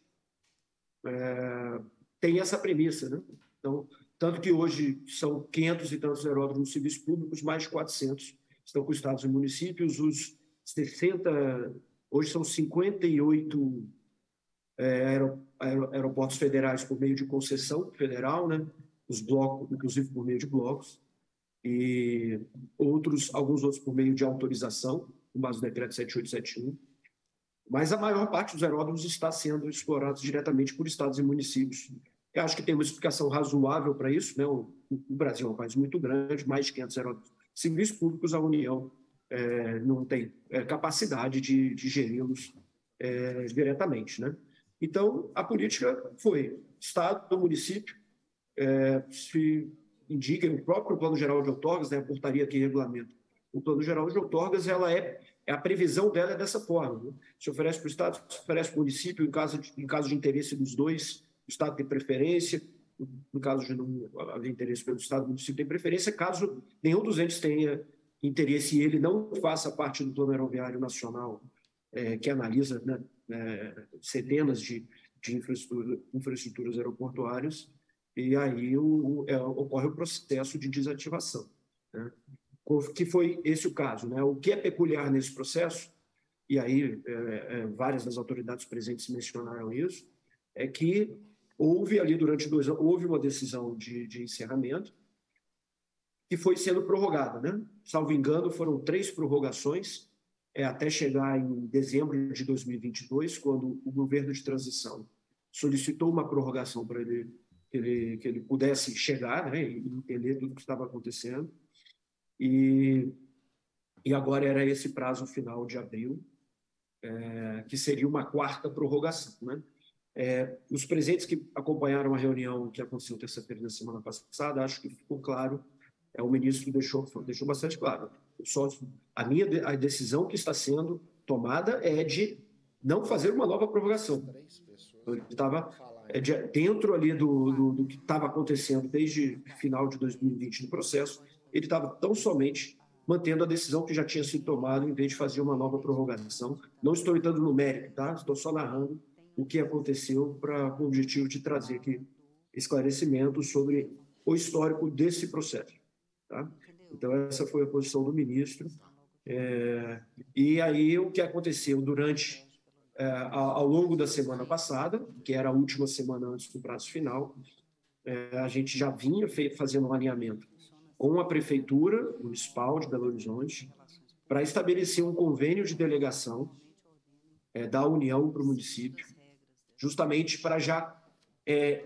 é, tem essa premissa. Né? Então, tanto que hoje são 500 e tantos aeródromos civis públicos, mais de 400 estão com estados e municípios, os 60, hoje são 58 é, aeroportos federais por meio de concessão federal, né? os blocos, inclusive por meio de blocos, e outros, alguns outros por meio de autorização, com base no decreto 7871. Mas a maior parte dos aeródromos está sendo explorados diretamente por estados e municípios. Eu acho que tem uma explicação razoável para isso. Né? O, Brasil é um país muito grande, mais de 500 aeródromos civis públicos, a União é, não tem é, capacidade de, de geri-los é, diretamente. Né? Então, a política foi Estado, município, é, se indica o próprio Plano Geral de Outorgas, né, a portaria que regulamenta o Plano Geral de Outorgas, ela é, é, a previsão dela é dessa forma. Né? Se oferece para o Estado, se oferece para o município, em caso, de, em caso de interesse dos dois, o Estado tem preferência, no caso de não haver interesse pelo Estado, o município tem preferência, caso nenhum dos entes tenha interesse e ele não faça parte do Plano Aeroviário Nacional, é, que analisa né, eh, centenas de, de infraestrutura, infraestruturas aeroportuárias, e aí o, o, é, ocorre o processo de desativação. Né? Que foi esse o caso. Né? O que é peculiar nesse processo, e aí é, é, várias das autoridades presentes mencionaram isso, é que houve ali durante dois anos, houve uma decisão de, de encerramento que foi sendo prorrogada. Né? Salvo engano, foram três prorrogações, é, até chegar em dezembro de 2022, quando o governo de transição solicitou uma prorrogação para ele, ele, que ele pudesse chegar né, e entender tudo o que estava acontecendo. E, e agora era esse prazo final de abril, é, que seria uma quarta prorrogação. Né? É, os presentes que acompanharam a reunião que aconteceu terça-feira da semana passada, acho que ficou claro é, o ministro deixou, deixou bastante claro. Só, a minha a decisão que está sendo tomada é de não fazer uma nova prorrogação. Ele estava é, de, dentro ali do, do, do que estava acontecendo desde final de 2020 no processo, ele estava tão somente mantendo a decisão que já tinha sido tomada em vez de fazer uma nova prorrogação. Não estou entrando no mérito, tá? estou só narrando o que aconteceu para o objetivo de trazer aqui esclarecimento sobre o histórico desse processo. Tá? Então, essa foi a posição do ministro. É, e aí, o que aconteceu durante, é, ao, longo da semana passada, que era a última semana antes do prazo final, é, a gente já vinha fazendo um alinhamento com a Prefeitura Municipal de Belo Horizonte para estabelecer um convênio de delegação é, da União para o município, justamente para já é,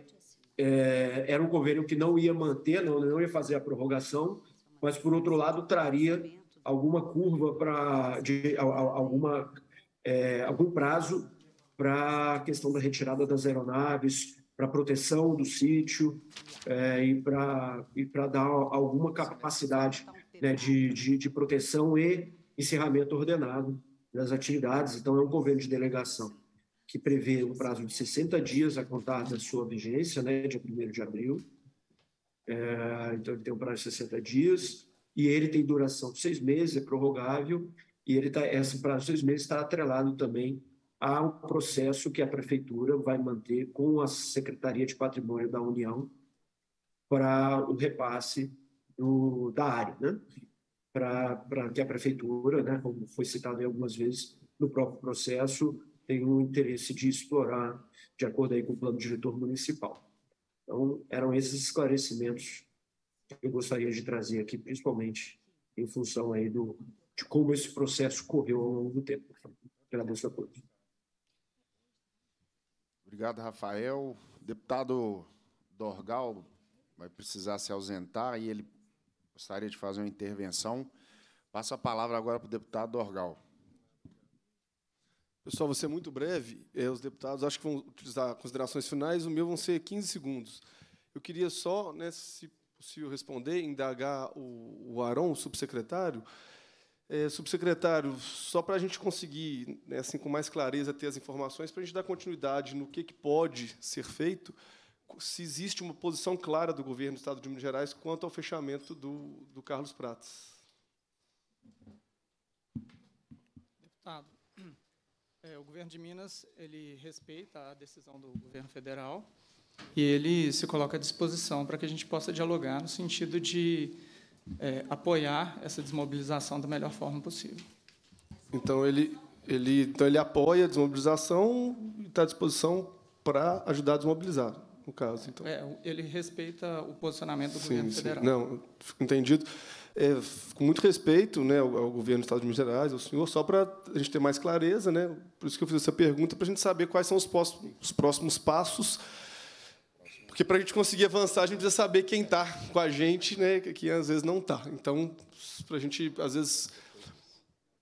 é, era um convênio que não ia manter, não, não ia fazer a prorrogação, mas, por outro lado, traria alguma curva para alguma é, algum prazo para a questão da retirada das aeronaves, para a proteção do sítio é, e para e para dar alguma capacidade né, de, de, de proteção e encerramento ordenado das atividades. Então é um convênio de delegação que prevê um prazo de 60 dias a contar da sua vigência, né, dia 1 de abril. É, então, ele tem um prazo de 60 dias e ele tem duração de seis meses, é prorrogável, e ele tá, esse prazo de seis meses está atrelado também ao processo que a Prefeitura vai manter com a Secretaria de Patrimônio da União para o repasse do, da área, né? para que a Prefeitura, né, como foi citado algumas vezes no próprio processo, tem o interesse de explorar, de acordo aí com o plano diretor municipal. Então, eram esses esclarecimentos que eu gostaria de trazer aqui, principalmente em função aí do, de como esse processo correu ao longo do tempo. Agradeço a todos. Obrigado, Rafael. Deputado Dorgal vai precisar se ausentar e ele gostaria de fazer uma intervenção. Passo a palavra agora para o deputado Dorgal. Pessoal, vou ser muito breve. É, os deputados acho que vão utilizar considerações finais. O meu vão ser 15 segundos. Eu queria só, né, se possível, responder, indagar o, o Aron, o subsecretário. É, subsecretário, só para a gente conseguir, né, assim, com mais clareza, ter as informações, para a gente dar continuidade no que, que pode ser feito, se existe uma posição clara do governo do Estado de Minas Gerais quanto ao fechamento do, do Carlos Prates. Deputado. É, o governo de Minas ele respeita a decisão do governo federal e ele se coloca à disposição para que a gente possa dialogar no sentido de é, apoiar essa desmobilização da melhor forma possível. Então ele, ele, então ele apoia a desmobilização e está à disposição para ajudar a desmobilizar, no caso. Então. É, ele respeita o posicionamento do sim, governo federal. Sim. Não, entendido é, com muito respeito né, ao, ao, governo do Estado de Minas Gerais, ao senhor, só para a gente ter mais clareza, né, por isso que eu fiz essa pergunta, para a gente saber quais são os, pós, os próximos passos, porque para a gente conseguir avançar, a gente precisa saber quem está com a gente, né, quem às vezes não está. Então, para a gente, às vezes,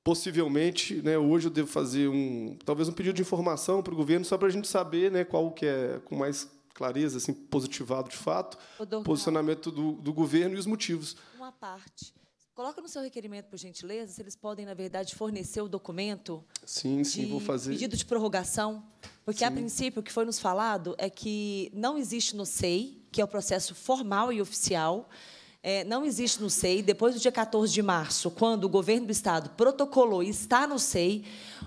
possivelmente, né, hoje eu devo fazer um, talvez um pedido de informação para o governo, só para a gente saber né, qual que é com mais clareza, assim, positivado de fato, o posicionamento do, do governo e os motivos uma parte. Coloca no seu requerimento, por gentileza, se eles podem, na verdade, fornecer o documento. Sim, sim, vou fazer. Pedido de prorrogação. Porque, sim. a princípio, o que foi nos falado é que não existe no SEI, que é o processo formal e oficial, é, não existe no SEI, depois do dia 14 de março, quando o governo do Estado protocolou e está no SEI,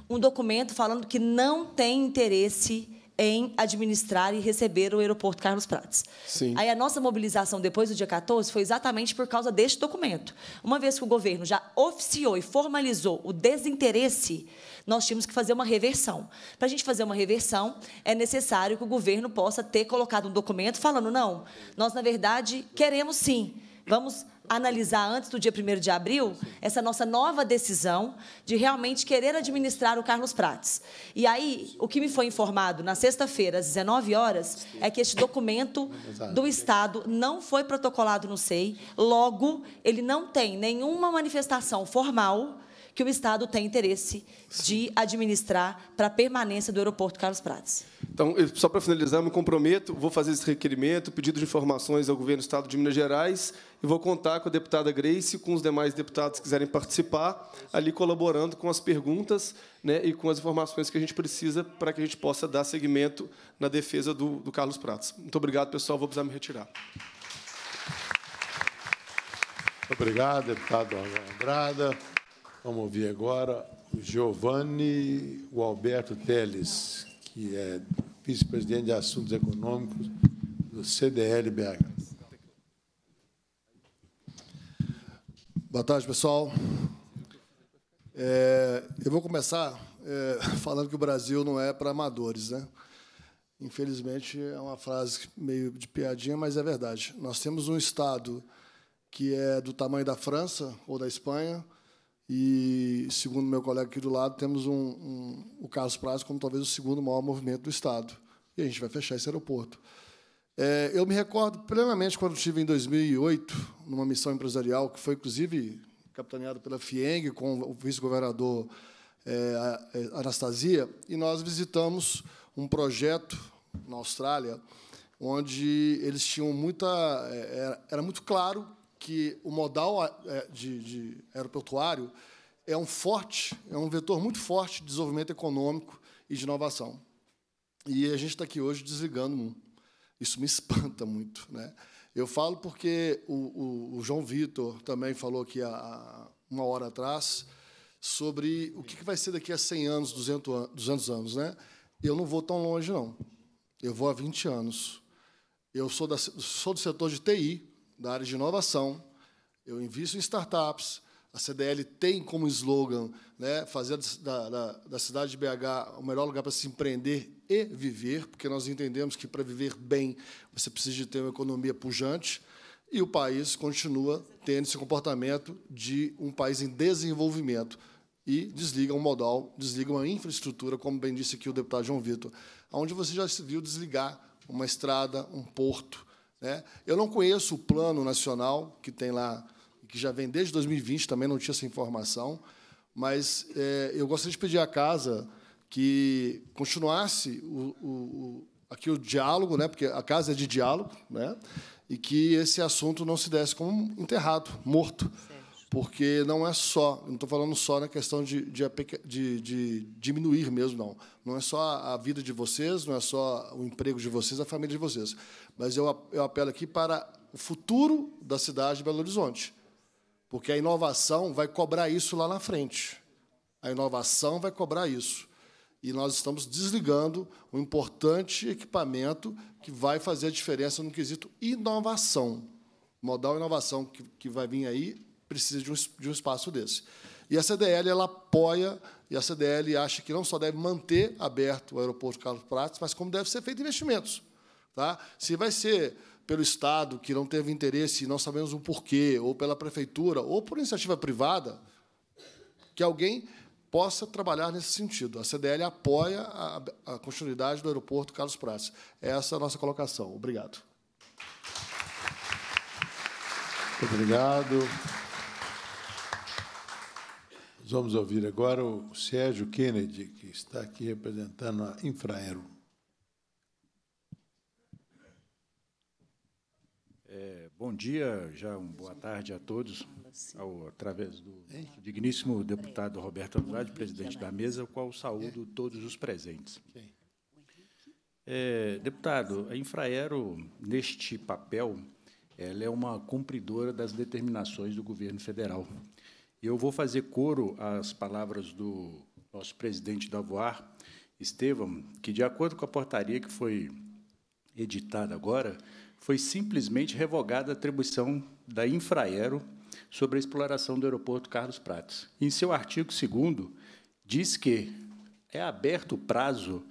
um documento falando que não tem interesse em administrar e receber o aeroporto Carlos Prates. Sim. Aí a nossa mobilização depois do dia 14 foi exatamente por causa deste documento. Uma vez que o governo já oficiou e formalizou o desinteresse, nós tínhamos que fazer uma reversão. Para a gente fazer uma reversão, é necessário que o governo possa ter colocado um documento falando: não, nós, na verdade, queremos sim, vamos analisar antes do dia 1 de abril essa nossa nova decisão de realmente querer administrar o Carlos Prates. E aí, o que me foi informado na sexta-feira, às 19 horas, é que este documento do Estado não foi protocolado no SEI, logo, ele não tem nenhuma manifestação formal que o Estado tem interesse de administrar para a permanência do aeroporto Carlos Prates. Então, só para finalizar, me comprometo, vou fazer esse requerimento, pedido de informações ao governo do Estado de Minas Gerais e vou contar com a deputada Grace e com os demais deputados que quiserem participar, ali colaborando com as perguntas né, e com as informações que a gente precisa para que a gente possa dar seguimento na defesa do, do Carlos Prates. Muito obrigado, pessoal. Vou precisar me retirar. obrigado, deputado Andrada. Vamos ouvir agora o Giovanni o Alberto Teles, que é vice-presidente de Assuntos Econômicos do CDL BH. Boa tarde, pessoal. É, eu vou começar é, falando que o Brasil não é para amadores. Né? Infelizmente, é uma frase meio de piadinha, mas é verdade. Nós temos um Estado que é do tamanho da França ou da Espanha, e, segundo meu colega aqui do lado, temos um, um, o Carlos Prazo como talvez o segundo maior movimento do Estado. E a gente vai fechar esse aeroporto. É, eu me recordo plenamente quando estive em 2008, numa missão empresarial, que foi, inclusive, capitaneada pela FIENG, com o vice-governador é, é Anastasia, e nós visitamos um projeto na Austrália, onde eles tinham muita... É, era, era muito claro que o modal é, de, de aeroportuário é um forte, é um vetor muito forte de desenvolvimento econômico e de inovação. E a gente está aqui hoje desligando um isso me espanta muito. Né? Eu falo porque o, o, o João Vitor também falou aqui há uma hora atrás sobre o que vai ser daqui a 100 anos, 200 anos, 200 anos né? Eu não vou tão longe, não. Eu vou há 20 anos. Eu sou, da, sou do setor de TI, da área de inovação. Eu invisto em startups. A CDL tem como slogan né, fazer da, da, da cidade de BH o melhor lugar para se empreender e viver, porque nós entendemos que para viver bem você precisa de ter uma economia pujante, e o país continua tendo esse comportamento de um país em desenvolvimento e desliga um modal, desliga uma infraestrutura, como bem disse aqui o deputado João Vitor, onde você já se viu desligar uma estrada, um porto. Né? Eu não conheço o plano nacional que tem lá que já vem desde 2020, também não tinha essa informação, mas é, eu gostaria de pedir à casa que continuasse o, o, o, aqui o diálogo, né, porque a casa é de diálogo, né, e que esse assunto não se desse como enterrado, morto, porque não é só, não estou falando só na questão de, de, de, de, diminuir mesmo, não. Não é só a vida de vocês, não é só o emprego de vocês, a família de vocês, mas eu, eu apelo aqui para o futuro da cidade de Belo Horizonte porque a inovação vai cobrar isso lá na frente. A inovação vai cobrar isso. E nós estamos desligando um importante equipamento que vai fazer a diferença no quesito inovação. Modal inovação que, que vai vir aí precisa de um, de um espaço desse. E a CDL ela apoia, e a CDL acha que não só deve manter aberto o aeroporto Carlos Prates, mas como deve ser feito investimentos. Tá? Se vai ser pelo Estado que não teve interesse e não sabemos o porquê, ou pela prefeitura, ou por iniciativa privada, que alguém possa trabalhar nesse sentido. A CDL apoia a, a continuidade do aeroporto Carlos Prates. Essa é a nossa colocação. Obrigado. obrigado. Nós vamos ouvir agora o Sérgio Kennedy, que está aqui representando a Infraero. É, bom dia, já uma boa tarde a todos, ao, através do digníssimo deputado Roberto Andrade, presidente da mesa, ao qual saúdo todos os presentes. É, deputado, a Infraero, neste papel, ela é uma cumpridora das determinações do governo federal. Eu vou fazer coro às palavras do nosso presidente da Voar, Estevam, que, de acordo com a portaria que foi editada agora, foi simplesmente revogada a atribuição da Infraero sobre a exploração do aeroporto Carlos Prates. Em seu artigo 2 diz que é aberto o prazo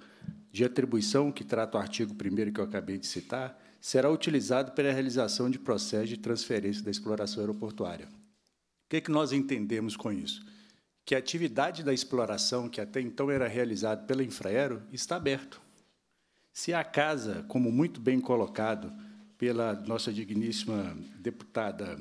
de atribuição que trata o artigo 1 que eu acabei de citar, será utilizado para a realização de processos de transferência da exploração aeroportuária. O que, é que nós entendemos com isso? Que a atividade da exploração, que até então era realizada pela Infraero, está aberta. Se a casa, como muito bem colocado, pela nossa digníssima deputada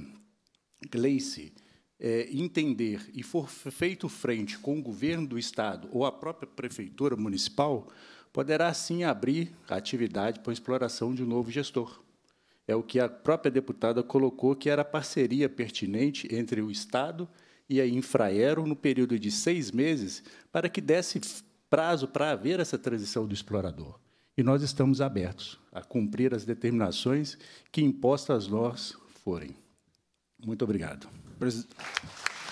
Gleice, é, entender e for feito frente com o governo do Estado ou a própria prefeitura municipal, poderá sim abrir a atividade para a exploração de um novo gestor. É o que a própria deputada colocou, que era a parceria pertinente entre o Estado e a Infraero no período de seis meses, para que desse prazo para haver essa transição do explorador e nós estamos abertos a cumprir as determinações que impostas nós forem. Muito obrigado. Presi...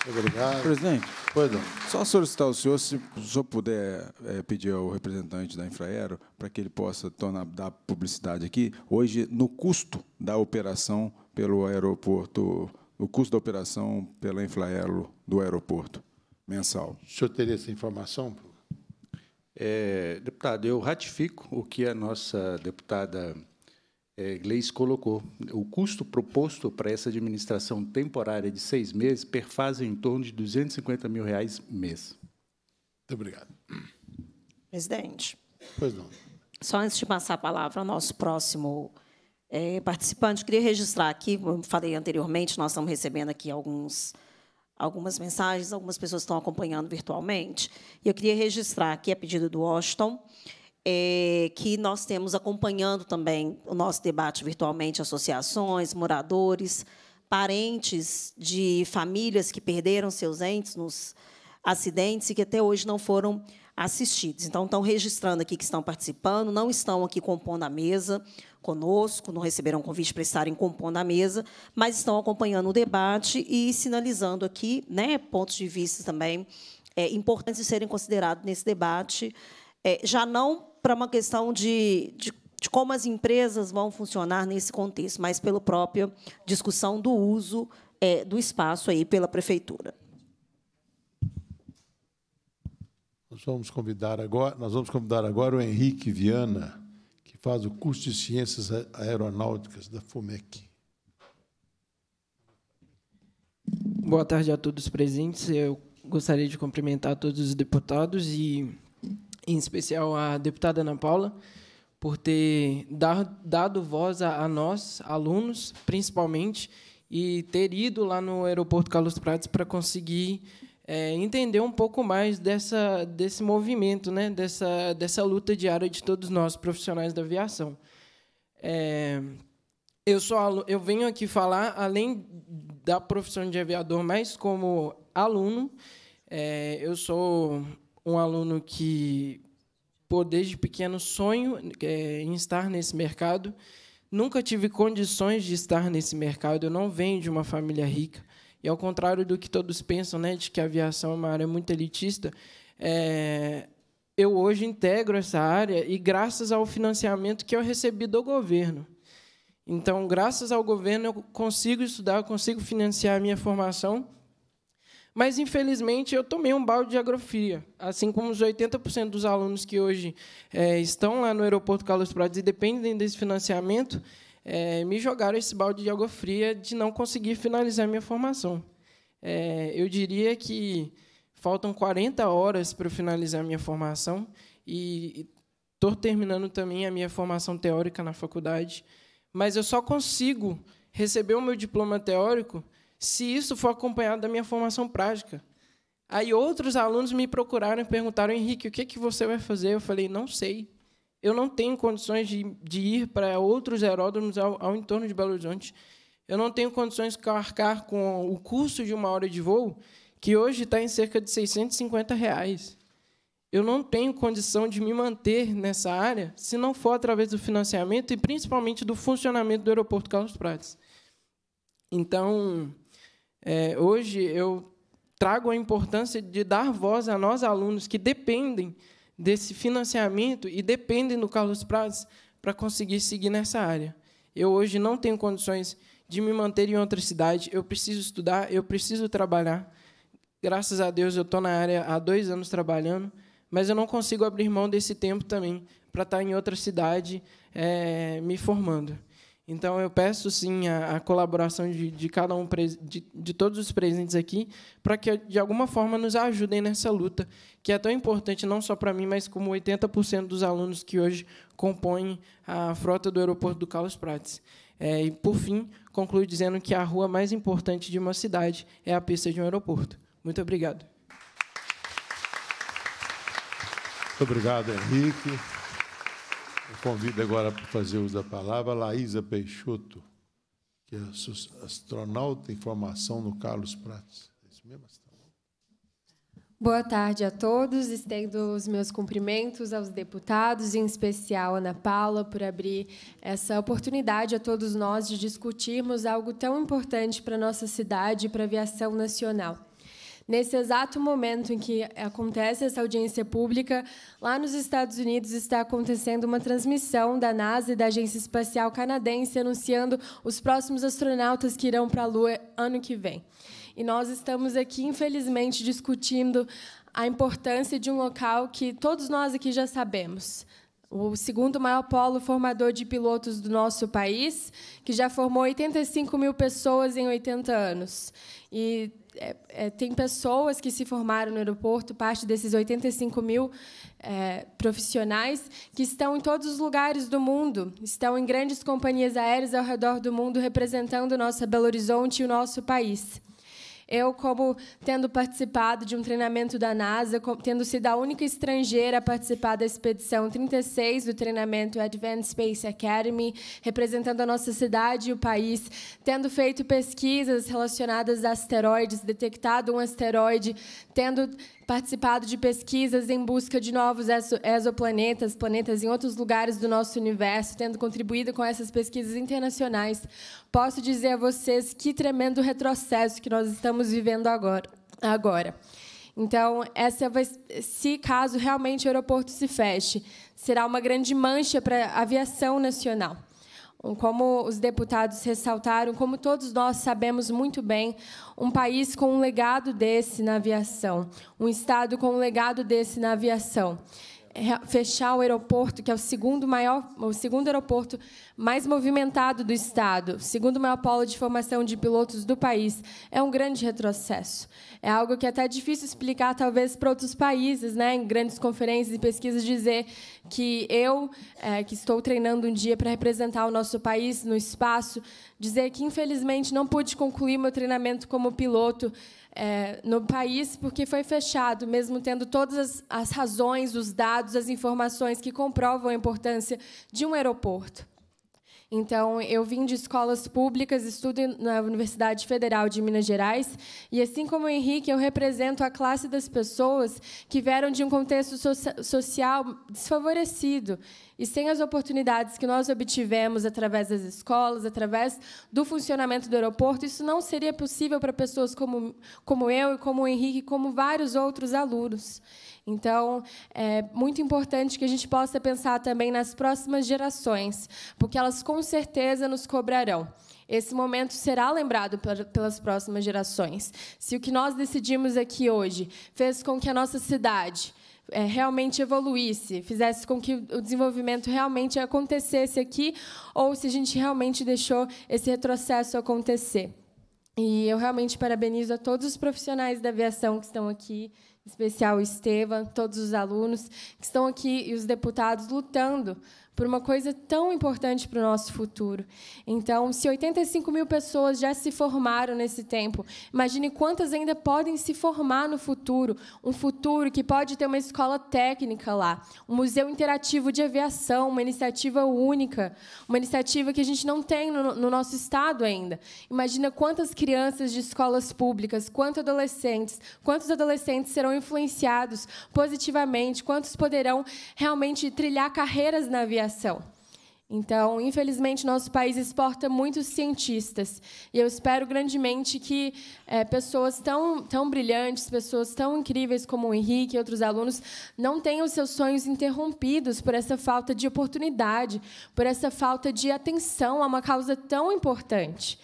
Obrigado. Presidente, pois não. só solicitar ao senhor, se o senhor puder é, pedir ao representante da Infraero para que ele possa tornar, dar publicidade aqui, hoje, no custo da operação pelo aeroporto, o custo da operação pela Infraero do aeroporto mensal. O senhor teria essa informação? É, deputado, eu ratifico o que a nossa deputada é, Gleice colocou. O custo proposto para essa administração temporária de seis meses perfaz em torno de 250 mil reais mês. Muito obrigado. Presidente. Pois não. Só antes de passar a palavra ao nosso próximo é, participante, queria registrar aqui, como falei anteriormente, nós estamos recebendo aqui alguns algumas mensagens, algumas pessoas estão acompanhando virtualmente. E eu queria registrar aqui, a pedido do Washington, é, que nós temos acompanhando também o nosso debate virtualmente associações, moradores, parentes de famílias que perderam seus entes nos acidentes e que até hoje não foram assistidos. Então, estão registrando aqui que estão participando, não estão aqui compondo a mesa conosco, não receberam convite para estarem compondo a mesa, mas estão acompanhando o debate e sinalizando aqui né, pontos de vista também é, importantes de serem considerados nesse debate, é, já não para uma questão de, de, de como as empresas vão funcionar nesse contexto, mas pela própria discussão do uso é, do espaço aí pela prefeitura. Nós vamos convidar agora, nós vamos convidar agora o Henrique Viana, que faz o curso de Ciências Aeronáuticas da FUMEC. Boa tarde a todos presentes. Eu gostaria de cumprimentar todos os deputados e, em especial, a deputada Ana Paula por ter dar, dado voz a, a nós, alunos, principalmente, e ter ido lá no aeroporto Carlos Prates para conseguir é, entender um pouco mais dessa, desse movimento, né? dessa, dessa luta diária de todos nós, profissionais da aviação. É, eu, sou eu venho aqui falar, além da profissão de aviador, mas como aluno, é, eu sou um aluno que, por desde pequeno, sonho é, em estar nesse mercado. Nunca tive condições de estar nesse mercado, eu não venho de uma família rica. E ao contrário do que todos pensam, né, de que a aviação é uma área muito elitista, é, eu hoje integro essa área e graças ao financiamento que eu recebi do governo. Então, graças ao governo, eu consigo estudar, eu consigo financiar a minha formação. Mas, infelizmente, eu tomei um balde de agrofia. Assim como os 80% dos alunos que hoje é, estão lá no aeroporto Carlos Prades e dependem desse financiamento, é, me jogaram esse balde de água fria de não conseguir finalizar minha formação. É, eu diria que faltam 40 horas para eu finalizar minha formação e estou terminando também a minha formação teórica na faculdade, mas eu só consigo receber o meu diploma teórico se isso for acompanhado da minha formação prática. Aí outros alunos me procuraram e perguntaram, Henrique, o que, é que você vai fazer? Eu falei, não sei eu não tenho condições de, de ir para outros aeródromos ao, ao, entorno de Belo Horizonte. Eu não tenho condições de arcar com o custo de uma hora de voo, que hoje está em cerca de 650 reais. Eu não tenho condição de me manter nessa área se não for através do financiamento e principalmente do funcionamento do aeroporto Carlos Prates. Então, é, hoje eu trago a importância de dar voz a nós alunos que dependem desse financiamento e dependem do Carlos Prates para conseguir seguir nessa área. Eu hoje não tenho condições de me manter em outra cidade, eu preciso estudar, eu preciso trabalhar. Graças a Deus eu estou na área há dois anos trabalhando, mas eu não consigo abrir mão desse tempo também para estar tá em outra cidade é, me formando. Então, eu peço, sim, a, a colaboração de, de, cada um, de, de todos os presentes aqui, para que, de alguma forma, nos ajudem nessa luta, que é tão importante não só para mim, mas como 80% dos alunos que hoje compõem a frota do aeroporto do Carlos Prates. É, e, por fim, concluo dizendo que a rua mais importante de uma cidade é a pista de um aeroporto. Muito obrigado. Muito obrigado, Henrique convido agora para fazer uso da palavra a Laísa Peixoto, que é astronauta em formação no Carlos Prates. É isso mesmo, Boa tarde a todos. Estendo os meus cumprimentos aos deputados, em especial Ana Paula, por abrir essa oportunidade a todos nós de discutirmos algo tão importante para a nossa cidade e para a aviação nacional. Nesse exato momento em que acontece essa audiência pública, lá nos Estados Unidos está acontecendo uma transmissão da NASA e da Agência Espacial Canadense anunciando os próximos astronautas que irão para a Lua ano que vem. E nós estamos aqui, infelizmente, discutindo a importância de um local que todos nós aqui já sabemos, o segundo maior polo formador de pilotos do nosso país, que já formou 85 mil pessoas em 80 anos. E é, é, tem pessoas que se formaram no aeroporto, parte desses 85 mil é, profissionais, que estão em todos os lugares do mundo, estão em grandes companhias aéreas ao redor do mundo, representando nossa Belo Horizonte e o nosso país. Eu, como tendo participado de um treinamento da NASA, tendo sido a única estrangeira a participar da expedição 36 do treinamento Advanced Space Academy, representando a nossa cidade e o país, tendo feito pesquisas relacionadas a asteroides, detectado um asteroide, tendo participado de pesquisas em busca de novos exoplanetas, planetas em outros lugares do nosso universo, tendo contribuído com essas pesquisas internacionais posso dizer a vocês que tremendo retrocesso que nós estamos vivendo agora. agora. Então, essa vai, se caso realmente o aeroporto se feche, será uma grande mancha para a aviação nacional. Como os deputados ressaltaram, como todos nós sabemos muito bem, um país com um legado desse na aviação, um Estado com um legado desse na aviação. É, fechar o aeroporto, que é o segundo maior, o segundo aeroporto mais movimentado do estado, segundo maior polo de formação de pilotos do país, é um grande retrocesso. É algo que é até difícil explicar talvez para outros países, né, em grandes conferências e pesquisas dizer que eu, é, que estou treinando um dia para representar o nosso país no espaço, dizer que infelizmente não pude concluir meu treinamento como piloto é, no país, porque foi fechado, mesmo tendo todas as, as razões, os dados, as informações que comprovam a importância de um aeroporto. Então, eu vim de escolas públicas, estudo na Universidade Federal de Minas Gerais, e assim como o Henrique, eu represento a classe das pessoas que vieram de um contexto so social desfavorecido e sem as oportunidades que nós obtivemos através das escolas, através do funcionamento do aeroporto, isso não seria possível para pessoas como, como eu e como o Henrique, como vários outros alunos. Então, é muito importante que a gente possa pensar também nas próximas gerações, porque elas com certeza nos cobrarão. Esse momento será lembrado pelas próximas gerações. Se o que nós decidimos aqui hoje fez com que a nossa cidade é, realmente evoluísse, fizesse com que o desenvolvimento realmente acontecesse aqui, ou se a gente realmente deixou esse retrocesso acontecer. E eu realmente parabenizo a todos os profissionais da aviação que estão aqui especial Estevam, todos os alunos que estão aqui e os deputados lutando por uma coisa tão importante para o nosso futuro. Então, se 85 mil pessoas já se formaram nesse tempo, imagine quantas ainda podem se formar no futuro. Um futuro que pode ter uma escola técnica lá, um museu interativo de aviação, uma iniciativa única, uma iniciativa que a gente não tem no, no nosso estado ainda. Imagina quantas crianças de escolas públicas, quantos adolescentes, quantos adolescentes serão influenciados positivamente, quantos poderão realmente trilhar carreiras na aviação geração. Então, infelizmente, nosso país exporta muitos cientistas. E eu espero grandemente que é, pessoas tão, tão brilhantes, pessoas tão incríveis como o Henrique e outros alunos, não tenham seus sonhos interrompidos por essa falta de oportunidade, por essa falta de atenção a uma causa tão importante.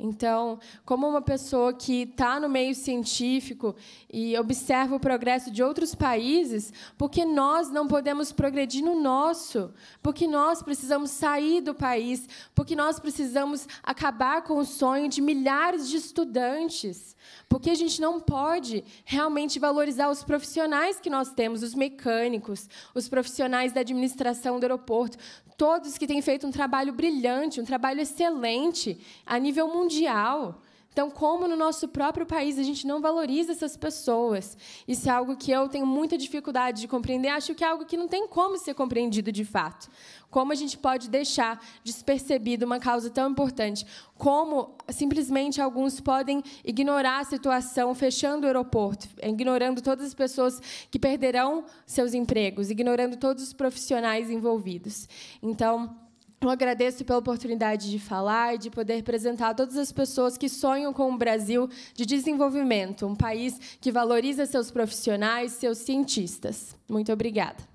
Então, como uma pessoa que está no meio científico e observa o progresso de outros países, porque nós não podemos progredir no nosso? Porque nós precisamos sair do país? Porque nós precisamos acabar com o sonho de milhares de estudantes? Porque a gente não pode realmente valorizar os profissionais que nós temos, os mecânicos, os profissionais da administração do aeroporto, todos que têm feito um trabalho brilhante, um trabalho excelente a nível mundial. Então, como no nosso próprio país a gente não valoriza essas pessoas? Isso é algo que eu tenho muita dificuldade de compreender, acho que é algo que não tem como ser compreendido de fato. Como a gente pode deixar despercebida uma causa tão importante? Como simplesmente alguns podem ignorar a situação fechando o aeroporto, ignorando todas as pessoas que perderão seus empregos, ignorando todos os profissionais envolvidos. Então, eu agradeço pela oportunidade de falar e de poder apresentar a todas as pessoas que sonham com um Brasil de desenvolvimento, um país que valoriza seus profissionais, seus cientistas. Muito obrigada.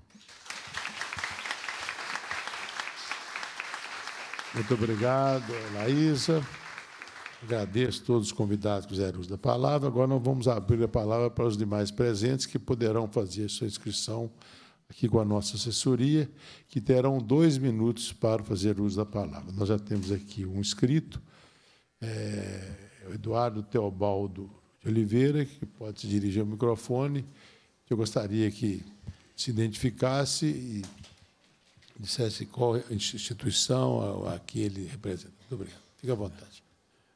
Muito obrigado, Laísa. Agradeço a todos os convidados que fizeram uso da palavra. Agora nós vamos abrir a palavra para os demais presentes que poderão fazer sua inscrição aqui com a nossa assessoria, que terão dois minutos para fazer uso da palavra. Nós já temos aqui um inscrito, é, Eduardo Teobaldo de Oliveira, que pode se dirigir ao microfone. Eu gostaria que se identificasse e dissesse qual é instituição aqui ele representa. Muito obrigado. Fique à vontade.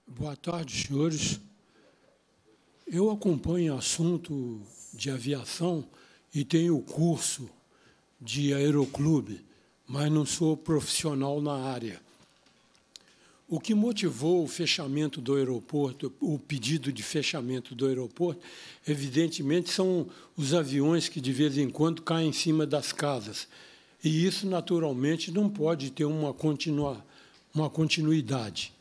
Boa tarde, senhores. Eu acompanho assunto de aviação e tenho curso de aeroclube, mas não sou profissional na área. O que motivou o fechamento do aeroporto, o pedido de fechamento do aeroporto, evidentemente são os aviões que de vez em quando caem em cima das casas. E isso, naturalmente, não pode ter uma, continua, uma continuidade.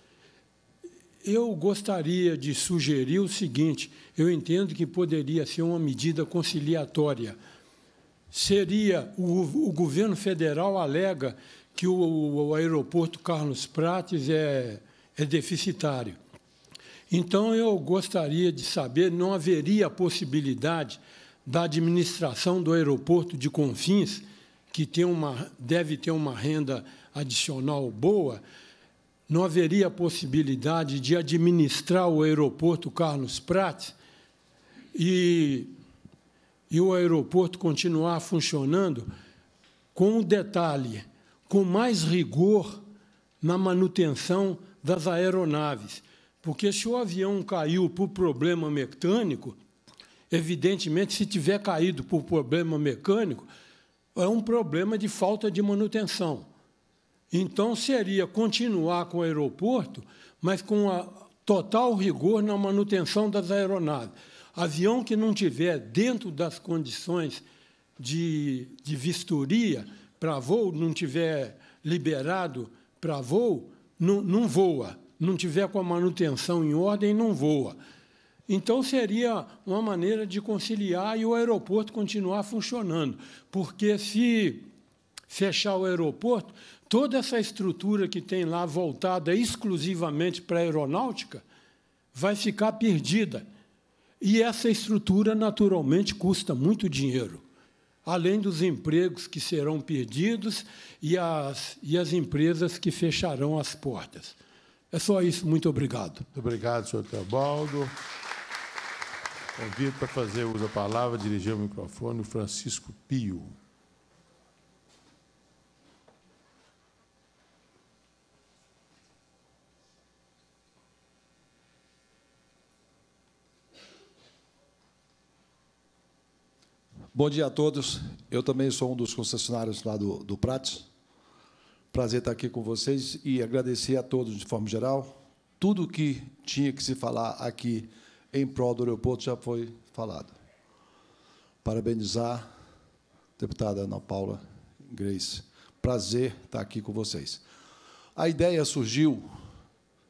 Eu gostaria de sugerir o seguinte: eu entendo que poderia ser uma medida conciliatória. Seria o, o governo federal alega que o, o, aeroporto Carlos Prates é, é deficitário. Então, eu gostaria de saber: não haveria possibilidade da administração do aeroporto de Confins que tem uma, deve ter uma renda adicional boa, não haveria possibilidade de administrar o aeroporto Carlos Prates e, e o aeroporto continuar funcionando com um detalhe, com mais rigor na manutenção das aeronaves. Porque se o avião caiu por problema mecânico, evidentemente, se tiver caído por problema mecânico, é um problema de falta de manutenção. Então, seria continuar com o aeroporto, mas com a total rigor na manutenção das aeronaves. Avião que não tiver dentro das condições de, de vistoria para voo, não tiver liberado para voo, não, não voa. Não tiver com a manutenção em ordem, não voa. Então, seria uma maneira de conciliar e o aeroporto continuar funcionando, porque se fechar o aeroporto, toda essa estrutura que tem lá voltada exclusivamente para a aeronáutica vai ficar perdida. E essa estrutura, naturalmente, custa muito dinheiro, além dos empregos que serão perdidos e as, e as empresas que fecharão as portas. É só isso. Muito obrigado. Muito obrigado, senhor Teobaldo. Convido para fazer uso da palavra, dirigir o microfone, o Francisco Pio. Bom dia a todos. Eu também sou um dos concessionários lá do, do Prates. Prazer estar aqui com vocês e agradecer a todos, de forma geral, tudo que tinha que se falar aqui em prol do aeroporto já foi falado. Parabenizar deputada Ana Paula Grace. Prazer estar aqui com vocês. A ideia surgiu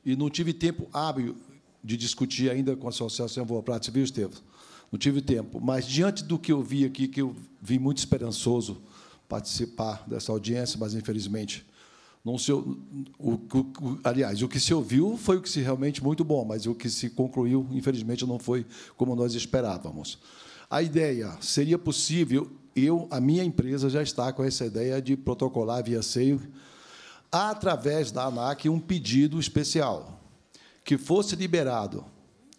e não tive tempo hábil de discutir ainda com a Associação Voa Prata, Civil, Estevam? Não tive tempo, mas diante do que eu vi aqui, que eu vi muito esperançoso participar dessa audiência, mas infelizmente não se, o, o, aliás, o que se ouviu foi o que se realmente muito bom, mas o que se concluiu, infelizmente, não foi como nós esperávamos. A ideia seria possível, eu, a minha empresa já está com essa ideia de protocolar via seio, através da ANAC, um pedido especial, que fosse liberado,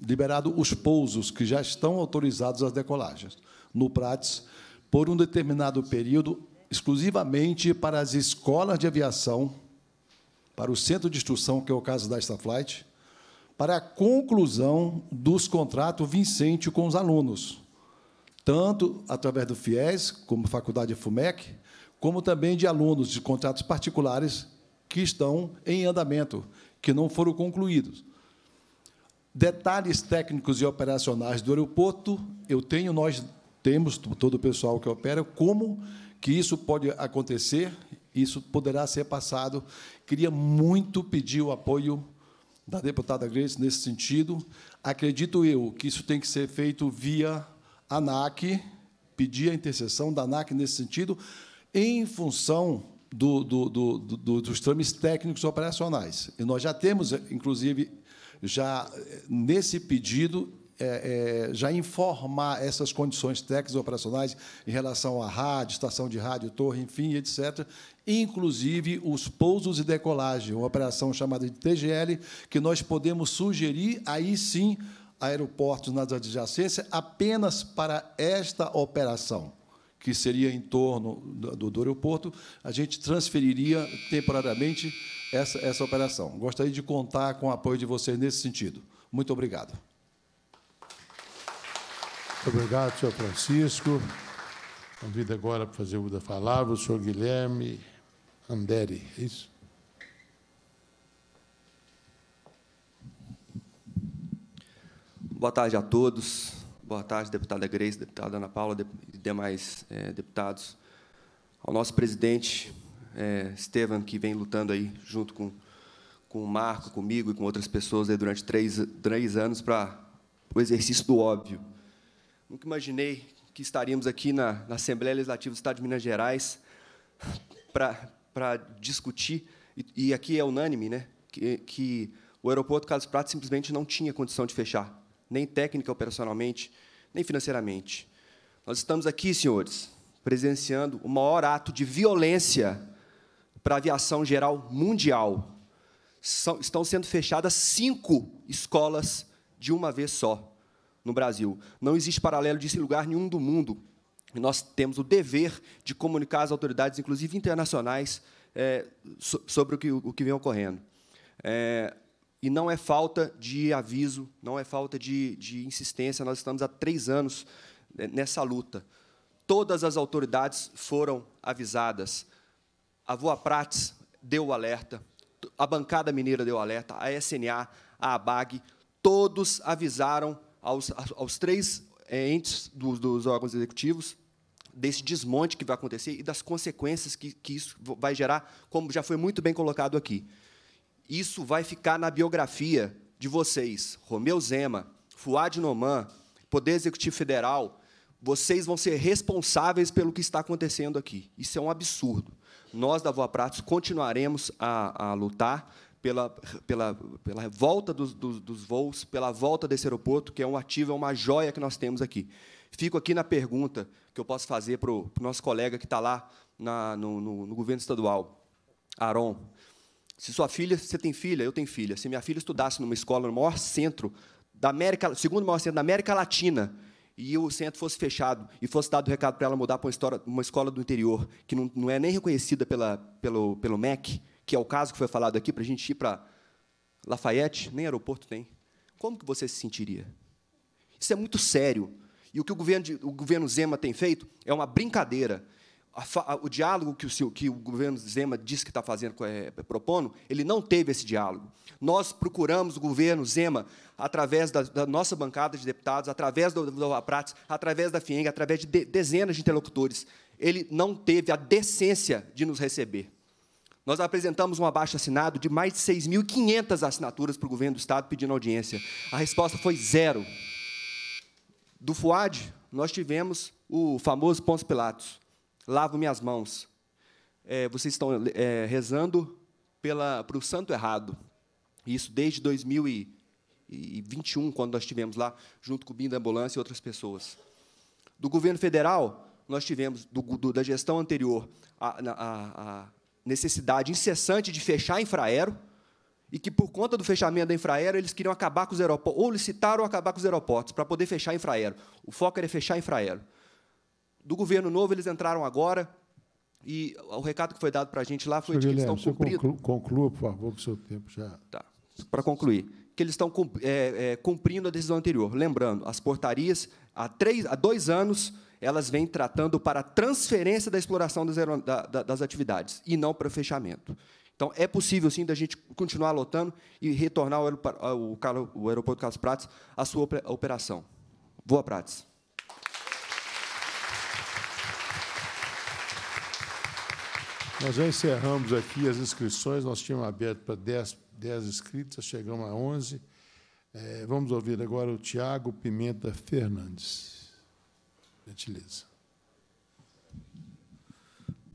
liberado os pousos que já estão autorizados às decolagens no Prates por um determinado período exclusivamente para as escolas de aviação, para o centro de instrução, que é o caso da Starflight, para a conclusão dos contratos vincentes com os alunos, tanto através do FIES, como Faculdade FUMEC, como também de alunos de contratos particulares que estão em andamento, que não foram concluídos. Detalhes técnicos e operacionais do aeroporto, eu tenho, nós temos, todo o pessoal que opera, como que isso pode acontecer, isso poderá ser passado. Queria muito pedir o apoio da deputada Grace nesse sentido. Acredito eu que isso tem que ser feito via ANAC, pedir a intercessão da ANAC nesse sentido, em função do, do, do, dos trâmites técnicos operacionais. E nós já temos, inclusive, já eh, nesse pedido é, é, já informar essas condições técnicas operacionais em relação à rádio, estação de rádio, torre, enfim, etc., inclusive os pousos e decolagem, uma operação chamada de TGL, que nós podemos sugerir, aí sim, aeroportos nas adjacências apenas para esta operação que seria em torno do, do, aeroporto, a gente transferiria temporariamente essa, essa operação. Gostaria de contar com o apoio de vocês nesse sentido. Muito obrigado. Obrigado, senhor Francisco. Convido agora para fazer o da palavra o senhor Guilherme Anderi. É isso? Boa tarde a todos. Boa tarde, deputada Grace, deputada Ana Paula e demais é, deputados. Ao nosso presidente, é, Estevam, que vem lutando aí junto com, com o Marco, comigo e com outras pessoas aí durante três, três anos para o exercício do óbvio. Nunca imaginei que estaríamos aqui na, na Assembleia Legislativa do Estado de Minas Gerais para discutir, e, e, aqui é unânime, né, que, que o aeroporto Carlos Prato simplesmente não tinha condição de fechar, nem técnica operacionalmente, nem financeiramente. Nós estamos aqui, senhores, presenciando o maior ato de violência para a aviação geral mundial. São, estão sendo fechadas cinco escolas de uma vez só no Brasil. Não existe paralelo disso em lugar nenhum do mundo. E nós temos o dever de comunicar às autoridades, inclusive internacionais, é, so, sobre o que, o que vem ocorrendo. É, e não é falta de aviso, não é falta de, de insistência. Nós estamos há três anos é, nessa luta. Todas as autoridades foram avisadas. A Voa Prates deu o alerta, a bancada mineira deu alerta, a SNA, a ABAG, todos avisaram aos, aos três eh, entes dos, dos órgãos executivos desse desmonte que vai acontecer e das consequências que, que isso vai gerar, como já foi muito bem colocado aqui. Isso vai ficar na biografia de vocês, Romeu Zema, Fuad Noman, Poder Executivo Federal, vocês vão ser responsáveis pelo que está acontecendo aqui. Isso é um absurdo. Nós, da Voa Pratos, continuaremos a, a lutar pela, pela, pela volta dos, dos, dos voos, pela volta desse aeroporto, que é um ativo, é uma joia que nós temos aqui. Fico aqui na pergunta que eu posso fazer para o nosso colega que está lá na, no, no, no, governo estadual, Aron. Se sua filha, você tem filha, eu tenho filha. Se minha filha estudasse numa escola no maior centro da América, segundo maior centro da América Latina, e o centro fosse fechado e fosse dado o recado para ela mudar para uma, história, uma escola do interior que não, não é nem reconhecida pela, pelo, pelo MEC, que é o caso que foi falado aqui, para a gente ir para Lafayette, nem aeroporto tem, como que você se sentiria? Isso é muito sério. E o que o governo, de, o governo Zema tem feito é uma brincadeira. A, a, o diálogo que o, que o governo Zema diz que está fazendo, é, propondo, ele não teve esse diálogo. Nós procuramos o governo Zema, através da, da nossa bancada de deputados, através do, do Prates, através da FIENG, através de, de dezenas de interlocutores. Ele não teve a decência de nos receber. Nós apresentamos um abaixo assinado de mais de 6.500 assinaturas para o governo do Estado pedindo audiência. A resposta foi zero. Do FUAD, nós tivemos o famoso Pons Pilatos. Lavo minhas mãos. É, vocês estão é, rezando pela, para o santo errado. Isso desde 2021, quando nós tivemos lá, junto com o BIM da Ambulância e outras pessoas. Do governo federal, nós tivemos, do, do, da gestão anterior, a, a, a necessidade incessante de fechar a Infraero, e que, por conta do fechamento da Infraero, eles queriam acabar com os aeroportos, ou licitaram acabar com os aeroportos, para poder fechar a Infraero. O foco era fechar a Infraero. Do governo novo, eles entraram agora, e o recado que foi dado para a gente lá foi Sr. de que eles estão cumprindo... conclua, por favor, que o seu tempo já... Tá, para concluir. Que eles estão é, é, cumprindo a decisão anterior. Lembrando, as portarias, há, três, há dois anos elas vêm tratando para transferência da exploração das, da, das atividades e não para o fechamento. Então, é possível, sim, da gente continuar lotando e retornar o aeroporto aeroporto Carlos Prates à sua operação. Boa, Prates. Nós já encerramos aqui as inscrições. Nós tínhamos aberto para 10, 10 inscritos, chegamos a 11. É, vamos ouvir agora o Tiago Pimenta Fernandes. Gentileza.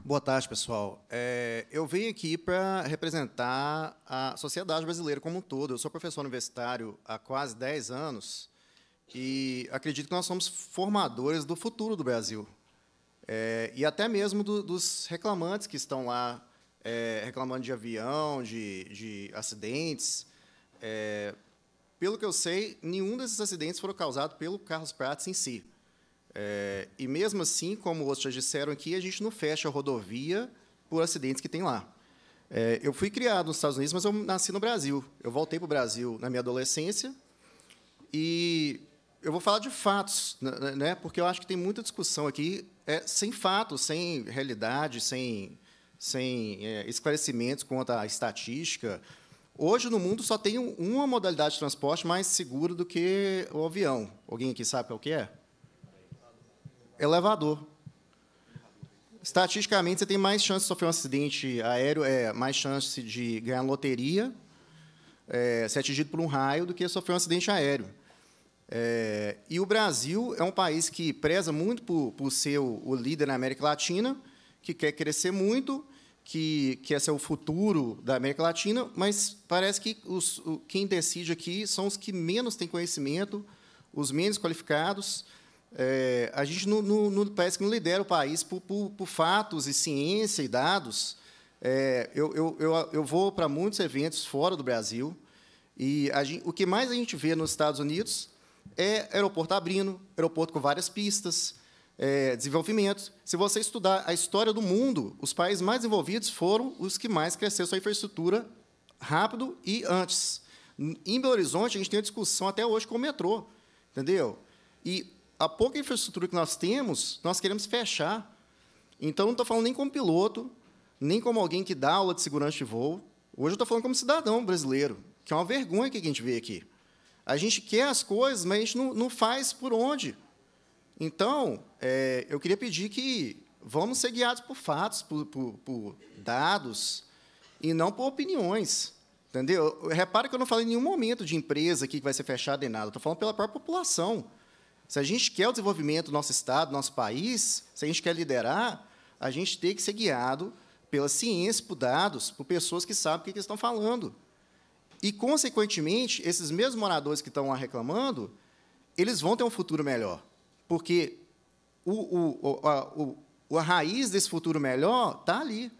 Boa tarde, pessoal. É, eu venho aqui para representar a sociedade brasileira como um todo. Eu sou professor universitário há quase 10 anos e acredito que nós somos formadores do futuro do Brasil. É, e até mesmo do, dos reclamantes que estão lá é, reclamando de avião, de, de acidentes. É, pelo que eu sei, nenhum desses acidentes foram causados pelo Carlos Prates em si. É, e mesmo assim, como outros já disseram aqui, a gente não fecha a rodovia por acidentes que tem lá. É, eu fui criado nos Estados Unidos, mas eu nasci no Brasil. Eu voltei para o Brasil na minha adolescência e eu vou falar de fatos, né, né, né? Porque eu acho que tem muita discussão aqui é, sem fatos, sem realidade, sem, sem é, esclarecimentos quanto à estatística. Hoje no mundo só tem uma modalidade de transporte mais segura do que o avião. Alguém aqui sabe qual que é? elevador. Estatisticamente, você tem mais chance de sofrer um acidente aéreo, é, mais chance de ganhar loteria, é, ser atingido por um raio, do que sofrer um acidente aéreo. É, e o Brasil é um país que preza muito por, por ser o, o líder na América Latina, que quer crescer muito, que, que esse é o futuro da América Latina, mas parece que os, o, quem decide aqui são os que menos têm conhecimento, os menos qualificados, é, a gente não, parece que não lidera o país por, por, por fatos e ciência e dados. É, eu, eu, eu, eu, vou para muitos eventos fora do Brasil e gente, o que mais a gente vê nos Estados Unidos é aeroporto abrindo, aeroporto com várias pistas, é, desenvolvimento. Se você estudar a história do mundo, os países mais desenvolvidos foram os que mais cresceram sua infraestrutura rápido e antes. Em Belo Horizonte, a gente tem uma discussão até hoje com o metrô, entendeu? E a pouca infraestrutura que nós temos, nós queremos fechar. Então, não estou falando nem como piloto, nem como alguém que dá aula de segurança de voo. Hoje eu estou falando como cidadão brasileiro, que é uma vergonha que a gente vê aqui. A gente quer as coisas, mas a gente não, não faz por onde. Então, é, eu queria pedir que vamos ser guiados por fatos, por, por, por dados, e não por opiniões. Entendeu? Repara que eu não falei em nenhum momento de empresa aqui que vai ser fechada em nada. Estou falando pela própria população. Se a gente quer o desenvolvimento do nosso Estado, do nosso país, se a gente quer liderar, a gente tem que ser guiado pela ciência, por dados, por pessoas que sabem o que estão falando. E, consequentemente, esses mesmos moradores que estão lá reclamando, eles vão ter um futuro melhor. Porque o, o, a, o, a raiz desse futuro melhor está ali.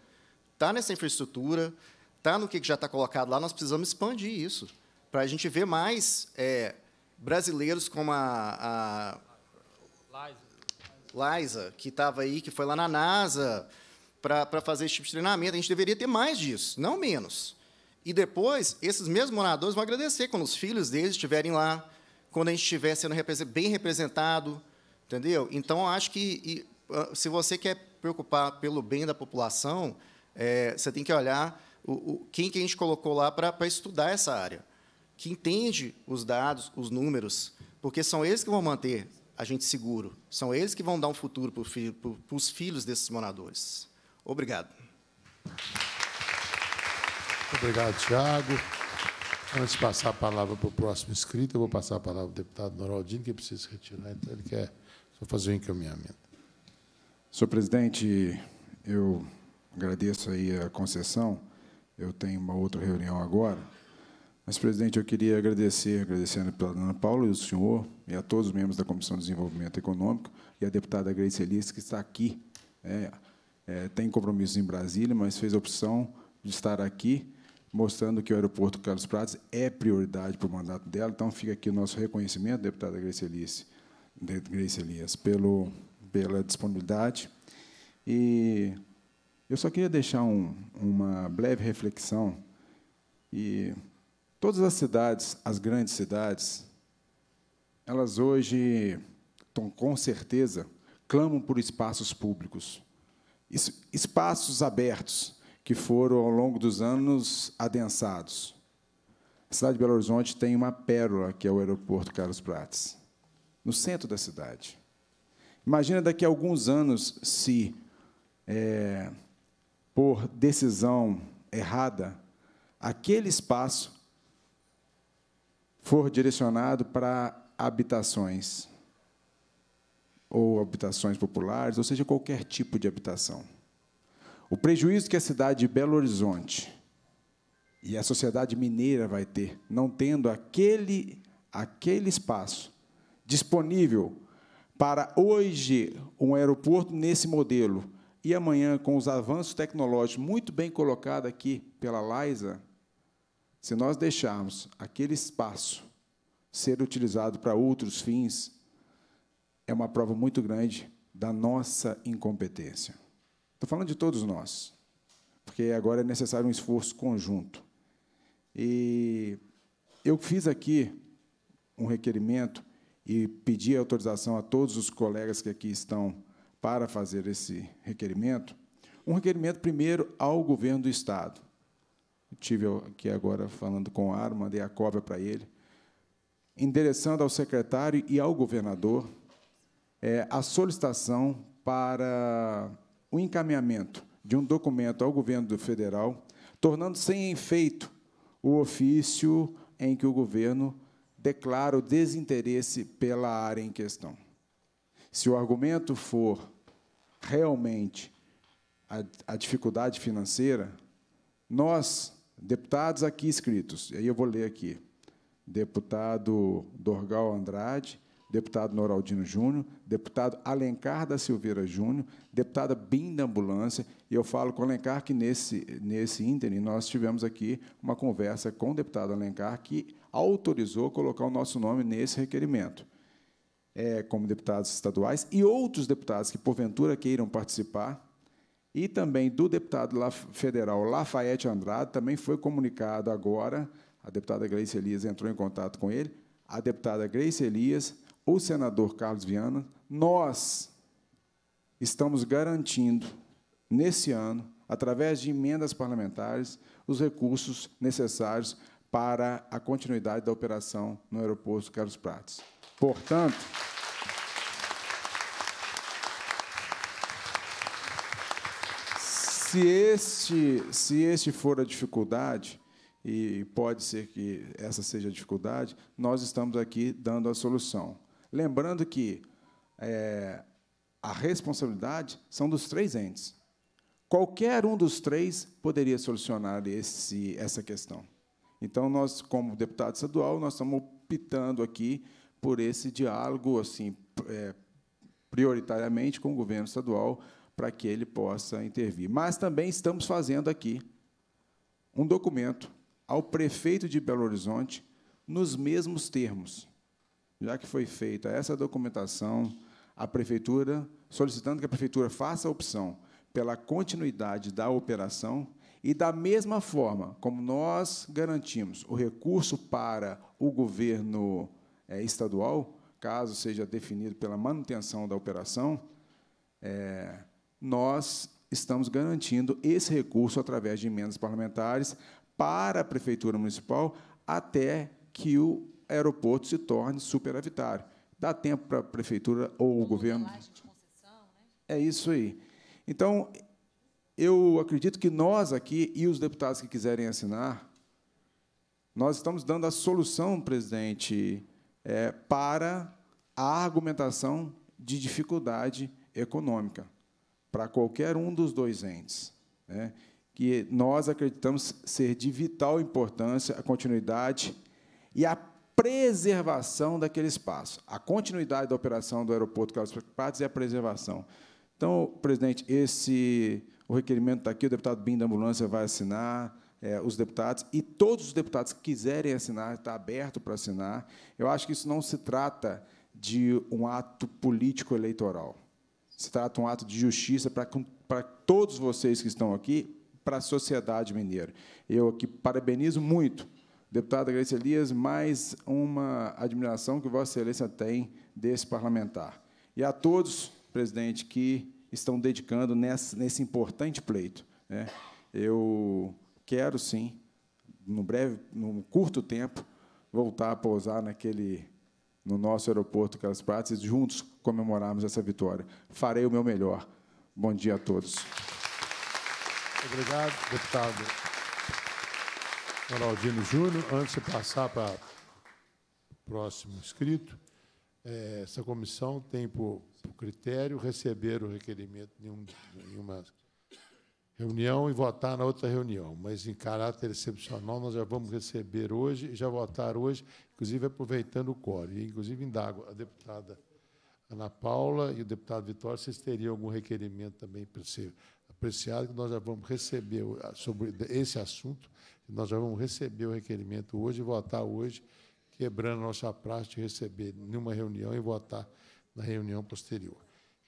Está nessa infraestrutura, está no que já está colocado lá. Nós precisamos expandir isso para a gente ver mais é, brasileiros como a, a Liza, que estava aí, que foi lá na NASA para fazer esse tipo de treinamento. A gente deveria ter mais disso, não menos. E depois, esses mesmos moradores vão agradecer quando os filhos deles estiverem lá, quando a gente estiver sendo bem representado, entendeu? Então, acho que e, ah, se você quer preocupar pelo bem da população, é, você tem que olhar o, o, quem que a gente colocou lá para estudar essa área que entende os dados, os números, porque são eles que vão manter a gente seguro, são eles que vão dar um futuro para filho, os filhos desses moradores. Obrigado. obrigado, Tiago. Antes de passar a palavra para o próximo inscrito, eu vou passar a palavra ao deputado Noraldino, que precisa retirar, então ele quer só fazer um encaminhamento. Senhor presidente, eu agradeço aí a concessão. Eu tenho uma outra reunião agora. Mas, presidente, eu queria agradecer, agradecendo pela Ana Paula e o senhor, e a todos os membros da Comissão de Desenvolvimento Econômico, e a deputada Grace Elias, que está aqui. É, é, tem compromissos em Brasília, mas fez a opção de estar aqui, mostrando que o aeroporto Carlos Prates é prioridade para o mandato dela. Então, fica aqui o nosso reconhecimento, deputada Grace Elias, de, Grace Elias pelo, pela disponibilidade. E eu só queria deixar um, uma breve reflexão e Todas as cidades, as grandes cidades, elas hoje estão com certeza clamam por espaços públicos, espaços abertos que foram ao longo dos anos adensados. A cidade de Belo Horizonte tem uma pérola que é o aeroporto Carlos Prates, no centro da cidade. Imagina daqui a alguns anos se, é, por decisão errada, aquele espaço for direcionado para habitações, ou habitações populares, ou seja, qualquer tipo de habitação. O prejuízo que a cidade de Belo Horizonte e a sociedade mineira vai ter, não tendo aquele, aquele espaço disponível para hoje um aeroporto nesse modelo e amanhã com os avanços tecnológicos muito bem colocado aqui pela Laisa, se nós deixarmos aquele espaço ser utilizado para outros fins, é uma prova muito grande da nossa incompetência. Estou falando de todos nós, porque agora é necessário um esforço conjunto. E eu fiz aqui um requerimento e pedi autorização a todos os colegas que aqui estão para fazer esse requerimento. Um requerimento, primeiro, ao governo do Estado tive aqui agora falando com o Aro, mandei a cópia para ele, endereçando ao secretário e ao governador é, a solicitação para o encaminhamento de um documento ao governo federal, tornando sem efeito o ofício em que o governo declara o desinteresse pela área em questão. Se o argumento for realmente a, a dificuldade financeira, nós Deputados aqui E aí eu vou ler aqui. Deputado Dorgal Andrade, deputado Noraldino Júnior, deputado Alencar da Silveira Júnior, deputada Bim da Ambulância, e eu falo com o Alencar que nesse, nesse ínterim nós tivemos aqui uma conversa com o deputado Alencar que autorizou colocar o nosso nome nesse requerimento. É, como deputados estaduais e outros deputados que porventura queiram participar e também do deputado federal Lafayette Andrade, também foi comunicado agora, a deputada Grace Elias entrou em contato com ele, a deputada Grace Elias, o senador Carlos Viana, nós estamos garantindo, nesse ano, através de emendas parlamentares, os recursos necessários para a continuidade da operação no aeroporto Carlos Prates. Portanto... se este, se este for a dificuldade, e pode ser que essa seja a dificuldade, nós estamos aqui dando a solução. Lembrando que é, a responsabilidade são dos três entes. Qualquer um dos três poderia solucionar esse, essa questão. Então, nós, como deputado estadual, nós estamos optando aqui por esse diálogo, assim, é, prioritariamente com o governo estadual, para que ele possa intervir. Mas também estamos fazendo aqui um documento ao prefeito de Belo Horizonte nos mesmos termos, já que foi feita essa documentação, a prefeitura solicitando que a prefeitura faça a opção pela continuidade da operação e da mesma forma como nós garantimos o recurso para o governo é, estadual, caso seja definido pela manutenção da operação, é, nós estamos garantindo esse recurso através de emendas parlamentares para a Prefeitura Municipal até que o aeroporto se torne superavitário. Dá tempo para a Prefeitura ou o governo. É isso aí. Então, eu acredito que nós aqui e os deputados que quiserem assinar, nós estamos dando a solução, presidente, é, para a argumentação de dificuldade econômica para qualquer um dos dois entes, né, que nós acreditamos ser de vital importância a continuidade e a preservação daquele espaço. A continuidade da operação do aeroporto Carlos Prates e a preservação. Então, presidente, esse o requerimento está aqui, o deputado Bim da Ambulância vai assinar, é, os deputados, e todos os deputados que quiserem assinar, está aberto para assinar. Eu acho que isso não se trata de um ato político eleitoral. Se trata um ato de justiça para, para todos vocês que estão aqui, para a sociedade mineira. Eu aqui parabenizo muito, deputada Grace Elias, mais uma admiração que Vossa Excelência tem desse parlamentar. E a todos, presidente, que estão dedicando nesse, nesse importante pleito. Né? Eu quero, sim, no breve, num curto tempo, voltar a pousar naquele no nosso aeroporto Carlos Prates e juntos comemorarmos essa vitória. Farei o meu melhor. Bom dia a todos. Obrigado, deputado Ronaldino Júnior. Antes de passar para o próximo inscrito, é, essa comissão tem por, critério receber o requerimento em uma reunião e votar na outra reunião, mas em caráter excepcional nós já vamos receber hoje e já votar hoje inclusive aproveitando o core. Inclusive, indago a deputada Ana Paula e o deputado se vocês teriam algum requerimento também para ser apreciado, que nós já vamos receber sobre esse assunto, nós já vamos receber o requerimento hoje e votar hoje, quebrando nossa praxe de receber numa reunião e votar na reunião posterior.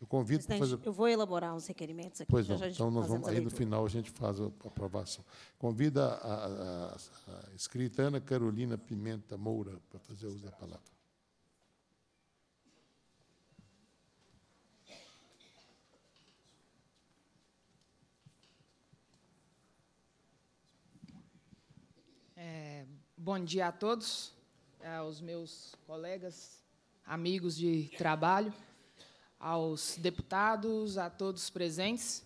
Eu convido para fazer. Eu vou elaborar os requerimentos aqui. Pois não. Então nós vamos aí no final a gente faz a aprovação. Convida a, a, a escrita Ana Carolina Pimenta Moura para fazer uso da palavra. É, bom dia a todos, é, aos meus colegas, amigos de trabalho aos deputados, a todos presentes.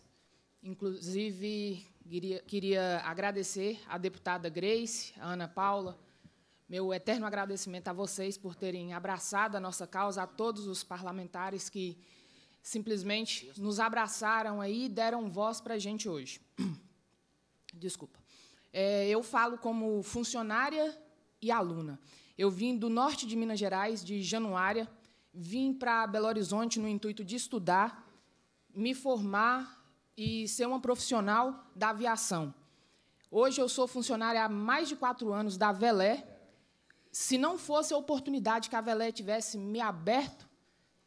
Inclusive, queria, queria agradecer à deputada Grace, à Ana Paula, meu eterno agradecimento a vocês por terem abraçado a nossa causa, a todos os parlamentares que simplesmente nos abraçaram aí e deram voz para a gente hoje. Desculpa. É, eu falo como funcionária e aluna. Eu vim do norte de Minas Gerais, de Januária, Vim para Belo Horizonte no intuito de estudar, me formar e ser uma profissional da aviação. Hoje eu sou funcionária há mais de quatro anos da Velé. Se não fosse a oportunidade que a Velé tivesse me aberto,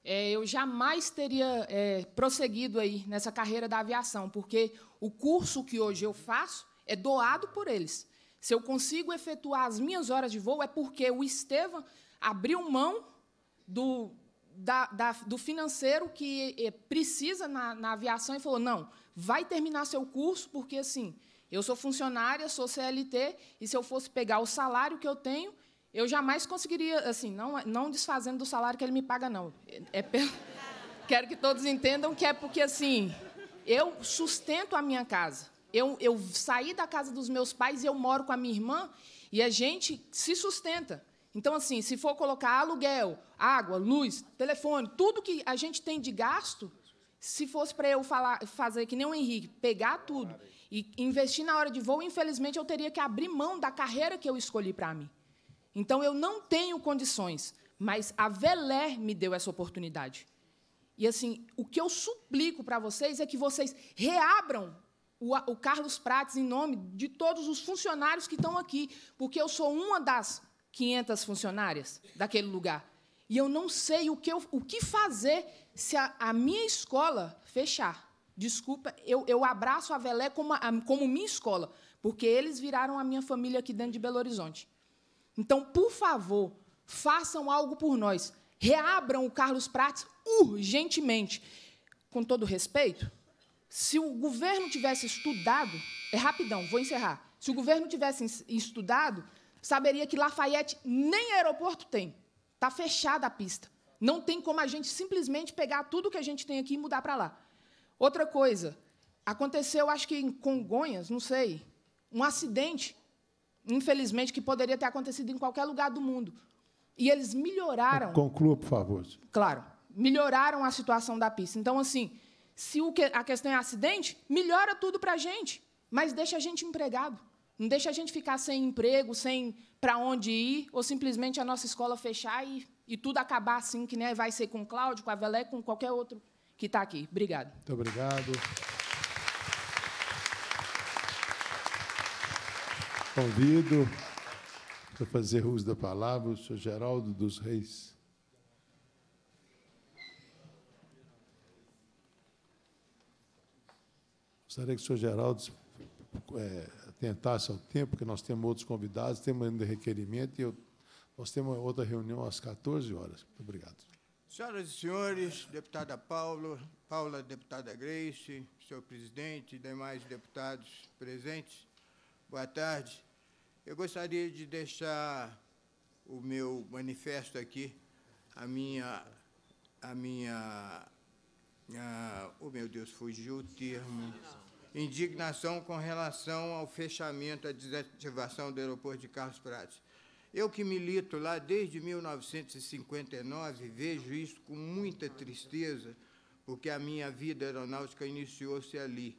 é, eu jamais teria é, prosseguido aí nessa carreira da aviação, porque o curso que hoje eu faço é doado por eles. Se eu consigo efetuar as minhas horas de voo, é porque o Estevam abriu mão do, da, da, do financeiro que eh, precisa na, na aviação e falou: não, vai terminar seu curso, porque assim, eu sou funcionária, sou CLT, e se eu fosse pegar o salário que eu tenho, eu jamais conseguiria, assim, não, não desfazendo do salário que ele me paga, não. É, é pelo... Quero que todos entendam que é porque, assim, eu sustento a minha casa. Eu, eu saí da casa dos meus pais e eu moro com a minha irmã, e a gente se sustenta. Então, assim, se for colocar aluguel, água, luz, telefone, tudo que a gente tem de gasto, se fosse para eu falar, fazer que nem o Henrique, pegar tudo e investir na hora de voo, infelizmente eu teria que abrir mão da carreira que eu escolhi para mim. Então, eu não tenho condições, mas a Velé me deu essa oportunidade. E, assim, o que eu suplico para vocês é que vocês reabram o, Carlos Prates em nome de todos os funcionários que estão aqui, porque eu sou uma das 500 funcionárias daquele lugar. E eu não sei o que, eu, o que fazer se a, a minha escola fechar. Desculpa, eu, eu abraço a Velé como, a, como minha escola, porque eles viraram a minha família aqui dentro de Belo Horizonte. Então, por favor, façam algo por nós. Reabram o Carlos Prates urgentemente. Com todo respeito, se o governo tivesse estudado. É rapidão, vou encerrar. Se o governo tivesse estudado, saberia que Lafayette nem aeroporto tem. Está fechada a pista. Não tem como a gente simplesmente pegar tudo que a gente tem aqui e mudar para lá. Outra coisa, aconteceu, acho que em Congonhas, não sei, um acidente, infelizmente, que poderia ter acontecido em qualquer lugar do mundo. E eles melhoraram. Conclua, por favor. Claro, melhoraram a situação da pista. Então, assim, se a questão é acidente, melhora tudo para a gente, mas deixa a gente empregado. Não deixa a gente ficar sem emprego, sem para onde ir, ou simplesmente a nossa escola fechar e, e tudo acabar assim, que vai ser com o Cláudio, com a Velé, com qualquer outro que está aqui. Obrigado. Muito obrigado. Convido para fazer uso da palavra o senhor Geraldo dos Reis. Gostaria que o senhor Geraldo é, tentasse ao é tempo, porque nós temos outros convidados, temos ainda requerimento, e eu, nós temos outra reunião às 14 horas. Muito obrigado. Senhoras e senhores, deputada Paulo, Paula, deputada Grace, senhor presidente e demais deputados presentes, boa tarde. Eu gostaria de deixar o meu manifesto aqui, a minha, a minha, a, ah, oh meu Deus, fugiu o termo indignação com relação ao fechamento, à desativação do aeroporto de Carlos Prates. Eu que milito lá desde 1959, vejo isso com muita tristeza, porque a minha vida aeronáutica iniciou-se ali.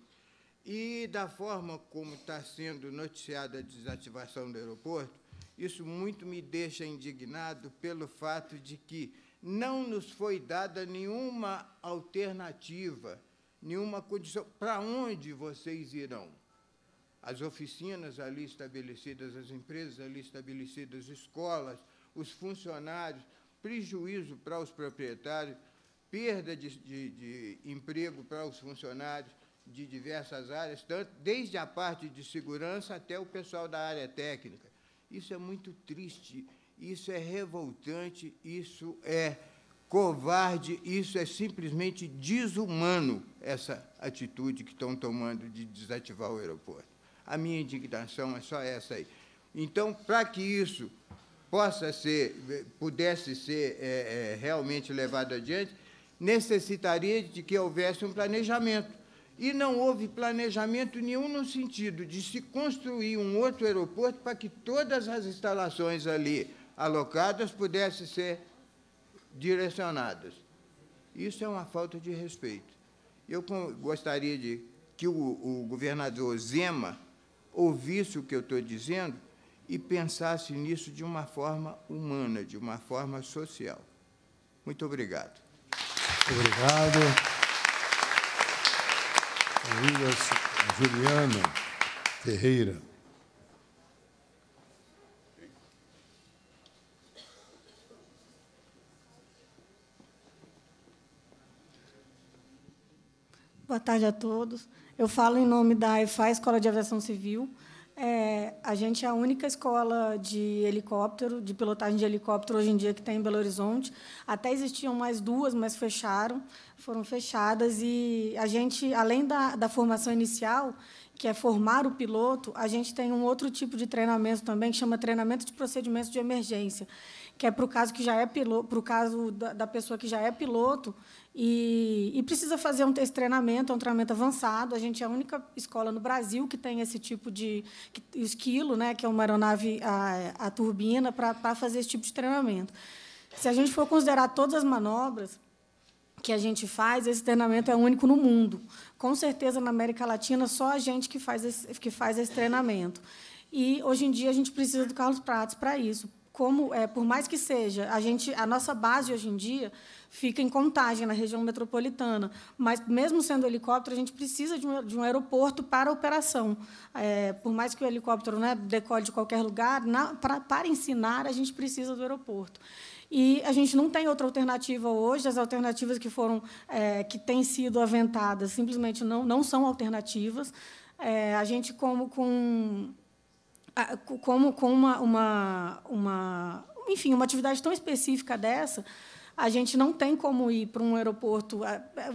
E da forma como está sendo noticiada a desativação do aeroporto, isso muito me deixa indignado pelo fato de que não nos foi dada nenhuma alternativa nenhuma condição. Para onde vocês irão? As oficinas ali estabelecidas, as empresas ali estabelecidas, escolas, os funcionários, prejuízo para os proprietários, perda de, de, de emprego para os funcionários de diversas áreas, tanto, desde a parte de segurança até o pessoal da área técnica. Isso é muito triste, isso é revoltante, isso é covarde, isso é simplesmente desumano, essa atitude que estão tomando de desativar o aeroporto. A minha indignação é só essa aí. Então, para que isso possa ser, eh, pudesse ser é, é, realmente levado adiante, necessitaria de que houvesse um planejamento. E não houve planejamento nenhum no sentido de se construir um outro aeroporto para que todas as instalações ali alocadas pudessem ser direcionadas. Isso é uma falta de respeito. Eu gostaria de que o, o governador Zema ouvisse o que eu estou dizendo e pensasse nisso de uma forma humana, de uma forma social. Muito obrigado. obrigado. Juliana Ferreira. Boa tarde a todos. Eu falo em nome da EFA, Escola de Aviação Civil. É, a gente é a única escola de helicóptero, de pilotagem de helicóptero hoje em dia que tem em Belo Horizonte. Até existiam mais duas, mas fecharam, foram fechadas. E a gente, além da, da formação inicial, que é formar o piloto, a gente tem um outro tipo de treinamento também, que chama treinamento de procedimentos de emergência que é para o caso que já é piloto, para o caso da, da, pessoa que já é piloto e, e precisa fazer um, esse treinamento, é um treinamento avançado. A gente é a única escola no Brasil que tem esse tipo de que, esquilo, né, que é uma aeronave a, a turbina para fazer esse tipo de treinamento. Se a gente for considerar todas as manobras, que a gente faz, esse treinamento é único no mundo. Com certeza, na América Latina, só a gente que faz esse, que faz esse treinamento. E, hoje em dia, a gente precisa do Carlos Pratos para isso, como é, por mais que seja, a gente, a nossa base hoje em dia fica em Contagem, na região metropolitana, mas mesmo sendo helicóptero, a gente precisa de um, de um aeroporto para operação. É, por mais que o helicóptero né, decole de qualquer lugar, na, pra, para ensinar a gente precisa do aeroporto. E a gente não tem outra alternativa hoje. As alternativas que foram, é, que têm sido aventadas, simplesmente não, não são alternativas. É, a gente como com como com uma, uma, uma enfim, uma atividade tão específica dessa, a gente não tem como ir para um aeroporto.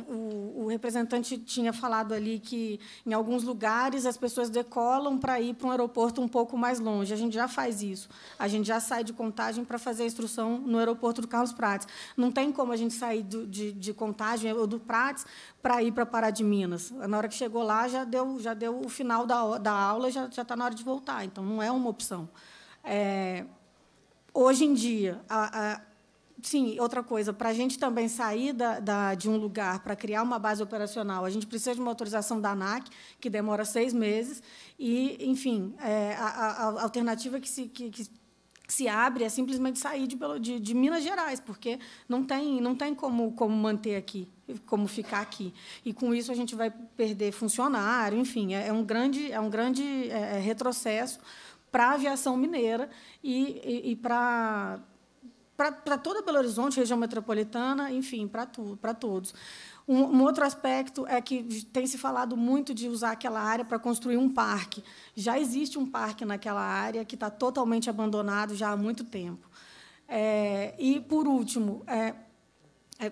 O, representante tinha falado ali que, em alguns lugares, as pessoas decolam para ir para um aeroporto um pouco mais longe. A gente já faz isso. A gente já sai de contagem para fazer a instrução no aeroporto do Carlos Prates. Não tem como a gente sair do, de, de contagem ou do Prates para ir para Pará de Minas. Na hora que chegou lá, já deu, já deu o final da, da aula, já está na hora de voltar. Então, não é uma opção. É, hoje em dia, a Sim, outra coisa, para a gente também sair da, da de um lugar para criar uma base operacional, a gente precisa de uma autorização da ANAC, que demora seis meses, e, enfim, é, a, a, a, alternativa que se, que, que se abre é simplesmente sair de, de, de, Minas Gerais, porque não tem, não tem como, como manter aqui, como ficar aqui. E com isso a gente vai perder funcionário, enfim, é, é um grande, é um grande é, é retrocesso para a aviação mineira e, e, e para para toda Belo Horizonte, região metropolitana, enfim, para todos. Um, um, outro aspecto é que tem se falado muito de usar aquela área para construir um parque. Já existe um parque naquela área que está totalmente abandonado já há muito tempo. É, e, por último, é, é,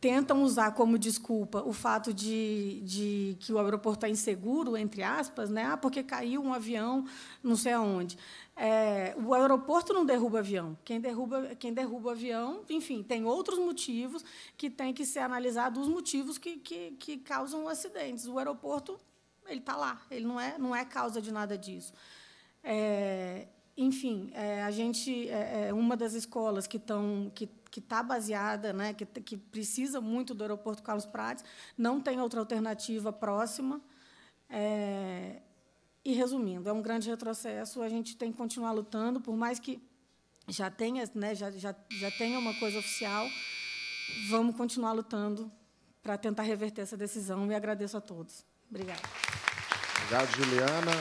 tentam usar como desculpa o fato de, de que o aeroporto está inseguro, entre aspas, né? ah, porque caiu um avião não sei aonde. É, o aeroporto não derruba avião. Quem derruba, quem derruba avião, enfim, tem outros motivos que tem que ser analisados os motivos que, que, que causam acidentes. O aeroporto ele está lá, ele não é, não é causa de nada disso. É, enfim, é, a gente é, é uma das escolas que estão que que está baseada, né, que, que precisa muito do aeroporto Carlos Prates, não tem outra alternativa próxima. É, e resumindo, é um grande retrocesso, a gente tem que continuar lutando, por mais que já tenha, né, já, já, já tenha uma coisa oficial, vamos continuar lutando para tentar reverter essa decisão e agradeço a todos. Obrigada. Obrigado, Juliana.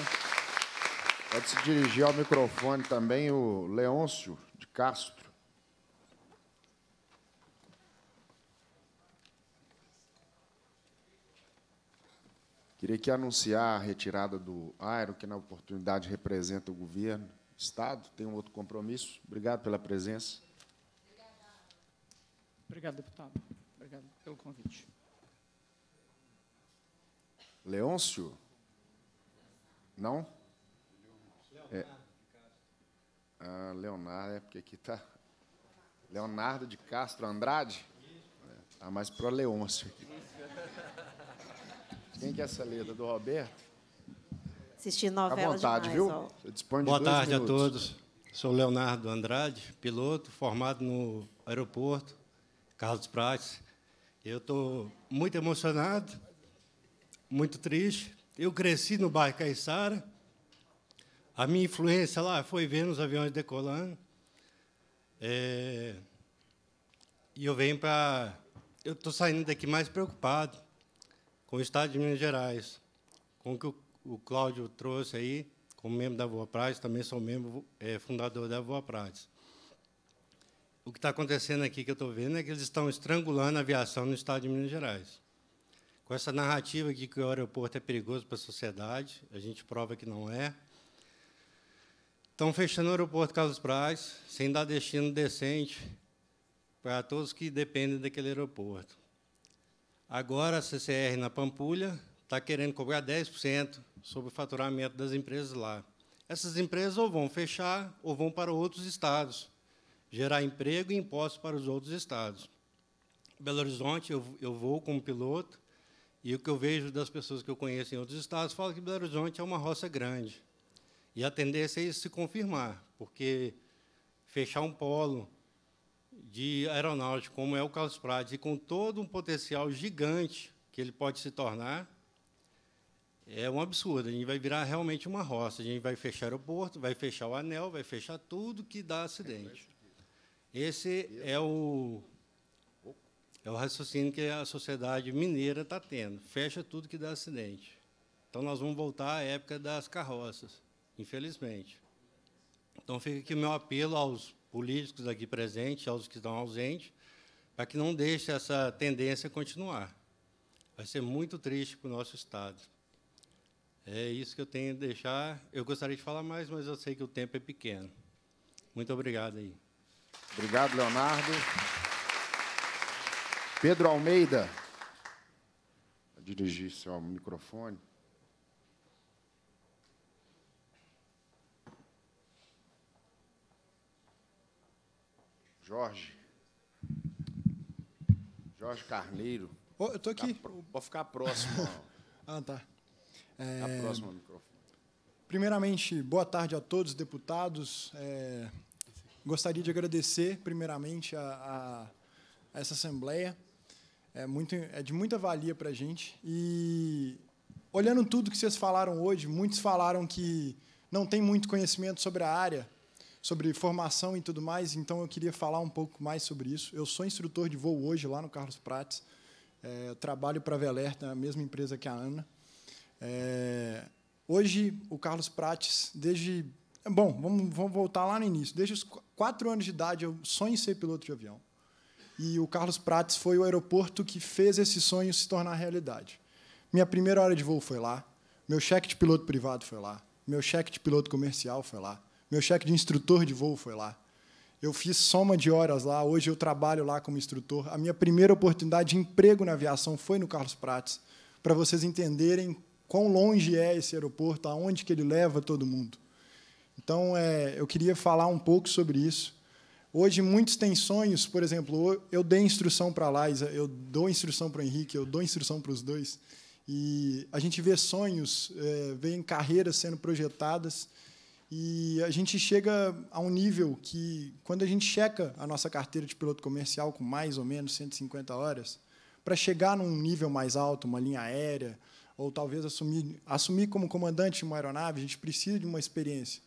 Pode se dirigir ao microfone também o Leôncio de Castro. Queria aqui anunciar a retirada do Aero, que na oportunidade representa o governo, Estado, tem um outro compromisso. Obrigado pela presença. Obrigado, deputado. Obrigado pelo convite. Leôncio? Não? É. Ah, Leonardo, é porque aqui está. Leonardo de Castro Andrade? Está é, mais para Leôncio aqui. Quem quer essa letra? Do Roberto? Assistir novela À vontade, demais, viu? Você dispõe de Boa tarde minutos. a todos. Sou Leonardo Andrade, piloto formado no aeroporto Carlos Prates. Eu estou muito emocionado, muito triste. Eu cresci no bairro Caiçara. A minha influência lá foi vendo os aviões decolando. É... E eu venho para. Eu estou saindo daqui mais preocupado com o Estado de Minas Gerais, com o que o, Cláudio trouxe aí, como membro da Voa Prates, também sou membro é, fundador da Voa Prates. O que está acontecendo aqui que eu estou vendo é que eles estão estrangulando a aviação no Estado de Minas Gerais. Com essa narrativa de que o aeroporto é perigoso para a sociedade, a gente prova que não é. Estão fechando o aeroporto Carlos Prates sem dar destino decente para todos que dependem daquele aeroporto. Agora, a CCR na Pampulha está querendo cobrar 10% sobre o faturamento das empresas lá. Essas empresas ou vão fechar ou vão para outros estados, gerar emprego e impostos para os outros estados. Belo Horizonte, eu, eu vou como piloto, e o que eu vejo das pessoas que eu conheço em outros estados fala que Belo Horizonte é uma roça grande. E a tendência é isso se confirmar, porque fechar um polo de aeronáutica, como é o Carlos Prades, e com todo um potencial gigante que ele pode se tornar, é um absurdo. A gente vai virar realmente uma roça. A gente vai fechar o porto, vai fechar o anel, vai fechar tudo que dá acidente. Esse é o, é o raciocínio que a sociedade mineira está tendo. Fecha tudo que dá acidente. Então, nós vamos voltar à época das carroças, infelizmente. Então, fica aqui o meu apelo aos políticos aqui presentes, aos que estão ausentes, para que não deixe essa tendência continuar. Vai ser muito triste para o nosso Estado. É isso que eu tenho a deixar. Eu gostaria de falar mais, mas eu sei que o tempo é pequeno. Muito obrigado aí. Obrigado, Leonardo. Pedro Almeida, dirigir seu microfone. Jorge. Jorge Carneiro. Oh, eu estou aqui. Tá pode ficar próximo. ah, tá. tá. É... próximo ao microfone. Primeiramente, boa tarde a todos, deputados. É... Gostaria de agradecer, primeiramente, a, a essa Assembleia. É, muito, é de muita valia para a gente. E, olhando tudo que vocês falaram hoje, muitos falaram que não tem muito conhecimento sobre a área sobre formação e tudo mais, então eu queria falar um pouco mais sobre isso. Eu sou instrutor de voo hoje lá no Carlos Prates. É, trabalho para a Velerta, na mesma empresa que a Ana. É, hoje, o Carlos Prates, desde. É bom, vamos, vamos voltar lá no início. Desde os quatro anos de idade, eu sonho em ser piloto de avião. E o Carlos Prates foi o aeroporto que fez esse sonho se tornar realidade. Minha primeira hora de voo foi lá, meu cheque de piloto privado foi lá, meu cheque de piloto comercial foi lá, meu cheque de instrutor de voo foi lá. Eu fiz soma de horas lá, hoje eu trabalho lá como instrutor. A minha primeira oportunidade de emprego na aviação foi no Carlos Prates, para vocês entenderem quão longe é esse aeroporto, aonde que ele leva todo mundo. Então, é, eu queria falar um pouco sobre isso. Hoje, muitos têm sonhos, por exemplo, eu dei instrução para a Liza, eu dou instrução para o Henrique, eu dou instrução para os dois. E a gente vê sonhos, é, vê carreiras sendo projetadas, e a gente chega a um nível que, quando a gente checa a nossa carteira de piloto comercial com mais ou menos 150 horas, para chegar num nível mais alto, uma linha aérea, ou talvez assumir, assumir como comandante de uma aeronave, a gente precisa de uma experiência.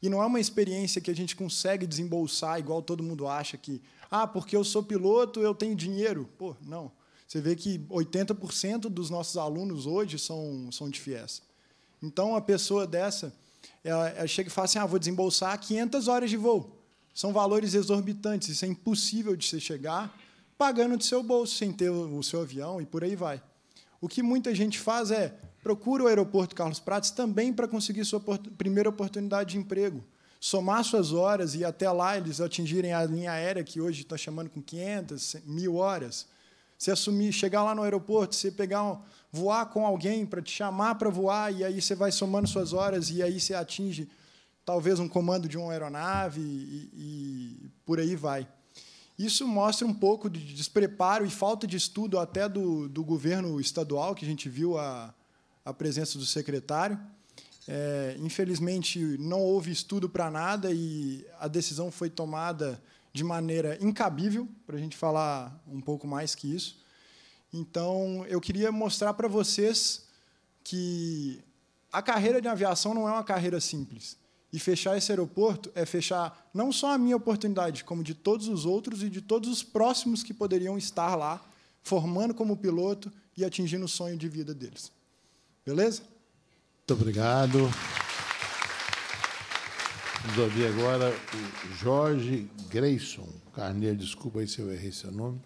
E não é uma experiência que a gente consegue desembolsar igual todo mundo acha que, ah, porque eu sou piloto, eu tenho dinheiro. Pô, não. Você vê que 80% dos nossos alunos hoje são, são de FIES. Então, a pessoa dessa ela, ela chega e fala assim: ah, vou desembolsar 500 horas de voo. São valores exorbitantes, isso é impossível de você chegar pagando do seu bolso, sem ter o seu avião e por aí vai. O que muita gente faz é procura o aeroporto Carlos Prates também para conseguir sua primeira oportunidade de emprego, somar suas horas e até lá eles atingirem a linha aérea que hoje está chamando com 500, mil horas. Você assumir, chegar lá no aeroporto, você pegar voar com alguém, para te chamar para voar, e aí você vai somando suas horas, e aí você atinge talvez um comando de uma aeronave, e, e por aí vai. Isso mostra um pouco de despreparo e falta de estudo até do, do governo estadual, que a gente viu a, a presença do secretário. É, infelizmente, não houve estudo para nada e a decisão foi tomada de maneira incabível, para a gente falar um pouco mais que isso. Então, eu queria mostrar para vocês que a carreira de aviação não é uma carreira simples. E fechar esse aeroporto é fechar não só a minha oportunidade, como de todos os outros e de todos os próximos que poderiam estar lá, formando como piloto e atingindo o sonho de vida deles. Beleza? Muito obrigado. Vamos ouvir agora o Jorge Grayson. Carneiro, desculpa aí se eu errei seu nome.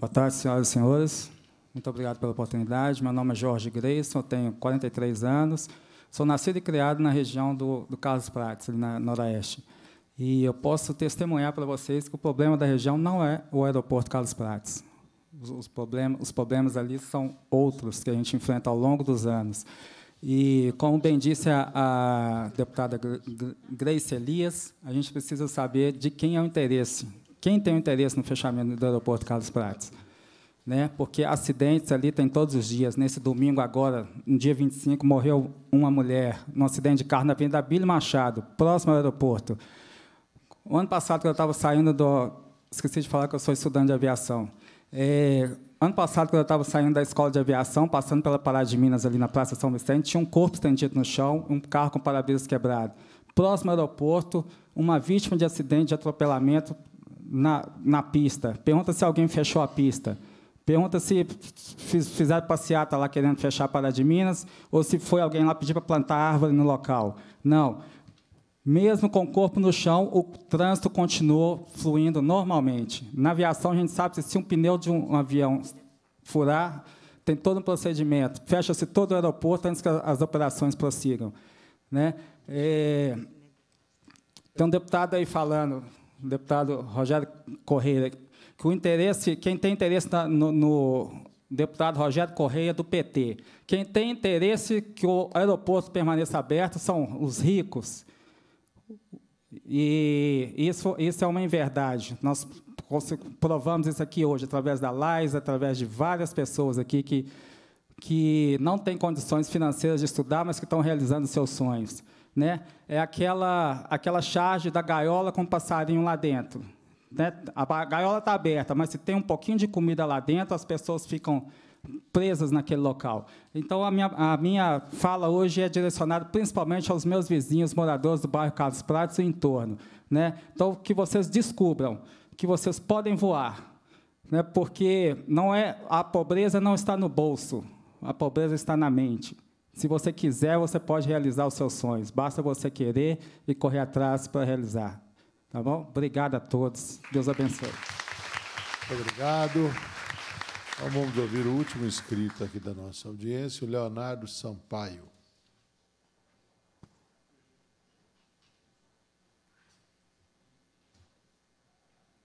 Boa tarde, senhoras e senhores. Muito obrigado pela oportunidade. Meu nome é Jorge Grayson, tenho 43 anos. Sou nascido e criado na região do, do Carlos Prates, na Noroeste. E eu posso testemunhar para vocês que o problema da região não é o aeroporto Carlos Prates. Os, os, os problemas ali são outros que a gente enfrenta ao longo dos anos. E, como bem disse a, a deputada Grace Elias, a gente precisa saber de quem é o interesse quem tem interesse no fechamento do aeroporto Carlos Prates? Né? Porque acidentes ali tem todos os dias. Nesse domingo agora, no dia 25, morreu uma mulher num acidente de carro na Avenida Billy Machado, próximo ao aeroporto. O ano passado, quando eu estava saindo do... Esqueci de falar que eu sou estudante de aviação. É, ano passado, quando eu estava saindo da escola de aviação, passando pela Parada de Minas, ali na Praça São Vicente, tinha um corpo estendido no chão, um carro com para quebrado. Próximo ao aeroporto, uma vítima de acidente, de atropelamento, na, na pista, pergunta se alguém fechou a pista, pergunta se fiz, fizeram passeata lá querendo fechar a Pará de Minas, ou se foi alguém lá pedir para plantar árvore no local. Não. Mesmo com o corpo no chão, o trânsito continuou fluindo normalmente. Na aviação, a gente sabe que se um pneu de um avião furar, tem todo um procedimento. Fecha-se todo o aeroporto antes que as operações prossigam. Né? É... Tem um deputado aí falando, deputado Rogério Correia, que o interesse, quem tem interesse na, no, no deputado Rogério Correia, do PT. Quem tem interesse que o aeroporto permaneça aberto são os ricos. E isso, isso é uma inverdade. Nós provamos isso aqui hoje, através da Lais, através de várias pessoas aqui que, que não têm condições financeiras de estudar, mas que estão realizando seus sonhos né? É aquela aquela charge da gaiola com o passarinho lá dentro, né? A gaiola está aberta, mas se tem um pouquinho de comida lá dentro, as pessoas ficam presas naquele local. Então, a minha, a minha fala hoje é direcionada principalmente aos meus vizinhos, moradores do bairro Carlos Prates e entorno. Né? Então, que vocês descubram que vocês podem voar, né? porque não é a pobreza não está no bolso, a pobreza está na mente. Se você quiser, você pode realizar os seus sonhos. Basta você querer e correr atrás para realizar. Tá bom? Obrigado a todos. Deus abençoe. Muito obrigado. Então, vamos ouvir o último inscrito aqui da nossa audiência, o Leonardo Sampaio.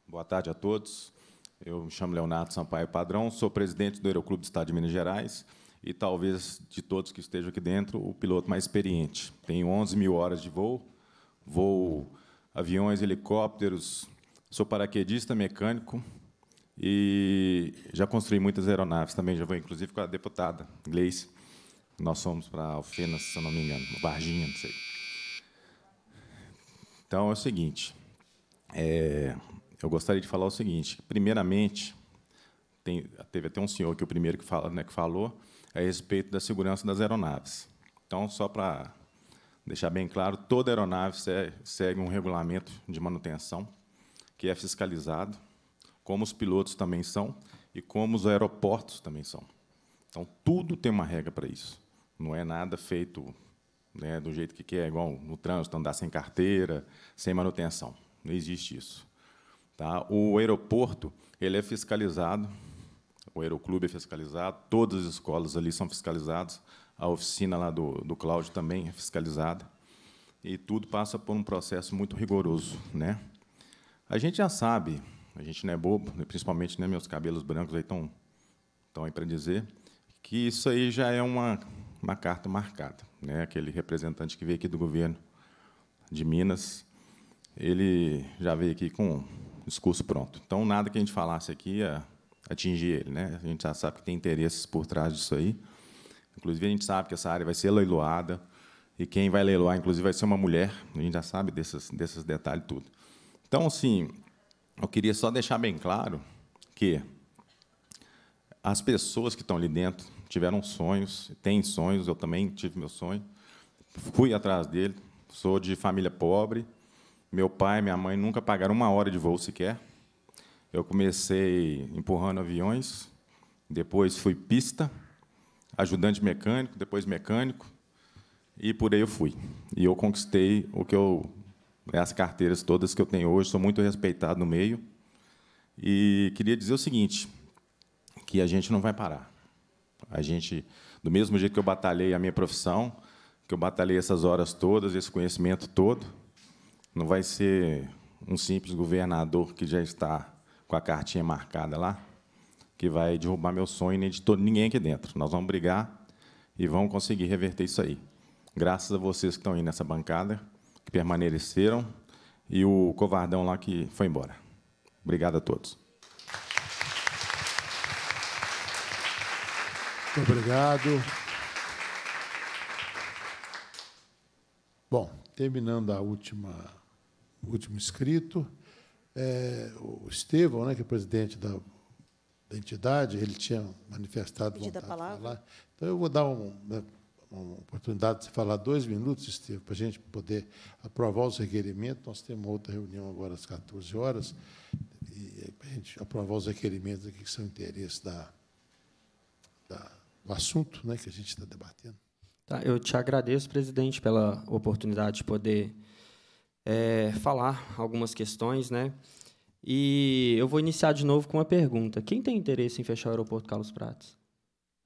Boa tarde a todos. Eu me chamo Leonardo Sampaio Padrão, sou presidente do Aeroclube do Estado de Minas Gerais e talvez de todos que estejam aqui dentro, o piloto mais experiente. Tenho 11 mil horas de voo, voo aviões, helicópteros, sou paraquedista mecânico e já construí muitas aeronaves também, já vou inclusive com a deputada inglês Nós somos para Alfenas, se não me engano, Varginha, não sei. Então é o seguinte, é, eu gostaria de falar o seguinte. Primeiramente, tem, teve até um senhor que o primeiro que, fala, né, que falou, a respeito da segurança das aeronaves. Então, só para deixar bem claro, toda aeronave segue um regulamento de manutenção que é fiscalizado, como os pilotos também são e como os aeroportos também são. Então, tudo tem uma regra para isso. Não é nada feito né, do jeito que quer, igual no trânsito, andar sem carteira, sem manutenção. Não existe isso. Tá? O aeroporto ele é fiscalizado o Aeroclube é fiscalizado, todas as escolas ali são fiscalizadas, a oficina lá do, do Cláudio também é fiscalizada, e tudo passa por um processo muito rigoroso. Né? A gente já sabe, a gente não é bobo, né, principalmente né, meus cabelos brancos aí estão, estão aí para dizer, que isso aí já é uma, uma carta marcada. Né? Aquele representante que veio aqui do governo de Minas, ele já veio aqui com discurso pronto. Então, nada que a gente falasse aqui é, atingir ele. Né? A gente já sabe que tem interesses por trás disso aí. Inclusive, a gente sabe que essa área vai ser leiloada, e quem vai leiloar, inclusive, vai ser uma mulher. A gente já sabe desses, desses detalhes tudo. Então, assim, eu queria só deixar bem claro que as pessoas que estão ali dentro tiveram sonhos, têm sonhos, eu também tive meu sonho, fui atrás dele, sou de família pobre, meu pai e minha mãe nunca pagaram uma hora de voo sequer, eu comecei empurrando aviões, depois fui pista, ajudante mecânico, depois mecânico, e por aí eu fui. E eu conquistei o que eu as carteiras todas que eu tenho hoje, sou muito respeitado no meio. E queria dizer o seguinte, que a gente não vai parar. A gente, do mesmo jeito que eu batalhei a minha profissão, que eu batalhei essas horas todas, esse conhecimento todo, não vai ser um simples governador que já está com a cartinha marcada lá, que vai derrubar meu sonho nem de todo, ninguém aqui dentro. Nós vamos brigar e vamos conseguir reverter isso aí. Graças a vocês que estão aí nessa bancada, que permaneceram, e o covardão lá que foi embora. Obrigado a todos. Muito obrigado. Bom, terminando a última, o último escrito. É, o Estevão, né, que é presidente da, da entidade, ele tinha manifestado Pedido vontade palavra. de falar. Então, eu vou dar um, né, uma oportunidade de falar dois minutos, Estevão, para a gente poder aprovar os requerimentos. Nós temos outra reunião agora às 14 horas, e é para a gente aprovar os requerimentos aqui que são interesse da, da, do assunto né, que a gente está debatendo. Tá, eu te agradeço, presidente, pela oportunidade de poder é, falar algumas questões, né? E eu vou iniciar de novo com uma pergunta. Quem tem interesse em fechar o aeroporto Carlos Prates?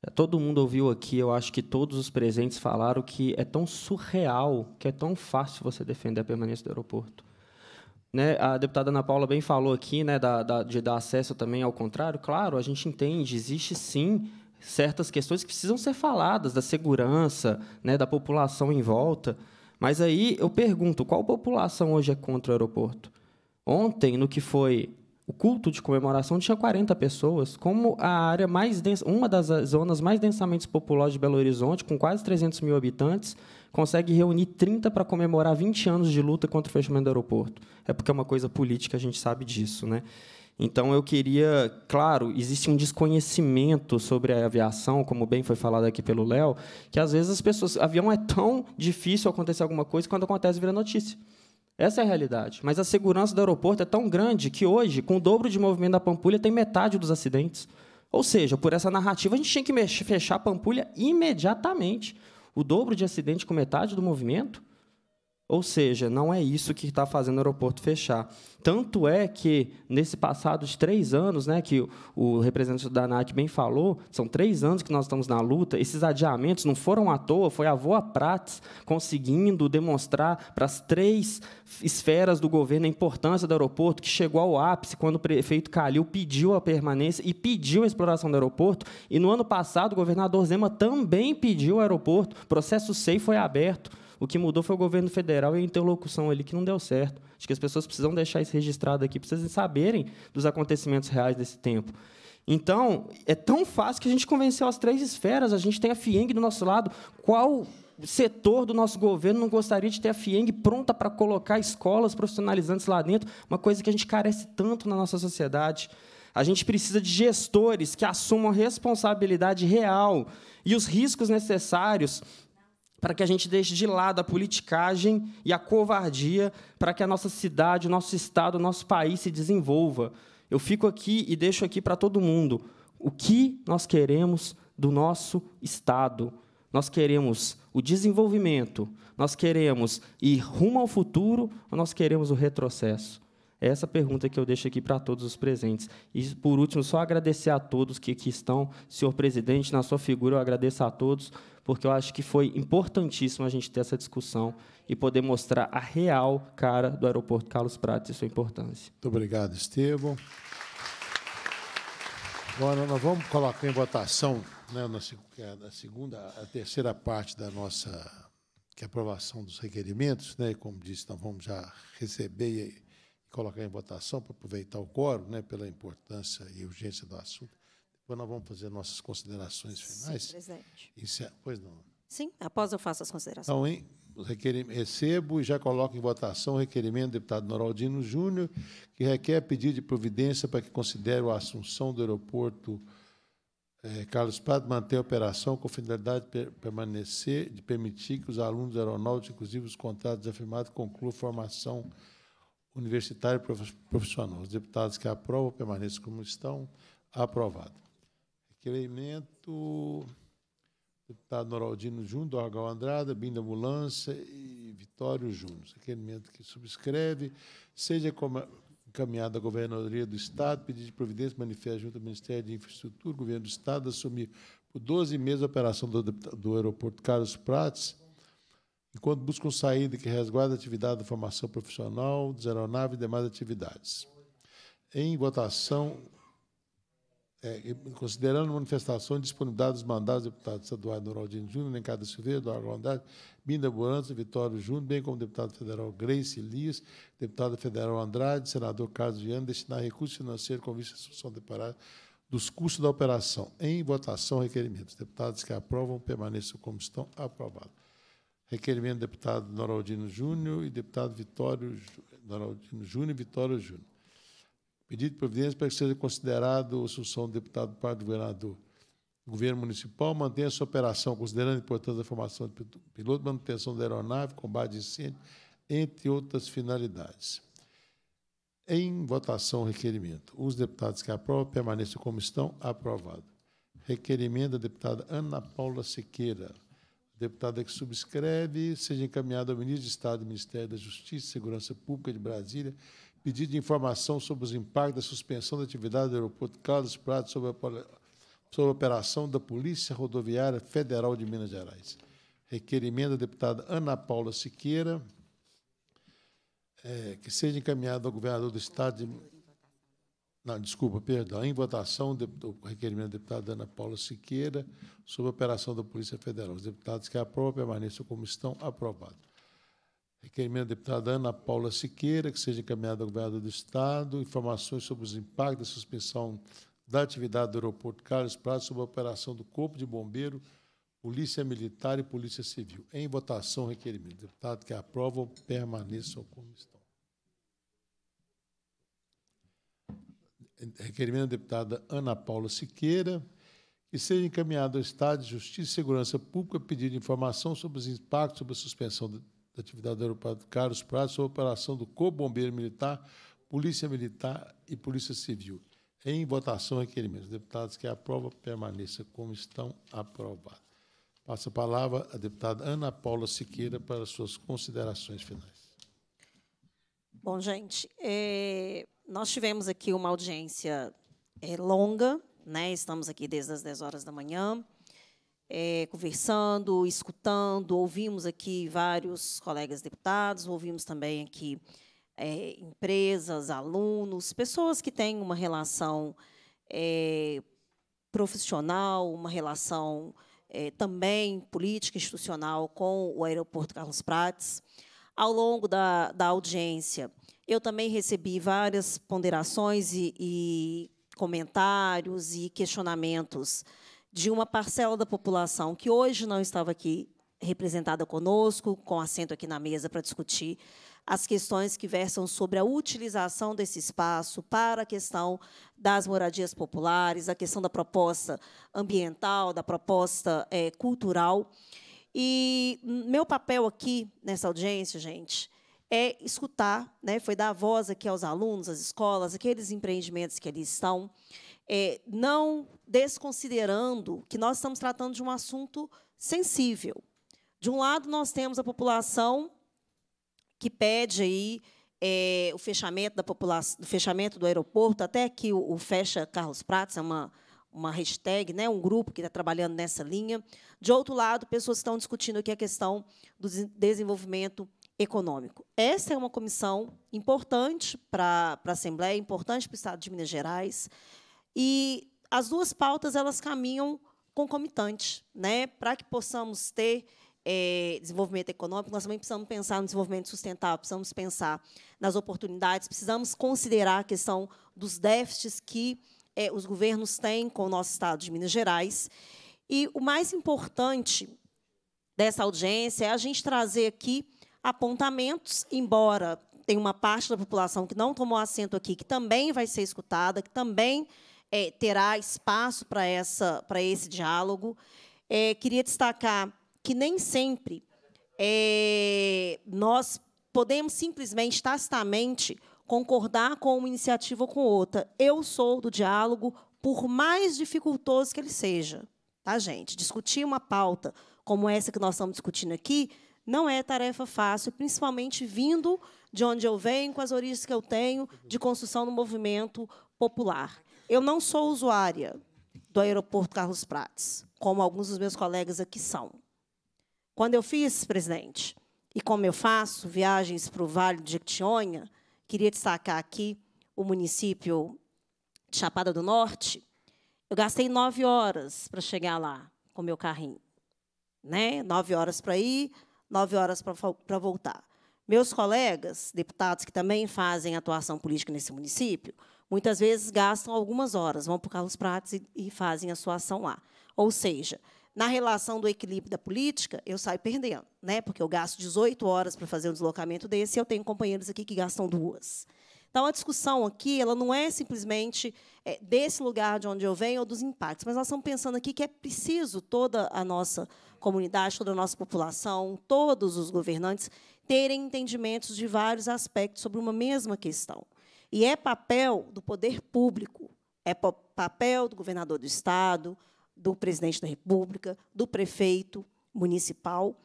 É, todo mundo ouviu aqui, eu acho que todos os presentes falaram que é tão surreal, que é tão fácil você defender a permanência do aeroporto. Né, a deputada Ana Paula bem falou aqui né, da, da, de dar acesso também ao contrário. Claro, a gente entende, existe sim certas questões que precisam ser faladas, da segurança, né, da população em volta. Mas aí eu pergunto, qual população hoje é contra o aeroporto? Ontem, no que foi o culto de comemoração, tinha 40 pessoas, como a área mais densa, uma das zonas mais densamente populosas de Belo Horizonte, com quase 300 mil habitantes, consegue reunir 30 para comemorar 20 anos de luta contra o fechamento do aeroporto. É porque é uma coisa política, a gente sabe disso, né? Então eu queria, claro, existe um desconhecimento sobre a aviação, como bem foi falado aqui pelo Léo, que às vezes as pessoas, avião é tão difícil acontecer alguma coisa quando acontece vira notícia. Essa é a realidade. Mas a segurança do aeroporto é tão grande que hoje, com o dobro de movimento da Pampulha, tem metade dos acidentes. Ou seja, por essa narrativa, a gente tinha que fechar a Pampulha imediatamente. O dobro de acidente com metade do movimento ou seja, não é isso que está fazendo o aeroporto fechar. Tanto é que, nesse passado de três anos, né, que o, representante da ANAC bem falou, são três anos que nós estamos na luta, esses adiamentos não foram à toa, foi a Voa Prates conseguindo demonstrar para as três esferas do governo a importância do aeroporto, que chegou ao ápice quando o prefeito Calil pediu a permanência e pediu a exploração do aeroporto. E no ano passado, o governador Zema também pediu o aeroporto, processo SEI foi aberto o que mudou foi o governo federal e a interlocução ali que não deu certo. Acho que as pessoas precisam deixar isso registrado aqui, precisam saberem dos acontecimentos reais desse tempo. Então, é tão fácil que a gente convenceu as três esferas, a gente tem a FIENG do nosso lado. Qual setor do nosso governo não gostaria de ter a FIENG pronta para colocar escolas profissionalizantes lá dentro? Uma coisa que a gente carece tanto na nossa sociedade. A gente precisa de gestores que assumam responsabilidade real e os riscos necessários para que a gente deixe de lado a politicagem e a covardia para que a nossa cidade, o nosso estado, o nosso país se desenvolva. Eu fico aqui e deixo aqui para todo mundo o que nós queremos do nosso estado. Nós queremos o desenvolvimento, nós queremos ir rumo ao futuro ou nós queremos o retrocesso? É essa pergunta que eu deixo aqui para todos os presentes. E, por último, só agradecer a todos que aqui estão. Senhor presidente, na sua figura, eu agradeço a todos porque eu acho que foi importantíssimo a gente ter essa discussão e poder mostrar a real cara do aeroporto Carlos Prates e sua importância. Muito obrigado, Estevam. Agora nós vamos colocar em votação né, na é segunda, a terceira parte da nossa que é a aprovação dos requerimentos, né? Como disse, nós vamos já receber e colocar em votação para aproveitar o quórum, né? Pela importância e urgência do assunto. Quando nós vamos fazer nossas considerações finais. Sim, presidente. Isso pois não. Sim, após eu faço as considerações. Então, hein, recebo e já coloco em votação o requerimento do deputado Noraldino Júnior, que requer pedido de providência para que considere a assunção do aeroporto é, Carlos Prado manter a operação com finalidade de per permanecer, de permitir que os alunos aeronáuticos, inclusive os contratos afirmados, concluam formação universitária e profissional. Os deputados que aprovam permaneçam como estão. Aprovado. Incremento. Deputado Noraldino Júnior, Dorgal Andrada, Binda Ambulância e Vitório Júnior. Requerimento que subscreve. Seja encaminhada à Governadoria do Estado, pedido de providência, manifesta junto ao Ministério de Infraestrutura, Governo do Estado, assumir por 12 meses a operação do, do aeroporto Carlos Prates, enquanto buscam saída que resguarda a atividade da formação profissional, das aeronaves e demais atividades. Em votação, é, considerando manifestações disponibilidade dos mandados dos deputados estaduais Noraldino Júnior, Nencada Silveira, Eduardo Rondade, Binda Burança, Vitório Júnior, bem como deputado federal Grace Lias, deputado federal Andrade, senador Carlos Viana, destinar recursos financeiros com vista à solução temporária dos custos da operação. Em votação, requerimentos. Deputados que aprovam permaneçam como estão. Aprovado. Requerimento do deputado Noraldino Júnior e deputado Vitório Noraldino Júnior e Vitório Júnior. Pedido de providência para que seja considerado a solução do deputado para do governador. O governo municipal mantém a sua operação, considerando a importância da formação de piloto, manutenção da aeronave, combate de incêndio, entre outras finalidades. Em votação, requerimento. Os deputados que aprovam permaneçam como estão. Aprovado. Requerimento da deputada Ana Paula Siqueira. Deputada que subscreve, seja encaminhado ao ministro de Estado do Ministério da Justiça e Segurança Pública de Brasília pedido de informação sobre os impactos da suspensão da atividade do aeroporto Carlos Prado sobre a, sobre a operação da Polícia Rodoviária Federal de Minas Gerais. Requerimento da deputada Ana Paula Siqueira, é, que seja encaminhado ao governador do Estado de... Não, desculpa, perdão. Em votação, o requerimento da deputada Ana Paula Siqueira sobre a operação da Polícia Federal. Os deputados que aprovam permaneçam como estão, aprovado. Requerimento da deputada Ana Paula Siqueira, que seja encaminhada ao governador do Estado, informações sobre os impactos da suspensão da atividade do aeroporto Carlos Prado sobre a operação do Corpo de Bombeiro, Polícia Militar e Polícia Civil. Em votação, requerimento. Deputado que aprova, permaneça como estão. Requerimento da deputada Ana Paula Siqueira, que seja encaminhado ao Estado de Justiça e Segurança Pública pedido informação sobre os impactos sobre a suspensão da atividade do aeroporto Carlos Prado a operação do Corpo Bombeiro Militar, Polícia Militar e Polícia Civil. Em votação, requerimentos. Deputados que aprovam, permaneça como estão aprovados. Passa a palavra à deputada Ana Paula Siqueira para suas considerações finais. Bom, gente, é, nós tivemos aqui uma audiência é, longa, né? estamos aqui desde as 10 horas da manhã é, conversando, escutando, ouvimos aqui vários colegas deputados, ouvimos também aqui é, empresas, alunos, pessoas que têm uma relação é, profissional, uma relação é, também política, institucional com o aeroporto Carlos Prates. Ao longo da, da audiência, eu também recebi várias ponderações e, e comentários e questionamentos de uma parcela da população que hoje não estava aqui representada conosco, com assento aqui na mesa para discutir as questões que versam sobre a utilização desse espaço para a questão das moradias populares, a questão da proposta ambiental, da proposta é, cultural. E meu papel aqui nessa audiência, gente, é escutar, né, foi dar voz aqui aos alunos, às escolas, aqueles empreendimentos que ali estão, é, não desconsiderando que nós estamos tratando de um assunto sensível. De um lado, nós temos a população que pede aí é, o fechamento da população, do fechamento do aeroporto, até que o, o fecha Carlos Prates é uma uma hashtag, né, um grupo que está trabalhando nessa linha. De outro lado, pessoas estão discutindo aqui a questão do desenvolvimento econômico. Essa é uma comissão importante para a Assembleia, importante para o Estado de Minas Gerais. E as duas pautas elas caminham concomitante, né? Para que possamos ter é, desenvolvimento econômico, nós também precisamos pensar no desenvolvimento sustentável, precisamos pensar nas oportunidades, precisamos considerar a questão dos déficits que é, os governos têm com o nosso estado de Minas Gerais. E o mais importante dessa audiência é a gente trazer aqui apontamentos, embora tem uma parte da população que não tomou assento aqui, que também vai ser escutada, que também é, terá espaço para esse diálogo. É, queria destacar que nem sempre é, nós podemos simplesmente, tacitamente, concordar com uma iniciativa ou com outra. Eu sou do diálogo, por mais dificultoso que ele seja. Tá, gente? Discutir uma pauta como essa que nós estamos discutindo aqui não é tarefa fácil, principalmente vindo de onde eu venho, com as origens que eu tenho de construção do movimento popular. Eu não sou usuária do aeroporto Carlos Prates, como alguns dos meus colegas aqui são. Quando eu fiz, presidente, e como eu faço viagens para o Vale de Jequitinhonha, queria destacar aqui o município de Chapada do Norte. Eu gastei nove horas para chegar lá com meu carrinho. Né? Nove horas para ir, nove horas para voltar. Meus colegas, deputados que também fazem atuação política nesse município, Muitas vezes gastam algumas horas, vão para o Carlos Prates e, e fazem a sua ação lá. Ou seja, na relação do equilíbrio da política, eu saio perdendo, né? porque eu gasto 18 horas para fazer um deslocamento desse e eu tenho companheiros aqui que gastam duas. Então, a discussão aqui ela não é simplesmente é, desse lugar de onde eu venho ou dos impactos, mas nós estamos pensando aqui que é preciso toda a nossa comunidade, toda a nossa população, todos os governantes terem entendimentos de vários aspectos sobre uma mesma questão. E é papel do poder público, é papel do governador do Estado, do presidente da República, do prefeito municipal,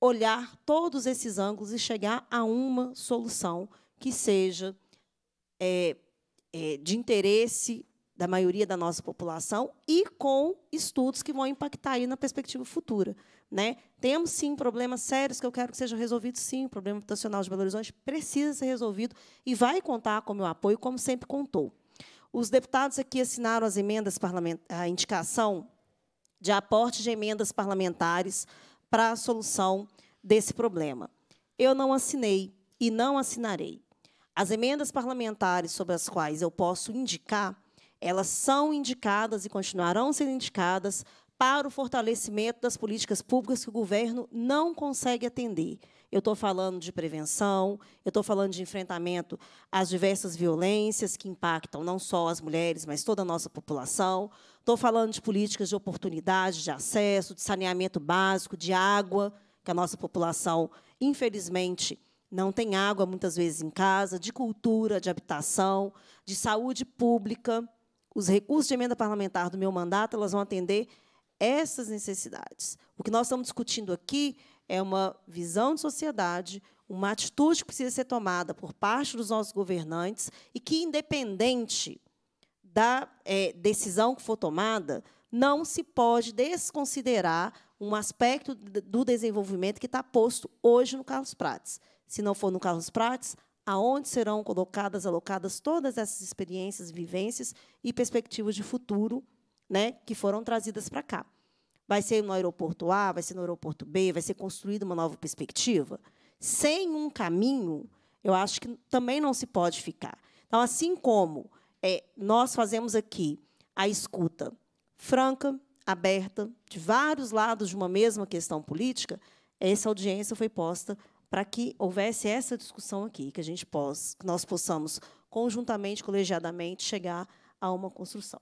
olhar todos esses ângulos e chegar a uma solução que seja é, é, de interesse da maioria da nossa população e com estudos que vão impactar aí na perspectiva futura. Né? Temos sim problemas sérios que eu quero que sejam resolvidos, sim. O problema habitacional de Belo Horizonte precisa ser resolvido e vai contar com o meu apoio, como sempre contou. Os deputados aqui assinaram as emendas a indicação de aporte de emendas parlamentares para a solução desse problema. Eu não assinei e não assinarei. As emendas parlamentares sobre as quais eu posso indicar, elas são indicadas e continuarão sendo indicadas para o fortalecimento das políticas públicas que o governo não consegue atender. Eu estou falando de prevenção, eu estou falando de enfrentamento às diversas violências que impactam não só as mulheres, mas toda a nossa população. Estou falando de políticas de oportunidade, de acesso, de saneamento básico, de água, que a nossa população, infelizmente, não tem água muitas vezes em casa, de cultura, de habitação, de saúde pública. Os recursos de emenda parlamentar do meu mandato elas vão atender essas necessidades. O que nós estamos discutindo aqui é uma visão de sociedade, uma atitude que precisa ser tomada por parte dos nossos governantes e que, independente da é, decisão que for tomada, não se pode desconsiderar um aspecto do desenvolvimento que está posto hoje no Carlos Prates. Se não for no Carlos Prates, aonde serão colocadas, alocadas todas essas experiências, vivências e perspectivas de futuro né, que foram trazidas para cá. Vai ser no aeroporto A, vai ser no aeroporto B, vai ser construída uma nova perspectiva? Sem um caminho, eu acho que também não se pode ficar. Então, assim como é, nós fazemos aqui a escuta franca, aberta, de vários lados de uma mesma questão política, essa audiência foi posta para que houvesse essa discussão aqui, que a gente possa, que nós possamos conjuntamente, colegiadamente, chegar a uma construção.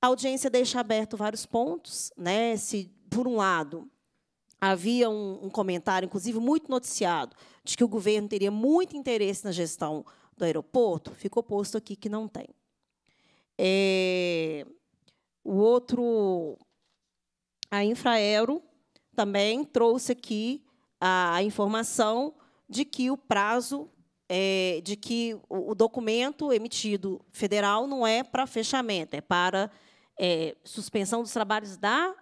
A audiência deixa aberto vários pontos, né? Se por um lado havia um, um comentário, inclusive muito noticiado, de que o governo teria muito interesse na gestão do aeroporto, ficou posto aqui que não tem. É, o outro, a Infraero, também trouxe aqui a, a informação de que o prazo, é, de que o, o documento emitido federal não é para fechamento, é para é, suspensão dos trabalhos da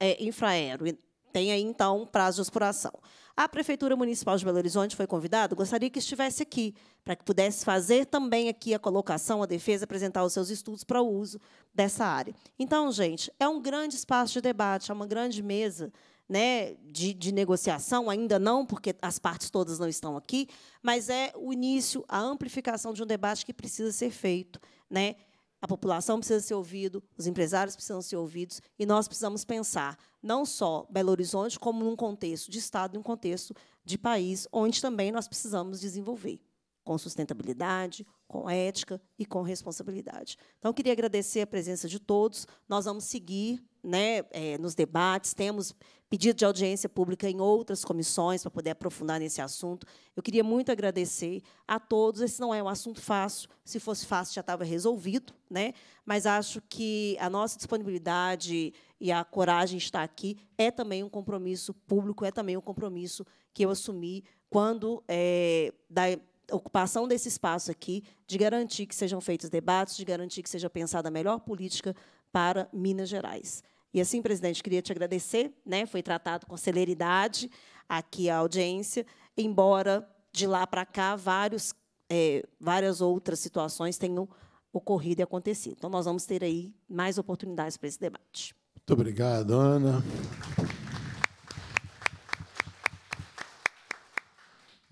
é, Infraero. Tem aí, então, prazo de exploração. A Prefeitura Municipal de Belo Horizonte foi convidada, gostaria que estivesse aqui, para que pudesse fazer também aqui a colocação, a defesa, apresentar os seus estudos para o uso dessa área. Então, gente, é um grande espaço de debate, é uma grande mesa né, de, de, negociação, ainda não, porque as partes todas não estão aqui, mas é o início, a amplificação de um debate que precisa ser feito. Né? A população precisa ser ouvida, os empresários precisam ser ouvidos e nós precisamos pensar não só Belo Horizonte, como num contexto de Estado, num contexto de país, onde também nós precisamos desenvolver com sustentabilidade, com ética e com responsabilidade. Então, queria agradecer a presença de todos. Nós vamos seguir né, é, nos debates, temos pedido de audiência pública em outras comissões para poder aprofundar nesse assunto. Eu queria muito agradecer a todos. Esse não é um assunto fácil. Se fosse fácil, já estava resolvido. Né? Mas acho que a nossa disponibilidade e a coragem de estar aqui é também um compromisso público, é também um compromisso que eu assumi quando é, da ocupação desse espaço aqui, de garantir que sejam feitos debates, de garantir que seja pensada a melhor política para Minas Gerais. E assim, presidente, queria te agradecer, né? Foi tratado com celeridade aqui a audiência, embora de lá para cá vários, é, várias outras situações tenham ocorrido e acontecido. Então, nós vamos ter aí mais oportunidades para esse debate. Muito obrigado, Ana.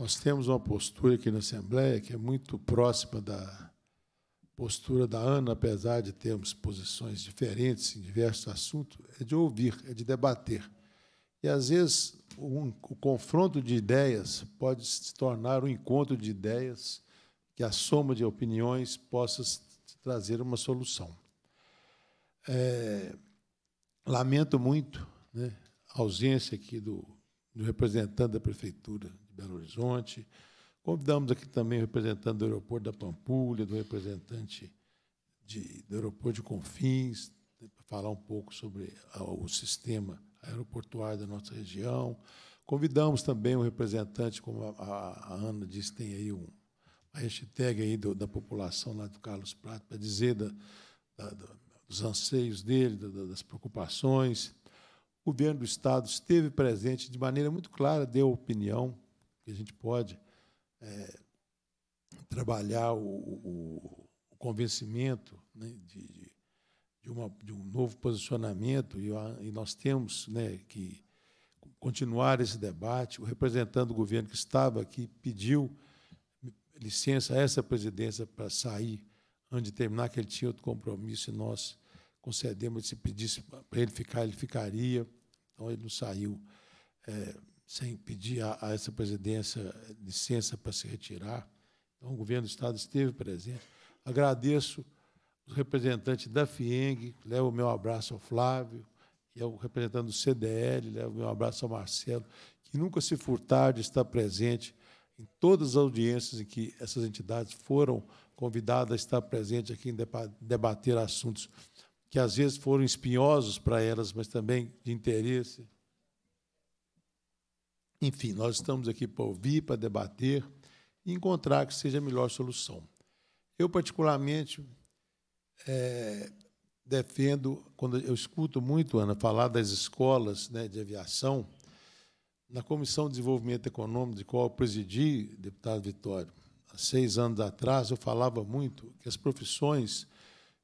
Nós temos uma postura aqui na Assembleia que é muito próxima da postura da Ana, apesar de termos posições diferentes em diversos assuntos, é de ouvir, é de debater. E, às vezes, um, o confronto de ideias pode se tornar um encontro de ideias que a soma de opiniões possa trazer uma solução. É, lamento muito né, a ausência aqui do, do representante da prefeitura Belo Horizonte. Convidamos aqui também o representante do aeroporto da Pampulha, do representante de, do aeroporto de Confins, para falar um pouco sobre o sistema aeroportuário da nossa região. Convidamos também o representante, como a, a, Ana disse, tem aí um, hashtag aí do, da população lá do Carlos Prato, para dizer da, da, dos anseios dele, da, das preocupações. O governo do Estado esteve presente de maneira muito clara, deu opinião, que a gente pode é, trabalhar o, o, o convencimento né, de, de, uma, de, um novo posicionamento, e, e nós temos né, que continuar esse debate. O representante do governo que estava aqui pediu licença a essa presidência para sair antes de terminar, que ele tinha outro compromisso, e nós concedemos, se pedisse para ele ficar, ele ficaria. Então, ele não saiu. É, sem pedir a, a essa presidência licença para se retirar. Então, o governo do Estado esteve presente. Agradeço os representantes da FIENG, levo o meu abraço ao Flávio, e ao é representante do CDL, levo o meu abraço ao Marcelo, que nunca se furtar de estar presente em todas as audiências em que essas entidades foram convidadas a estar presente aqui em debater assuntos que às vezes foram espinhosos para elas, mas também de interesse enfim, nós estamos aqui para ouvir, para debater e encontrar que seja a melhor solução. Eu, particularmente, é, defendo, quando eu escuto muito, Ana, falar das escolas né, de aviação, na Comissão de Desenvolvimento Econômico, de qual eu presidi, deputado Vitório, há seis anos atrás, eu falava muito que as profissões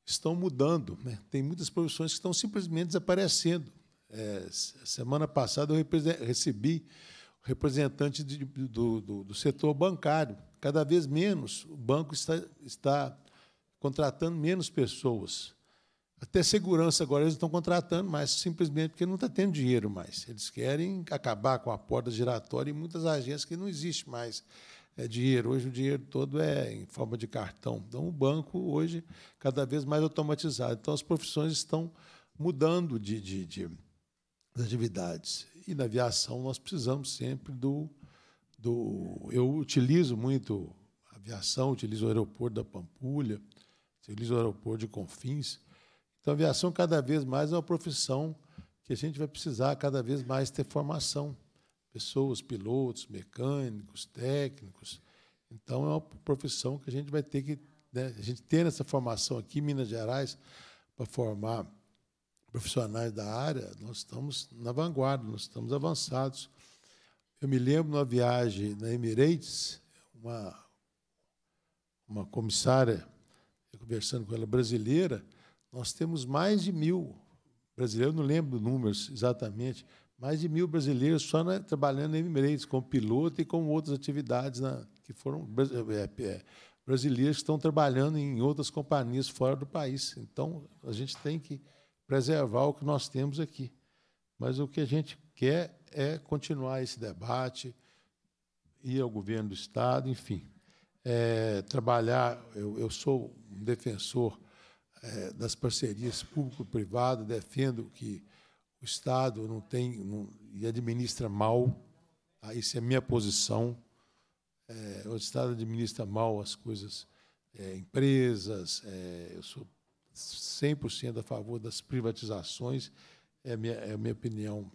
estão mudando. Né? Tem muitas profissões que estão simplesmente desaparecendo. É, semana passada eu recebi representante de, do, do, do, setor bancário. Cada vez menos o banco está, está contratando menos pessoas. Até segurança agora eles estão contratando, mas simplesmente porque não está tendo dinheiro mais. Eles querem acabar com a porta giratória e muitas agências que não existe mais é dinheiro. Hoje o dinheiro todo é em forma de cartão. Então o banco hoje cada vez mais automatizado. Então as profissões estão mudando de, de, de atividades. E na aviação nós precisamos sempre do, do. Eu utilizo muito a aviação, utilizo o aeroporto da Pampulha, utilizo o aeroporto de Confins. Então, a aviação cada vez mais é uma profissão que a gente vai precisar cada vez mais ter formação. Pessoas, pilotos, mecânicos, técnicos. Então, é uma profissão que a gente vai ter que. Né, a gente ter essa formação aqui em Minas Gerais para formar profissionais da área, nós estamos na vanguarda, nós estamos avançados. Eu me lembro uma viagem na Emirates, uma, uma comissária, conversando com ela, brasileira, nós temos mais de mil brasileiros, não lembro números exatamente, mais de mil brasileiros só na, trabalhando na Emirates, como piloto e com outras atividades na, que foram é, é, brasileiros que estão trabalhando em outras companhias fora do país. Então, a gente tem que preservar o que nós temos aqui. Mas o que a gente quer é continuar esse debate, ir ao governo do Estado, enfim. É, trabalhar, eu, eu, sou um defensor é, das parcerias público-privado, defendo que o Estado não tem não, e administra mal, tá? isso é minha posição. É, o Estado administra mal as coisas, é, empresas, é, eu sou 100% a favor das privatizações, é minha, é minha opinião.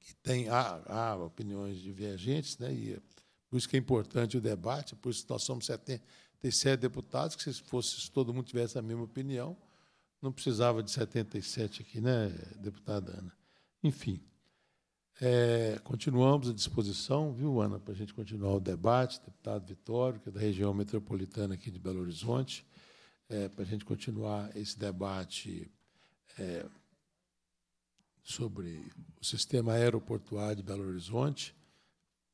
Que tem, há, há opiniões divergentes, né? e é por isso que é importante o debate, por isso nós somos 77 deputados, que se, fosse, se todo mundo tivesse a mesma opinião, não precisava de 77 aqui, né, deputada Ana? Enfim, é, continuamos à disposição, viu, Ana, para a gente continuar o debate, deputado Vitório, que é da região metropolitana aqui de Belo Horizonte, é, para a gente continuar esse debate é, sobre o sistema aeroportuário de Belo Horizonte.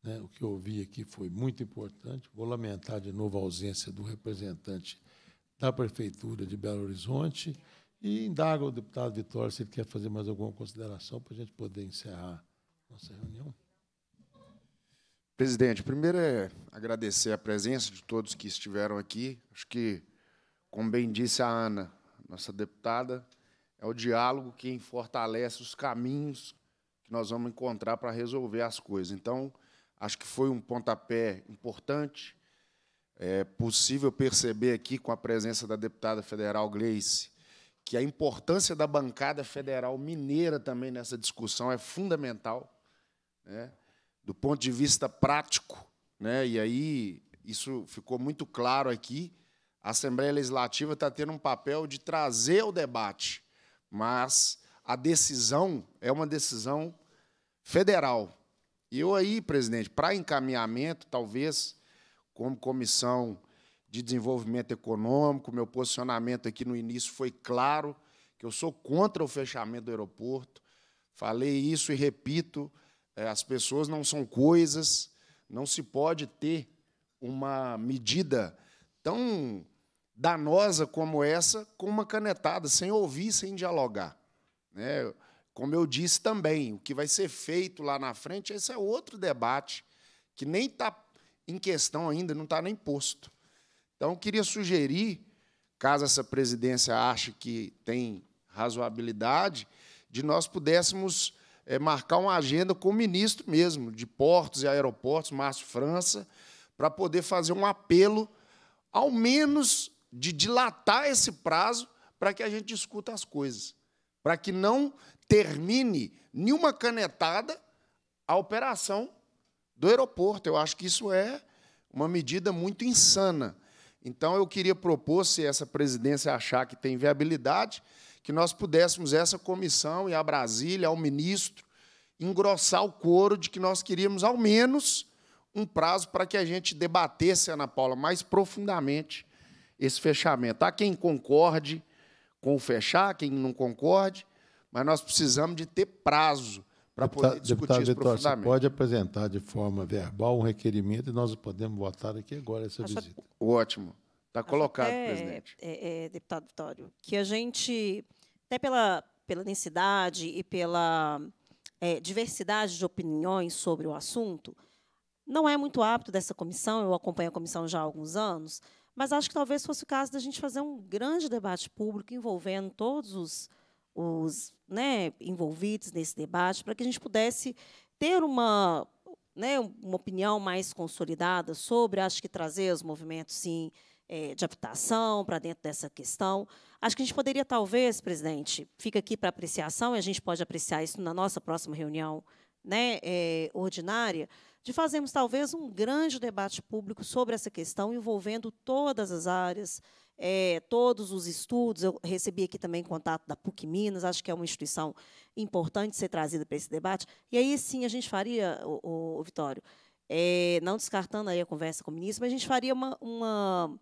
Né, o que eu ouvi aqui foi muito importante. Vou lamentar de novo a ausência do representante da Prefeitura de Belo Horizonte e indago ao deputado Vitor se ele quer fazer mais alguma consideração para a gente poder encerrar nossa reunião. Presidente, primeiro é agradecer a presença de todos que estiveram aqui. Acho que como bem disse a Ana, nossa deputada, é o diálogo que fortalece os caminhos que nós vamos encontrar para resolver as coisas. Então, acho que foi um pontapé importante. É possível perceber aqui, com a presença da deputada federal Gleice, que a importância da bancada federal mineira também nessa discussão é fundamental, né? do ponto de vista prático. Né? E aí isso ficou muito claro aqui a Assembleia Legislativa está tendo um papel de trazer o debate, mas a decisão é uma decisão federal. E eu aí, presidente, para encaminhamento, talvez, como comissão de desenvolvimento econômico, meu posicionamento aqui no início foi claro, que eu sou contra o fechamento do aeroporto. Falei isso e repito, eh, as pessoas não são coisas, não se pode ter uma medida tão danosa como essa com uma canetada, sem ouvir, sem dialogar. Né? Como eu disse também, o que vai ser feito lá na frente, esse é outro debate que nem está em questão ainda, não está nem posto. Então, queria sugerir, caso essa presidência ache que tem razoabilidade, de nós pudéssemos é, marcar uma agenda com o ministro mesmo, de portos e aeroportos, Márcio França, para poder fazer um apelo, ao menos de dilatar esse prazo para que a gente discuta as coisas, para que não termine nenhuma canetada a operação do aeroporto. Eu acho que isso é uma medida muito insana. Então, eu queria propor, se essa presidência achar que tem viabilidade, que nós pudéssemos, essa comissão e a Brasília, ao ministro, engrossar o coro de que nós queríamos, ao menos, um prazo para que a gente debatesse, Ana Paula, mais profundamente esse fechamento. Há quem concorde com o fechar, quem não concorde, mas nós precisamos de ter prazo para poder deputado, discutir deputado isso Vitor, profundamente. Você pode apresentar de forma verbal um requerimento e nós podemos votar aqui agora essa Acho visita. Ótimo. Está colocado, até, presidente. É, é, deputado Vitório, que a gente, até pela, pela densidade e pela é, diversidade de opiniões sobre o assunto, não é muito apto dessa comissão, eu acompanho a comissão já há alguns anos, mas acho que talvez fosse o caso da gente fazer um grande debate público envolvendo todos os, os né, envolvidos nesse debate, para que a gente pudesse ter uma, né, uma opinião mais consolidada sobre, acho que trazer os movimentos, sim, é, de habitação para dentro dessa questão. Acho que a gente poderia, talvez, presidente, fica aqui para apreciação, e a gente pode apreciar isso na nossa próxima reunião né, é, ordinária, de fazermos talvez um grande debate público sobre essa questão, envolvendo todas as áreas, é, todos os estudos. Eu recebi aqui também contato da PUC Minas, acho que é uma instituição importante ser trazida para esse debate. E aí sim a gente faria, o, o Vitório, é, não descartando aí a conversa com o ministro, mas a gente faria uma, uma,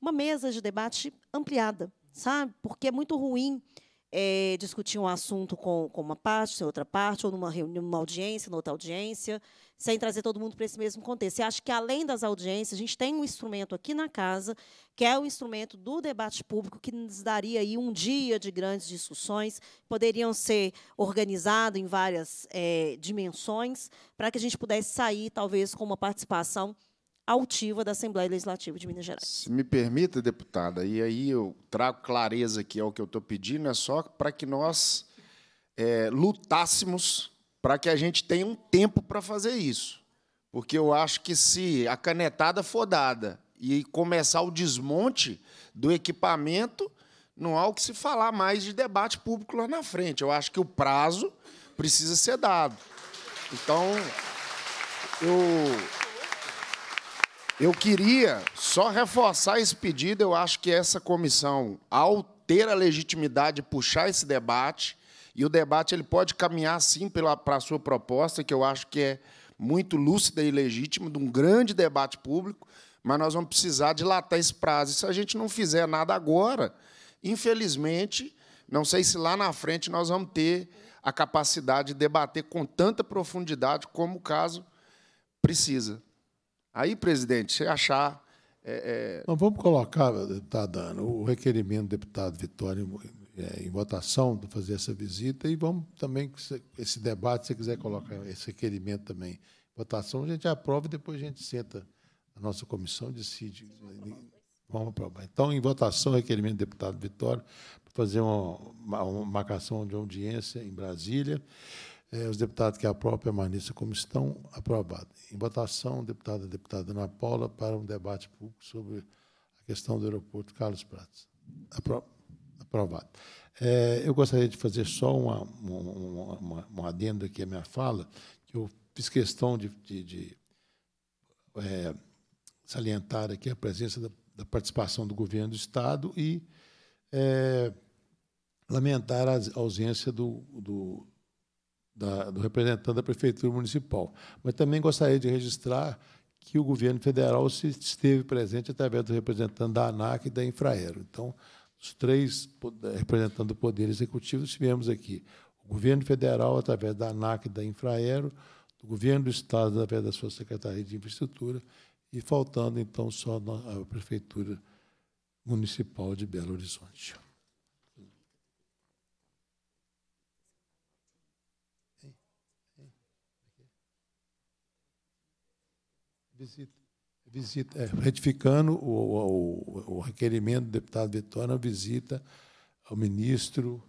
uma mesa de debate ampliada, sabe? Porque é muito ruim é, discutir um assunto com, com uma parte, outra parte, ou numa, numa audiência, noutra audiência, sem trazer todo mundo para esse mesmo contexto. E acho que, além das audiências, a gente tem um instrumento aqui na casa, que é o instrumento do debate público, que nos daria aí um dia de grandes discussões, poderiam ser organizadas em várias é, dimensões, para que a gente pudesse sair, talvez, com uma participação altiva da Assembleia Legislativa de Minas Gerais. Se me permita, deputada, e aí eu trago clareza aqui ao é que eu estou pedindo, é só para que nós é, lutássemos para que a gente tenha um tempo para fazer isso. Porque eu acho que se a canetada for dada e começar o desmonte do equipamento, não há o que se falar mais de debate público lá na frente. Eu acho que o prazo precisa ser dado. Então, eu eu queria só reforçar esse pedido. Eu acho que essa comissão, ao ter a legitimidade de puxar esse debate, e o debate ele pode caminhar sim para a sua proposta, que eu acho que é muito lúcida e legítima, de um grande debate público, mas nós vamos precisar dilatar esse prazo. E se a gente não fizer nada agora, infelizmente, não sei se lá na frente nós vamos ter a capacidade de debater com tanta profundidade como o caso precisa. Aí, presidente, você achar. É, é... Não, vamos colocar, tá, deputado, Ana, o requerimento do deputado Vitório é, em votação de fazer essa visita e vamos também, esse debate, se você quiser colocar esse requerimento também em votação, a gente aprova e depois a gente senta a nossa comissão decide. Vamos aprovar. Então, em votação, requerimento do deputado Vitório para fazer uma, uma marcação de audiência em Brasília é, os deputados que aprovam permaneçam como estão, aprovado. Em votação, deputada e deputada Ana Paula para um debate público sobre a questão do aeroporto Carlos Prates. Apro aprovado. É, eu gostaria de fazer só um uma, uma, adendo aqui à minha fala, que eu fiz questão de, de, de é, salientar aqui a presença da, da, participação do governo do Estado e é, lamentar a ausência do, do da, do representante da Prefeitura Municipal. Mas também gostaria de registrar que o governo federal se esteve presente através do representante da ANAC e da Infraero. Então, os três eh, representantes do Poder Executivo estivemos aqui. O governo federal, através da ANAC e da Infraero, o governo do Estado, através da sua Secretaria de Infraestrutura, e faltando, então, só a Prefeitura Municipal de Belo Horizonte. Visita, visita é, retificando o, o, o, requerimento do deputado Vitória, uma visita ao ministro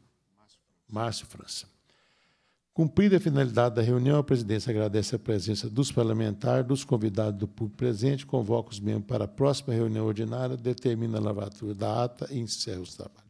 Márcio França. Cumprida a finalidade da reunião, a presidência agradece a presença dos parlamentares, dos convidados do público presente, convoca os membros para a próxima reunião ordinária, determina a lavatura da ata e encerra os trabalhos.